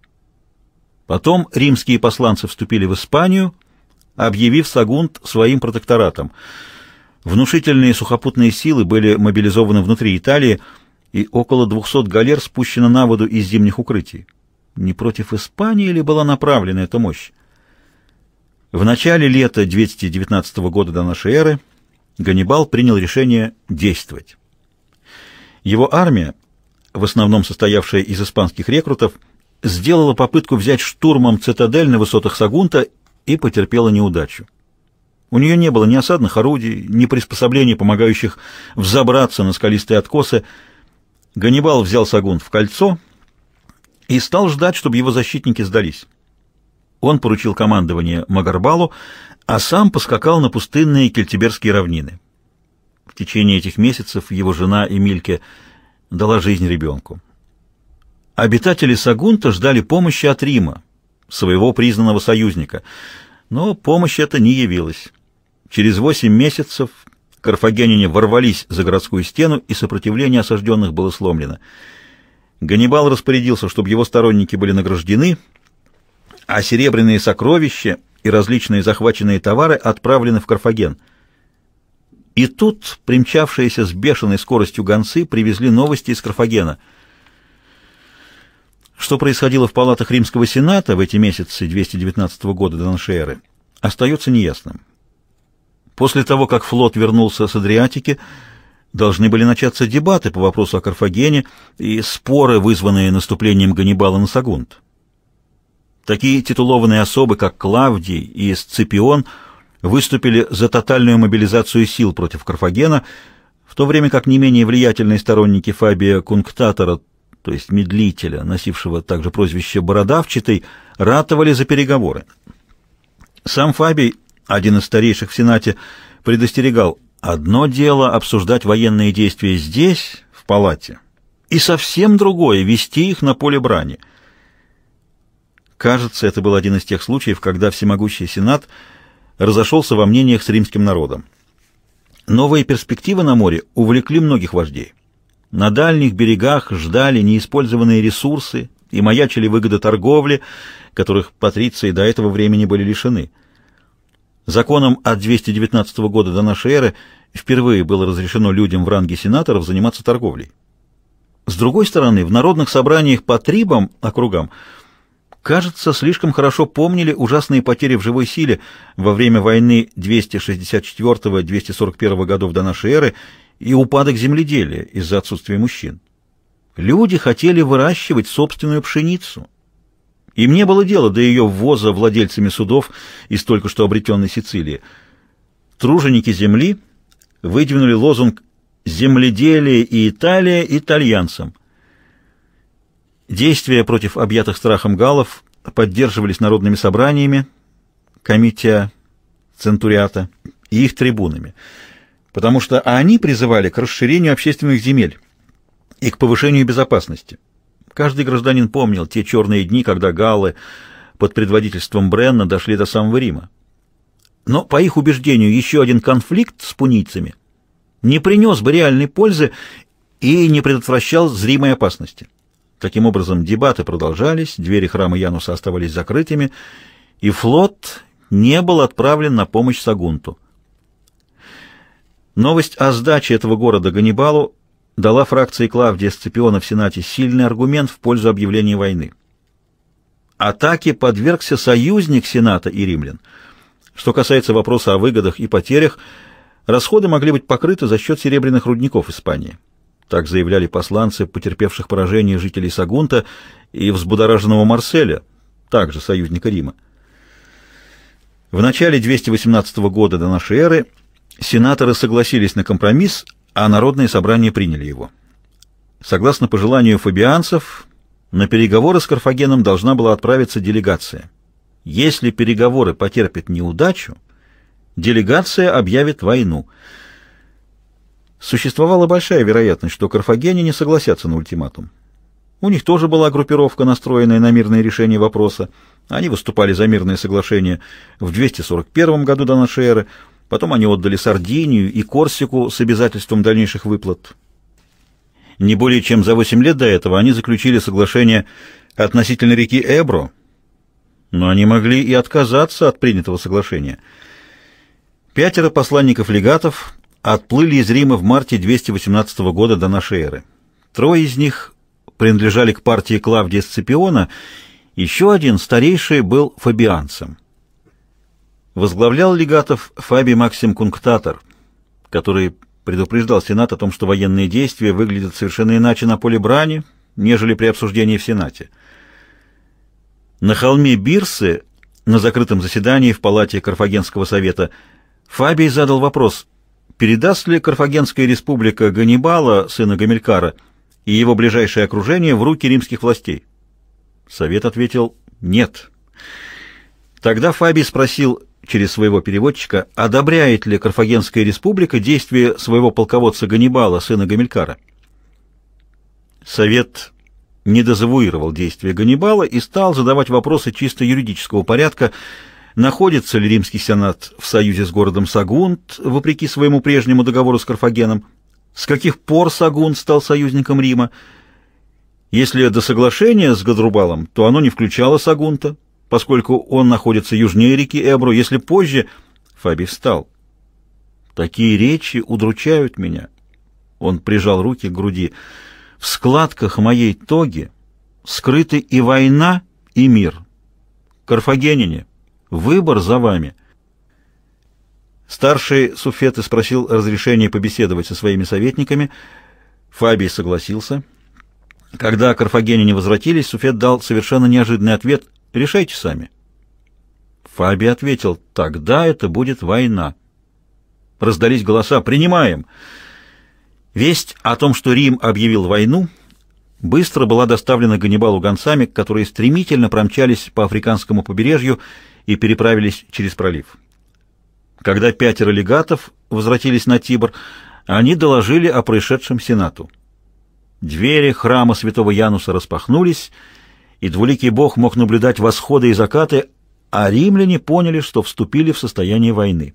Потом римские посланцы вступили в Испанию, объявив Сагунт своим протекторатом. Внушительные сухопутные силы были мобилизованы внутри Италии – и около 200 галер спущено на воду из зимних укрытий. Не против Испании ли была направлена эта мощь? В начале лета 219 года до нашей эры Ганнибал принял решение действовать. Его армия, в основном состоявшая из испанских рекрутов, сделала попытку взять штурмом цитадель на высотах Сагунта и потерпела неудачу. У нее не было ни осадных орудий, ни приспособлений, помогающих взобраться на скалистые откосы, Ганнибал взял Сагун в кольцо и стал ждать, чтобы его защитники сдались. Он поручил командование Магарбалу, а сам поскакал на пустынные кельтиберские равнины. В течение этих месяцев его жена Эмильке дала жизнь ребенку. Обитатели Сагунта ждали помощи от Рима, своего признанного союзника, но помощь эта не явилась. Через восемь месяцев Карфагенине ворвались за городскую стену, и сопротивление осажденных было сломлено. Ганнибал распорядился, чтобы его сторонники были награждены, а серебряные сокровища и различные захваченные товары отправлены в Карфаген. И тут примчавшиеся с бешеной скоростью гонцы привезли новости из Карфагена. Что происходило в палатах Римского Сената в эти месяцы 219 года до нашей эры, остается неясным. После того, как флот вернулся с Адриатики, должны были начаться дебаты по вопросу о Карфагене и споры, вызванные наступлением Ганнибала на Сагунт. Такие титулованные особы, как Клавдий и Сципион, выступили за тотальную мобилизацию сил против Карфагена, в то время как не менее влиятельные сторонники Фабия Кунктатора, то есть медлителя, носившего также прозвище Бородавчатый, ратовали за переговоры. Сам Фабий один из старейших в Сенате предостерегал, одно дело обсуждать военные действия здесь, в палате, и совсем другое — вести их на поле брани. Кажется, это был один из тех случаев, когда всемогущий Сенат разошелся во мнениях с римским народом. Новые перспективы на море увлекли многих вождей. На дальних берегах ждали неиспользованные ресурсы и маячили выгоды торговли, которых патриции до этого времени были лишены — Законом от 219 года до нашей эры впервые было разрешено людям в ранге сенаторов заниматься торговлей. С другой стороны, в народных собраниях по трибам, округам, кажется, слишком хорошо помнили ужасные потери в живой силе во время войны 264-241 годов до нашей эры и упадок земледелия из-за отсутствия мужчин. Люди хотели выращивать собственную пшеницу, им не было дела до ее ввоза владельцами судов из только что обретенной Сицилии. Труженики земли выдвинули лозунг «Земледелие и Италия итальянцам». Действия против объятых страхом галов поддерживались народными собраниями, комития Центуриата и их трибунами, потому что они призывали к расширению общественных земель и к повышению безопасности. Каждый гражданин помнил те черные дни, когда галлы под предводительством Бренна дошли до самого Рима. Но, по их убеждению, еще один конфликт с пунийцами не принес бы реальной пользы и не предотвращал зримой опасности. Таким образом, дебаты продолжались, двери храма Януса оставались закрытыми, и флот не был отправлен на помощь Сагунту. Новость о сдаче этого города Ганнибалу дала фракции Клавдия Сципиона в Сенате сильный аргумент в пользу объявления войны. Атаке подвергся союзник Сената и римлян. Что касается вопроса о выгодах и потерях, расходы могли быть покрыты за счет серебряных рудников Испании. Так заявляли посланцы потерпевших поражение жителей Сагунта и взбудораженного Марселя, также союзника Рима. В начале 218 года до нашей эры сенаторы согласились на компромисс а народные собрания приняли его. Согласно пожеланию фабианцев, на переговоры с Карфагеном должна была отправиться делегация. Если переговоры потерпят неудачу, делегация объявит войну. Существовала большая вероятность, что карфагене не согласятся на ультиматум. У них тоже была группировка, настроенная на мирное решение вопроса. Они выступали за мирное соглашение в 241 году до нашей эры – Потом они отдали Сардинию и Корсику с обязательством дальнейших выплат. Не более чем за 8 лет до этого они заключили соглашение относительно реки Эбро, но они могли и отказаться от принятого соглашения. Пятеро посланников легатов отплыли из Рима в марте 218 года до нашей эры. Трое из них принадлежали к партии Клавдия Сципиона, еще один, старейший, был фабианцем. Возглавлял легатов Фаби Максим Кунктатор, который предупреждал Сенат о том, что военные действия выглядят совершенно иначе на поле брани, нежели при обсуждении в Сенате. На холме Бирсы, на закрытом заседании в палате Карфагенского совета, Фабий задал вопрос, передаст ли Карфагенская республика Ганнибала, сына Гамилькара, и его ближайшее окружение в руки римских властей. Совет ответил «нет». Тогда Фабий спросил через своего переводчика, одобряет ли Карфагенская республика действия своего полководца Ганнибала, сына Гамилькара. Совет не дезавуировал действия Ганнибала и стал задавать вопросы чисто юридического порядка, находится ли римский сенат в союзе с городом Сагунт, вопреки своему прежнему договору с Карфагеном, с каких пор Сагунт стал союзником Рима. Если до соглашения с Гадрубалом, то оно не включало Сагунта, поскольку он находится южнее реки Эбру, если позже...» Фаби встал. «Такие речи удручают меня». Он прижал руки к груди. «В складках моей тоги скрыты и война, и мир. Карфагенине, выбор за вами». Старший Суфеты спросил разрешения побеседовать со своими советниками. Фабий согласился. Когда карфагенине возвратились, Суфет дал совершенно неожиданный ответ. Решайте сами». Фаби ответил, «Тогда это будет война». Раздались голоса, «Принимаем!» Весть о том, что Рим объявил войну, быстро была доставлена Ганнибалу гонцами, которые стремительно промчались по африканскому побережью и переправились через пролив. Когда пятеро легатов возвратились на Тибр, они доложили о происшедшем Сенату. Двери храма святого Януса распахнулись, и двуликий бог мог наблюдать восходы и закаты, а римляне поняли, что вступили в состояние войны.